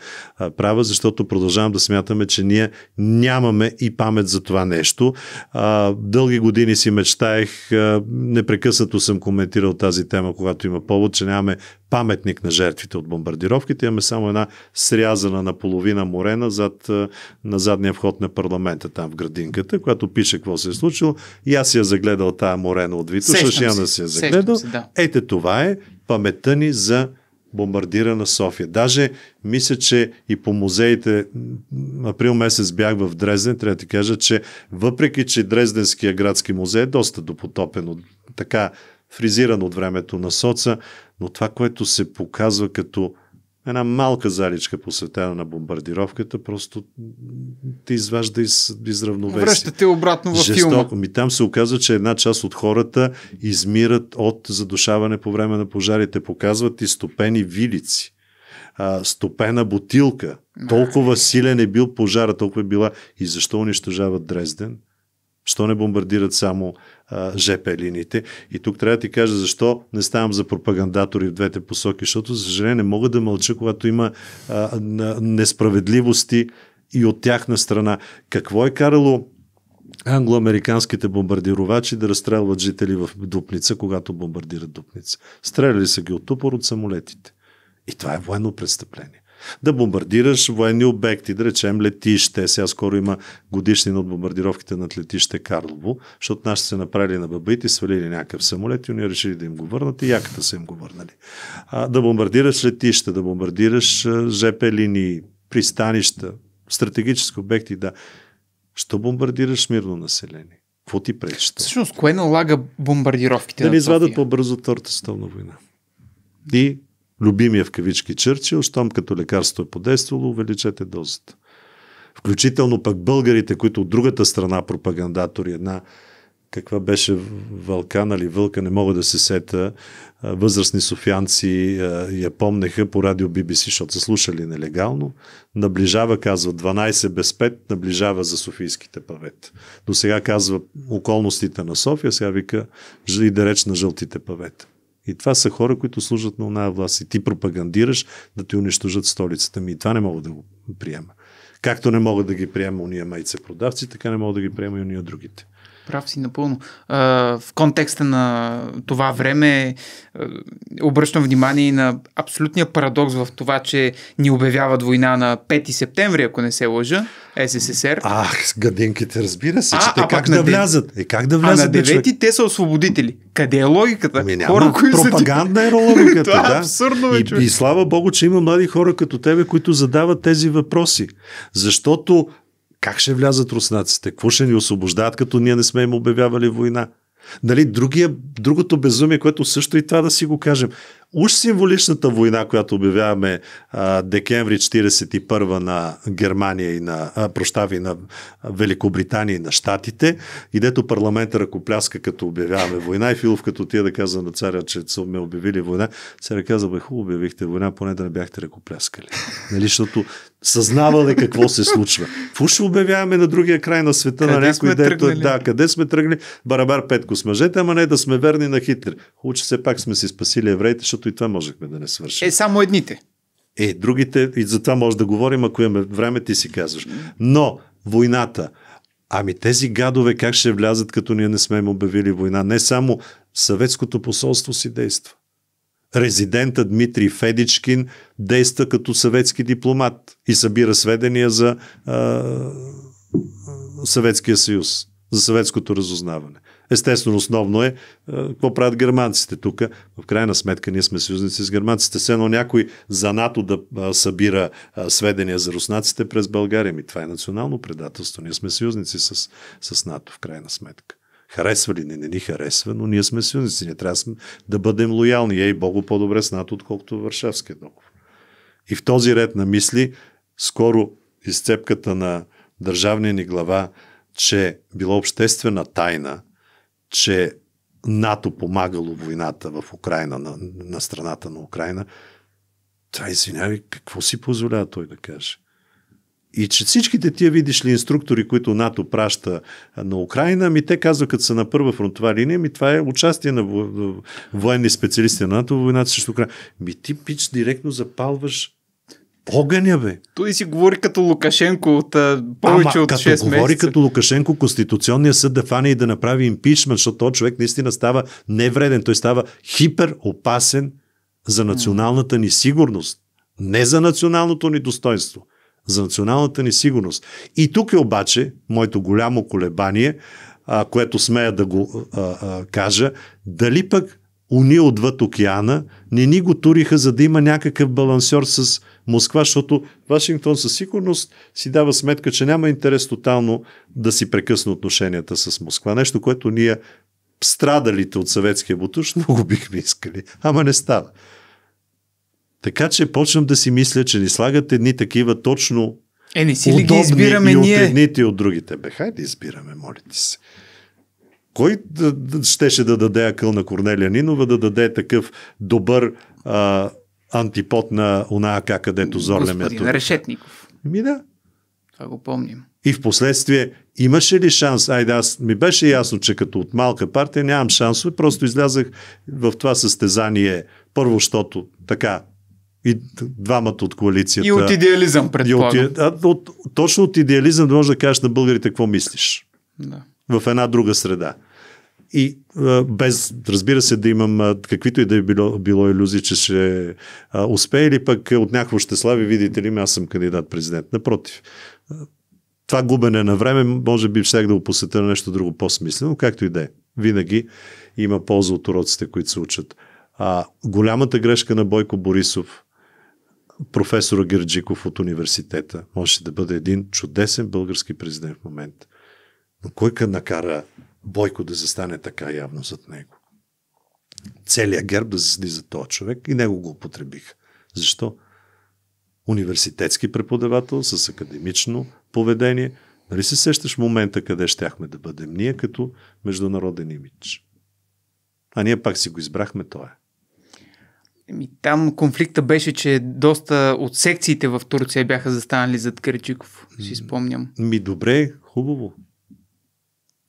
права, защото продължавам да смятаме, че ние нямаме и памет за това нещо. А, дълги години си мечтаях, а, непрекъснато съм коментирал тази тема, когато има повод, че нямаме паметник на жертвите от бомбардировките. Имаме само една срязана на половина морена зад, на задния вход на парламента, там в градинката, която пише какво се е случило. И аз я загледал тая морена от Вито, защото я да си я загледал. Се, да. Ете това е паметта ни за бомбардирана София. Даже мисля, че и по музеите, април месец бях в Дрезден, трябва да ти кажа, че въпреки, че Дрезденския градски музей е доста допотопен, така фризиран от времето на соца, но това, което се показва като една малка заличка посветена на бомбардировката, просто те изважда из, из равновесие. Връщате обратно в Жестоко. филма. Ми там се оказва, че една част от хората измират от задушаване по време на пожарите. Показват и стопени вилици, а, стопена бутилка. Толкова силен е бил пожара, толкова е била. И защо унищожават Дрезден? Що не бомбардират само ЖП линиите. И тук трябва да ти кажа защо не ставам за пропагандатори в двете посоки, защото, за съжаление, не мога да мълча, когато има а, несправедливости и от тяхна страна. Какво е карало англоамериканските бомбардировачи да разстрелват жители в Дупница, когато бомбардират Дупница? Стреляли са ги от тупор от самолетите. И това е военно престъпление да бомбардираш военни обекти, да речем летище. Сега скоро има годишнина от бомбардировките над летище Карлово, защото нашите се направили на и свалили някакъв самолет и ние решили да им го върнат и яката са им го върнали. А, да бомбардираш летище, да бомбардираш ЖП линии, пристанища, стратегически обекти, да. Що бомбардираш мирно население? Какво ти пречи? Всъщност, кое налага бомбардировките? Да ни извадат по-бързо Втората световна война. И любимия в кавички Чърчил, щом като лекарство е подействало, увеличете дозата. Включително пък българите, които от другата страна пропагандатори, една каква беше вълкан или вълка, не мога да се сета, възрастни софианци я помнеха по радио BBC, защото са слушали нелегално. Наближава, казва, 12 без 5, наближава за Софийските павета. До сега казва околностите на София, сега вика и да реч на жълтите павета. И това са хора, които служат на оная власт. И ти пропагандираш да ти унищожат столицата ми. И това не мога да го приема. Както не мога да ги приема уния майце продавци, така не мога да ги приема и уния другите. Прав си напълно. А, в контекста на това време обръщам внимание на абсолютния парадокс в това, че ни обявяват война на 5 септември, ако не се лъжа, СССР. Ах, с гадинките, разбира се, а, че те а как да влязат? Е, как да влязат? А на 9 те са освободители. Къде е логиката? Ами няма, хора, кои пропаганда са... е логиката. това е да. абсурдно, и, и слава богу, че има млади хора като тебе, които задават тези въпроси. Защото как ще влязат руснаците? Какво ще ни освобождават, като ние не сме им обявявали война? Нали, другия, другото безумие, което също и това да си го кажем. Уж символичната война, която обявяваме а, декември 41 на Германия и на, а, прощави, на Великобритания и на Штатите, и дето парламента ръкопляска като обявяваме война и Филов като тия да казва на царя, че са ме обявили война, царя казва, бе хубаво обявихте война, поне да не бяхте ръкопляскали. Нали, защото Съзнавали какво се случва. Какво ще обявяваме на другия край на света, къде на някой дето е, да, къде сме тръгнали, барабар петко с мъжете, ама не да сме верни на Хитлер. Хуче се все пак сме си спасили евреите, защото и това можехме да не свършим. Е, само едните. Е, другите, и за това може да говорим, ако имаме време, ти си казваш. Но, войната. Ами тези гадове как ще влязат, като ние не сме им обявили война? Не само съветското посолство си действа резидента Дмитрий Федичкин действа като съветски дипломат и събира сведения за а, Съветския съюз, за съветското разузнаване. Естествено, основно е какво правят германците тук. В крайна сметка ние сме съюзници с германците. Все едно някой за НАТО да събира сведения за руснаците през България. Ми това е национално предателство. Ние сме съюзници с, с НАТО, в крайна сметка харесва ли не, не ни харесва, но ние сме съюзници. Ние трябва да бъдем лоялни. Ей, Богу, по-добре с НАТО, отколкото Варшавския договор. И в този ред на мисли, скоро изцепката на държавния ни глава, че било обществена тайна, че НАТО помагало войната в Украина, на, на страната на Украина, това извинявай, какво си позволява той да каже? И че всичките тия, видиш ли, инструктори, които НАТО праща на Украина, ми те казват, като са на първа фронтова линия, ми това е участие на военни специалисти на НАТО в войната срещу Украина. Ми ти, пич, директно запалваш огъня, бе. Той си говори като Лукашенко от а, повече Ама, от 6 месеца. Ама, говори като Лукашенко, Конституционния съд да фане и да направи импичмент, защото този човек наистина става невреден. Той става хиперопасен за националната ни сигурност. Не за националното ни достоинство за националната ни сигурност. И тук е обаче моето голямо колебание, а, което смея да го а, а, кажа, дали пък уния отвъд океана не ни го туриха, за да има някакъв балансьор с Москва, защото Вашингтон със сигурност си дава сметка, че няма интерес тотално да си прекъсне отношенията с Москва. Нещо, което ние страдалите от съветския бутуш много бихме искали, ама не става. Така че почвам да си мисля, че ни слагат едни такива точно е, не си ли ги избираме и от ние? едните и от другите. Бе, хайде да избираме, моля се. Кой да, да, щеше да даде акъл на Корнелия Нинова, да даде такъв добър а, антипод на она АК, където Зорлем е тук? Решетников. Ми да. Това го помним. И в последствие имаше ли шанс? Айде, аз ми беше ясно, че като от малка партия нямам шансове, просто излязах в това състезание първо, защото така и двамата от коалицията. И от идеализъм, предполагам. И от, от, точно от идеализъм да можеш да кажеш на българите какво мислиш. Да. В една друга среда. И без, разбира се, да имам каквито и да е било, било иллюзии, че ще а, успее или пък от някакво ще слави, видите ли, ами аз съм кандидат президент. Напротив, това губене на време, може би всяк да го посетя на нещо друго по-смислено, както и да е. Винаги има полза от уроците, които се учат. А голямата грешка на Бойко Борисов професора Герджиков от университета. Можеше да бъде един чудесен български президент в момента. Но кой къд накара Бойко да застане така явно зад него? Целият герб да заседи за този човек и него го употребиха. Защо? Университетски преподавател с академично поведение. Нали се сещаш момента къде щяхме да бъдем ние като международен имидж? А ние пак си го избрахме, тоя. е. Еми, там конфликта беше, че доста от секциите в Турция бяха застанали зад Кирджиков, си спомням. Ми добре, хубаво.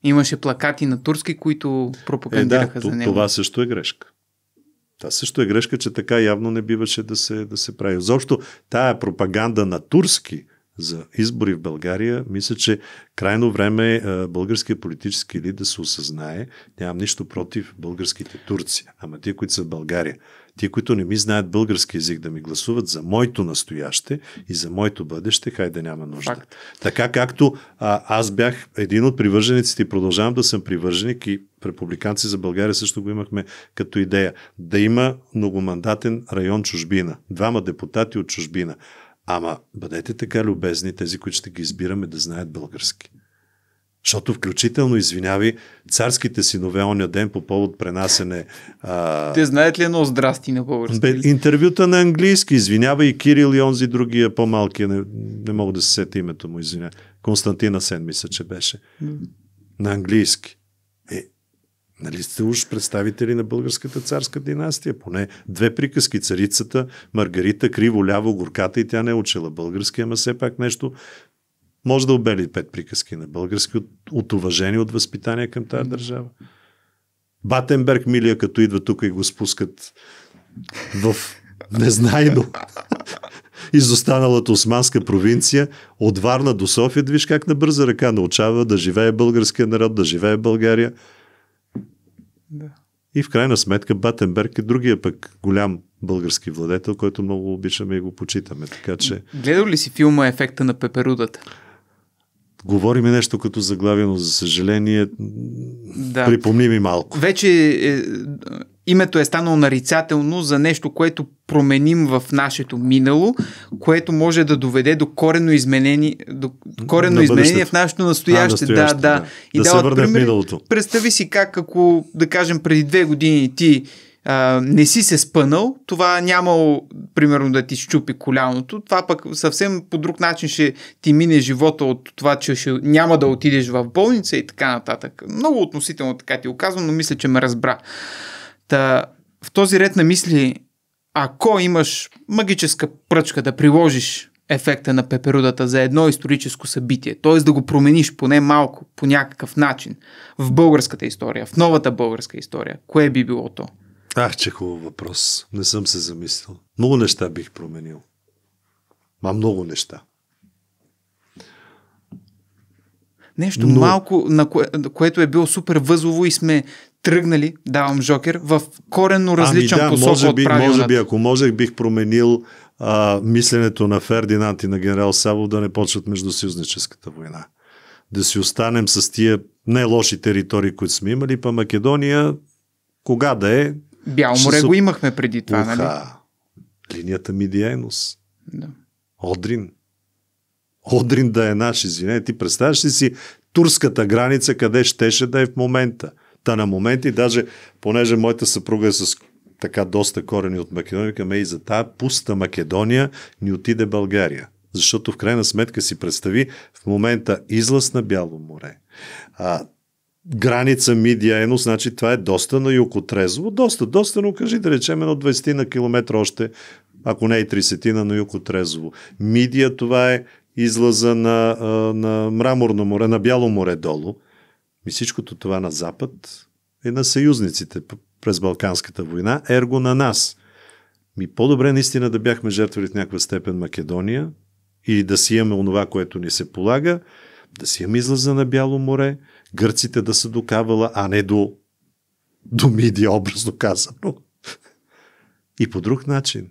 Имаше плакати на турски, които пропагандираха е, да, за него. Това също е грешка. Това също е грешка, че така явно не биваше да се, да се прави. Защо тая пропаганда на турски за избори в България, мисля, че крайно време е българския политически лид да се осъзнае. Нямам нищо против българските турци, ама тия, които са в България. Ти, които не ми знаят български язик, да ми гласуват за моето настояще и за моето бъдеще, хай да няма нужда. Факт. Така както а, аз бях един от привържениците и продължавам да съм привърженик и републиканци за България също го имахме като идея. Да има многомандатен район чужбина. Двама депутати от чужбина. Ама бъдете така любезни, тези, които ще ги избираме, да знаят български. Защото включително, извиняви, царските синове оня ден по повод пренасене... А... Те знаят ли едно здрасти на български? интервюта на английски, извинява и Кирил и онзи другия по малки не, не мога да се сета името му, извиня. Константина Сен, мисля, че беше. Mm. На английски. Е, нали сте уж представители на българската царска династия? Поне две приказки. Царицата Маргарита криво-ляво горката и тя не е учила български, ама все пак нещо може да обели пет приказки на български от, от уважение, от възпитание към тази държава. Батенберг милия, като идва тук и го спускат в незнайно изостаналата османска провинция, от Варна до София, да виж как на бърза ръка научава да живее българския народ, да живее България. Да. И в крайна сметка Батенберг е другия пък голям български владетел, който много обичаме и го почитаме. Така че... Гледал ли си филма Ефекта на пеперудата? говориме нещо като заглавие, но за съжаление да. припомни ми малко. Вече е, името е станало нарицателно за нещо, което променим в нашето минало, което може да доведе до корено изменение, до корено на изменение в нашето настояще. А, настояще да, да. да. И да, да се върне пример, в миналото. Представи си как, ако, да кажем, преди две години ти а, не си се спънал, това няма примерно да ти щупи коляното, това пък съвсем по друг начин ще ти мине живота от това, че ще, няма да отидеш в болница и така нататък. Много относително така ти го казвам, но мисля, че ме разбра. Та, в този ред на мисли, ако имаш магическа пръчка да приложиш ефекта на пеперудата за едно историческо събитие, т.е. да го промениш поне малко, по някакъв начин, в българската история, в новата българска история, кое би било то? А, че хубав въпрос. Не съм се замислил. Много неща бих променил. Ма много неща. Нещо Но... малко, на кое, което е било супер възлово и сме тръгнали, давам жокер, в коренно ами различен ами да, посок може би, от може би, ако можех, бих променил а, мисленето на Фердинанд и на генерал Савов да не почват междусъюзническата война. Да си останем с тия не лоши територии, които сме имали, па Македония, кога да е, Бяло море го имахме преди това, Уха. нали? Линията Мидиенус. Да. Одрин. Одрин да е наш, извинете. Ти представяш ли си турската граница, къде щеше да е в момента? Та на моменти, даже, понеже моята съпруга е с така доста корени от Македония, каме и за тази пуста Македония ни отиде България. Защото в крайна сметка си представи в момента излъз на Бяло море. А, граница мидияйно, значи това е доста на юг отрезво. Доста, доста, но кажи да речем едно 20 на километра още, ако не и 30 на юг отрезво. Мидия това е излаза на, на Мраморно море, на Бяло море долу. И всичкото това на запад е на съюзниците през Балканската война, ерго на нас. Ми по-добре наистина да бяхме жертвали в някаква степен Македония или да си имаме онова, което ни се полага, да си имаме излаза на Бяло море, гърците да са до Кавала, а не до, до Миди, образно казано. И по друг начин.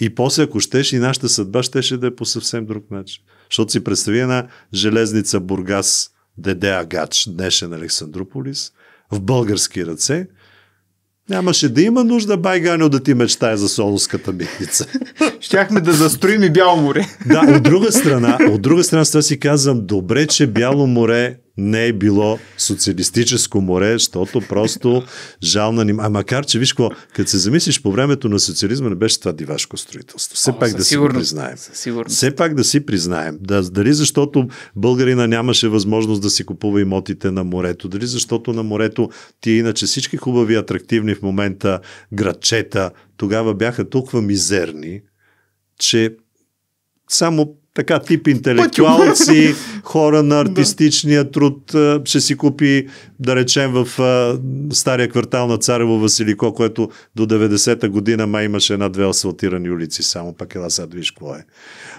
И после, ако щеш, и нашата съдба щеше да е по съвсем друг начин. Защото си представи една железница Бургас, Деде Агач, днешен Александрополис, в български ръце, Нямаше да има нужда, Байгано, да ти мечтае за солоската митница. Щяхме да застроим и Бяло море. да, от друга страна, от друга страна, сега си казвам, добре, че Бяло море не е било социалистическо море, защото просто жална ним. А макар, че виж какво, като се замислиш, по времето на социализма не беше това дивашко строителство. Все О, пак да сигурно, си признаем. Все пак да си признаем. Да, дали защото българина нямаше възможност да си купува имотите на морето, дали защото на морето ти е иначе всички хубави, атрактивни в момента градчета тогава бяха толкова мизерни, че само така тип интелектуалци, хора на артистичния труд, ще си купи, да речем, в стария квартал на Царево Василико, което до 90-та година май имаше една-две асфалтирани улици, само пак една сега виж какво е.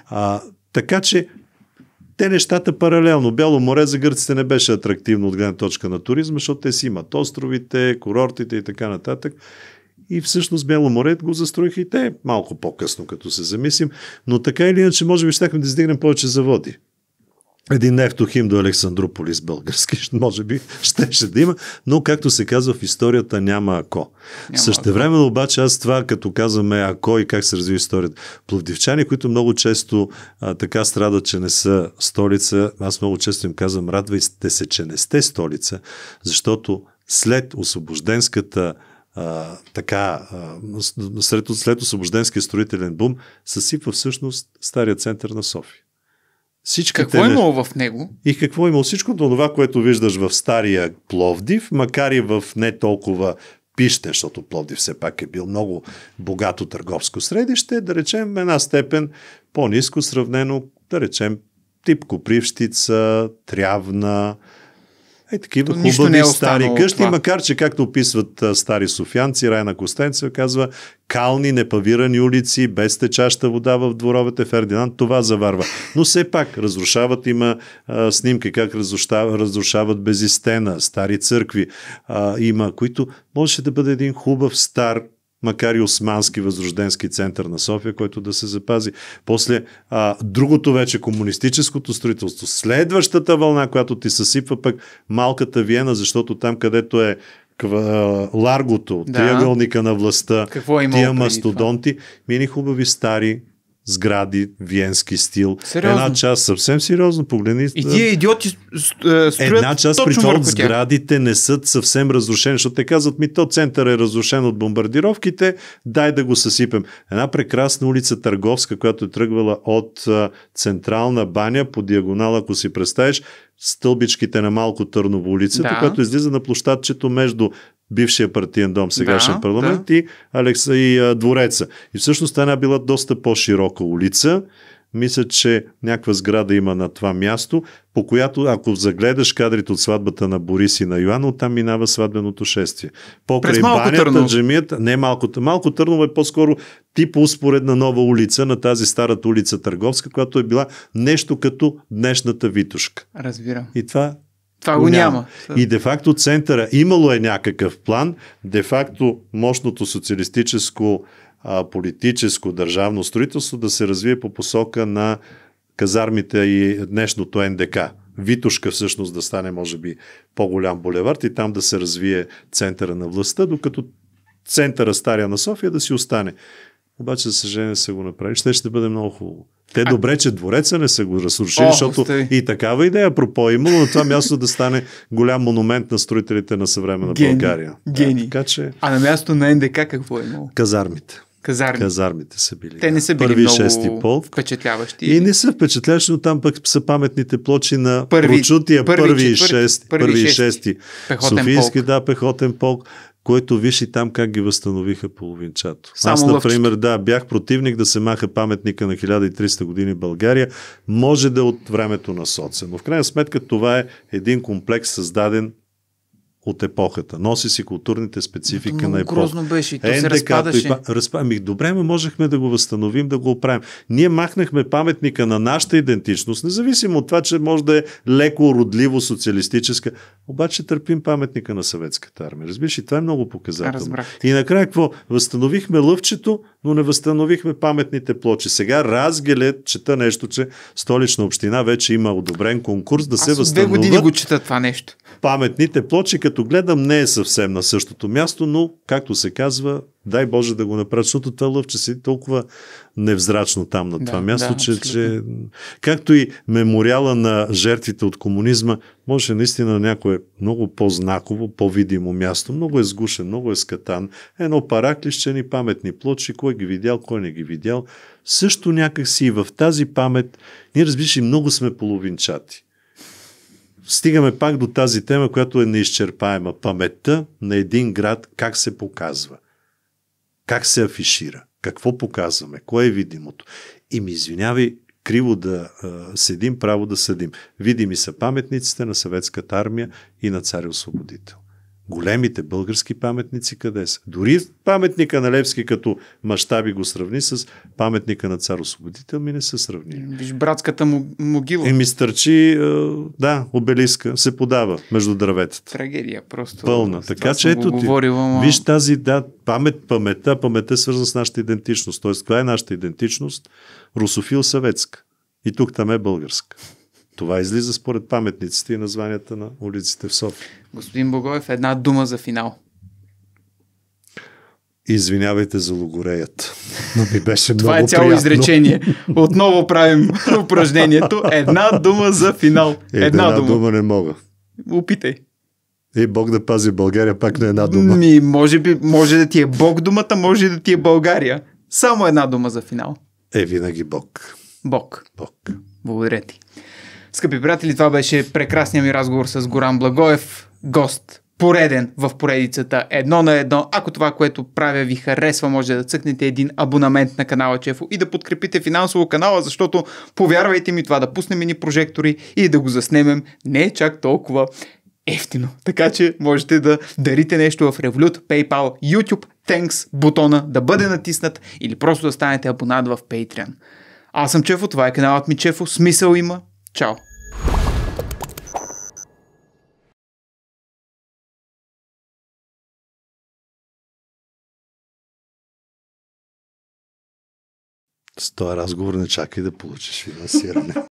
А, така че те нещата паралелно. Бяло море за гърците не беше атрактивно от гледна точка на туризма, защото те си имат островите, курортите и така нататък. И всъщност Бяло море го застроиха и те малко по-късно, като се замислим. Но така или иначе, може би щяхме да издигнем повече заводи. Един нефтохим до Александрополис български, може би, щеше да има, но както се казва в историята няма ако. Няма Същевременно обаче аз това, като казваме ако и как се развива историята, пловдивчани, които много често а, така страдат, че не са столица, аз много често им казвам радвайте се, че не сте столица, защото след освобожденската а, така, а, след, след освобожденския строителен бум, съсипва всъщност стария център на София. Всичките какво е имало в него? И какво е имало? Всичко това, което виждаш в стария Пловдив, макар и в не толкова пище, защото Пловдив все пак е бил много богато търговско средище, да речем една степен по-низко сравнено, да речем, тип Копривщица, Трявна, е, такива То е хубави е стари къщи, това. макар че, както описват а, стари софианци, Райна Костенцева казва, кални, непавирани улици, без течаща вода в дворовете Фердинанд, това заварва. Но все пак разрушават, има а, снимки как разрушават, разрушават безистена, стари църкви а, има, които можеше да бъде един хубав стар макар и Османски възрожденски център на София, който да се запази. После а, другото вече комунистическото строителство. Следващата вълна, която ти съсипва пък малката Виена, защото там където е къва, ларгото, да. триъгълника на властта, Какво е тия мастодонти, мини хубави стари сгради, виенски стил. Сериозно? Една част, съвсем сериозно, погледни. И тия идиоти е, строят Една част при това сградите не са съвсем разрушени, защото те казват ми, то център е разрушен от бомбардировките, дай да го съсипем. Една прекрасна улица Търговска, която е тръгвала от е, централна баня по диагонал, ако си представиш, стълбичките на Малко Търново улицата, да. която излиза на площадчето между бившия партиен дом, сегашен да, парламент да. и, Алекса, и а, двореца. И всъщност тя е била доста по-широка улица. Мисля, че някаква сграда има на това място, по която, ако загледаш кадрите от сватбата на Борис и на Йоан, там минава сватбеното шествие. Покрай малко банята, търно. джемията, не малко, малко Търново е по-скоро тип успоредна нова улица на тази старата улица Търговска, която е била нещо като днешната Витушка. Разбирам. И това това го няма. И де-факто центъра имало е някакъв план, де-факто мощното социалистическо а, политическо държавно строителство да се развие по посока на казармите и днешното НДК. Витушка всъщност да стане, може би, по-голям булевард и там да се развие центъра на властта, докато центъра Стария на София да си остане. Обаче, за съжаление, са го направили. Ще ще бъде много хубаво. Те а... добре, че двореца не са го разрушили, О, защото сте. и такава идея пропо е имало на това място да стане голям монумент на строителите на съвременна Гени. България. Гени. Да, така, че... А на място на НДК какво е имало? Казармите. Казарми. Казармите са били. Те не са били Първи, много шести полк. впечатляващи. И не са впечатляващи, но там пък са паметните плочи на първи, прочутия първи, първи, шести, първи, първи шести. шести. Пехотен Софийски, полк. да, пехотен полк, което виж и там как ги възстановиха половинчато. Само Аз, например, лъвчето. да, бях противник да се маха паметника на 1300 години България. Може да е от времето на Соце, но в крайна сметка това е един комплекс създаден от епохата. Носи си културните специфики Но, на епохата. Грозно беше и то се е разпадаше. И, ами, добре, ме можехме да го възстановим, да го оправим. Ние махнахме паметника на нашата идентичност, независимо от това, че може да е леко родливо социалистическа. Обаче търпим паметника на съветската армия. Разбираш, и това е много показателно. Разбрах. И накрая какво? Възстановихме лъвчето, но не възстановихме паметните плочи. Сега разгеле, чета нещо, че столична община вече има одобрен конкурс да Аз се възстановят. Две години го чета това нещо. Паметните плочи, като като гледам, не е съвсем на същото място, но, както се казва, дай Боже да го направи, защото това лъвче си толкова невзрачно там на това да, място, да, че, че както и мемориала на жертвите от комунизма, може наистина някое много по-знаково, по-видимо място, много е сгушен, много е скатан, едно параклище, ни паметни плочи, кой ги видял, кой не ги видял, също някакси и в тази памет, ние разбираш, много сме половинчати стигаме пак до тази тема, която е неизчерпаема. Паметта на един град как се показва, как се афишира, какво показваме, кое е видимото. И ми извинявай, криво да а, седим, право да съдим. Видими са паметниците на съветската армия и на царя освободител големите български паметници къде са. Дори паметника на Левски като мащаби го сравни с паметника на цар Освободител ми не се сравни. Виж братската му могила. ми стърчи, е, да, обелиска, се подава между дърветата. Трагедия просто. Пълна. Така че ето ти, ама... виж тази да, памет, памета, памета е свързана с нашата идентичност. Тоест, коя е нашата идентичност? Русофил съветска. И тук там е българска. Това излиза според паметниците и названията на улиците в София. Господин Богоев, една дума за финал. Извинявайте за логореят. Но ми беше Това е цяло приятно. изречение. Отново правим упражнението. Една дума за финал. Една, една дума. дума не мога. Опитай. И Бог да пази България пак на една дума. Ми, може, би, може да ти е Бог думата, може да ти е България. Само една дума за финал. Е, винаги Бог. Бог. Бог. Благодаря ти. Скъпи приятели, това беше прекрасният ми разговор с Горан Благоев, гост пореден в поредицата едно на едно. Ако това, което правя ви харесва, може да цъкнете един абонамент на канала Чефо и да подкрепите финансово канала, защото повярвайте ми това да пуснем ни прожектори и да го заснемем не е чак толкова ефтино. Така че можете да дарите нещо в Revolut, PayPal, YouTube, Thanks бутона да бъде натиснат или просто да станете абонат в Patreon. Аз съм Чефо, това е каналът ми Чефо, смисъл има. Чао! с този разговор не чакай да получиш финансиране.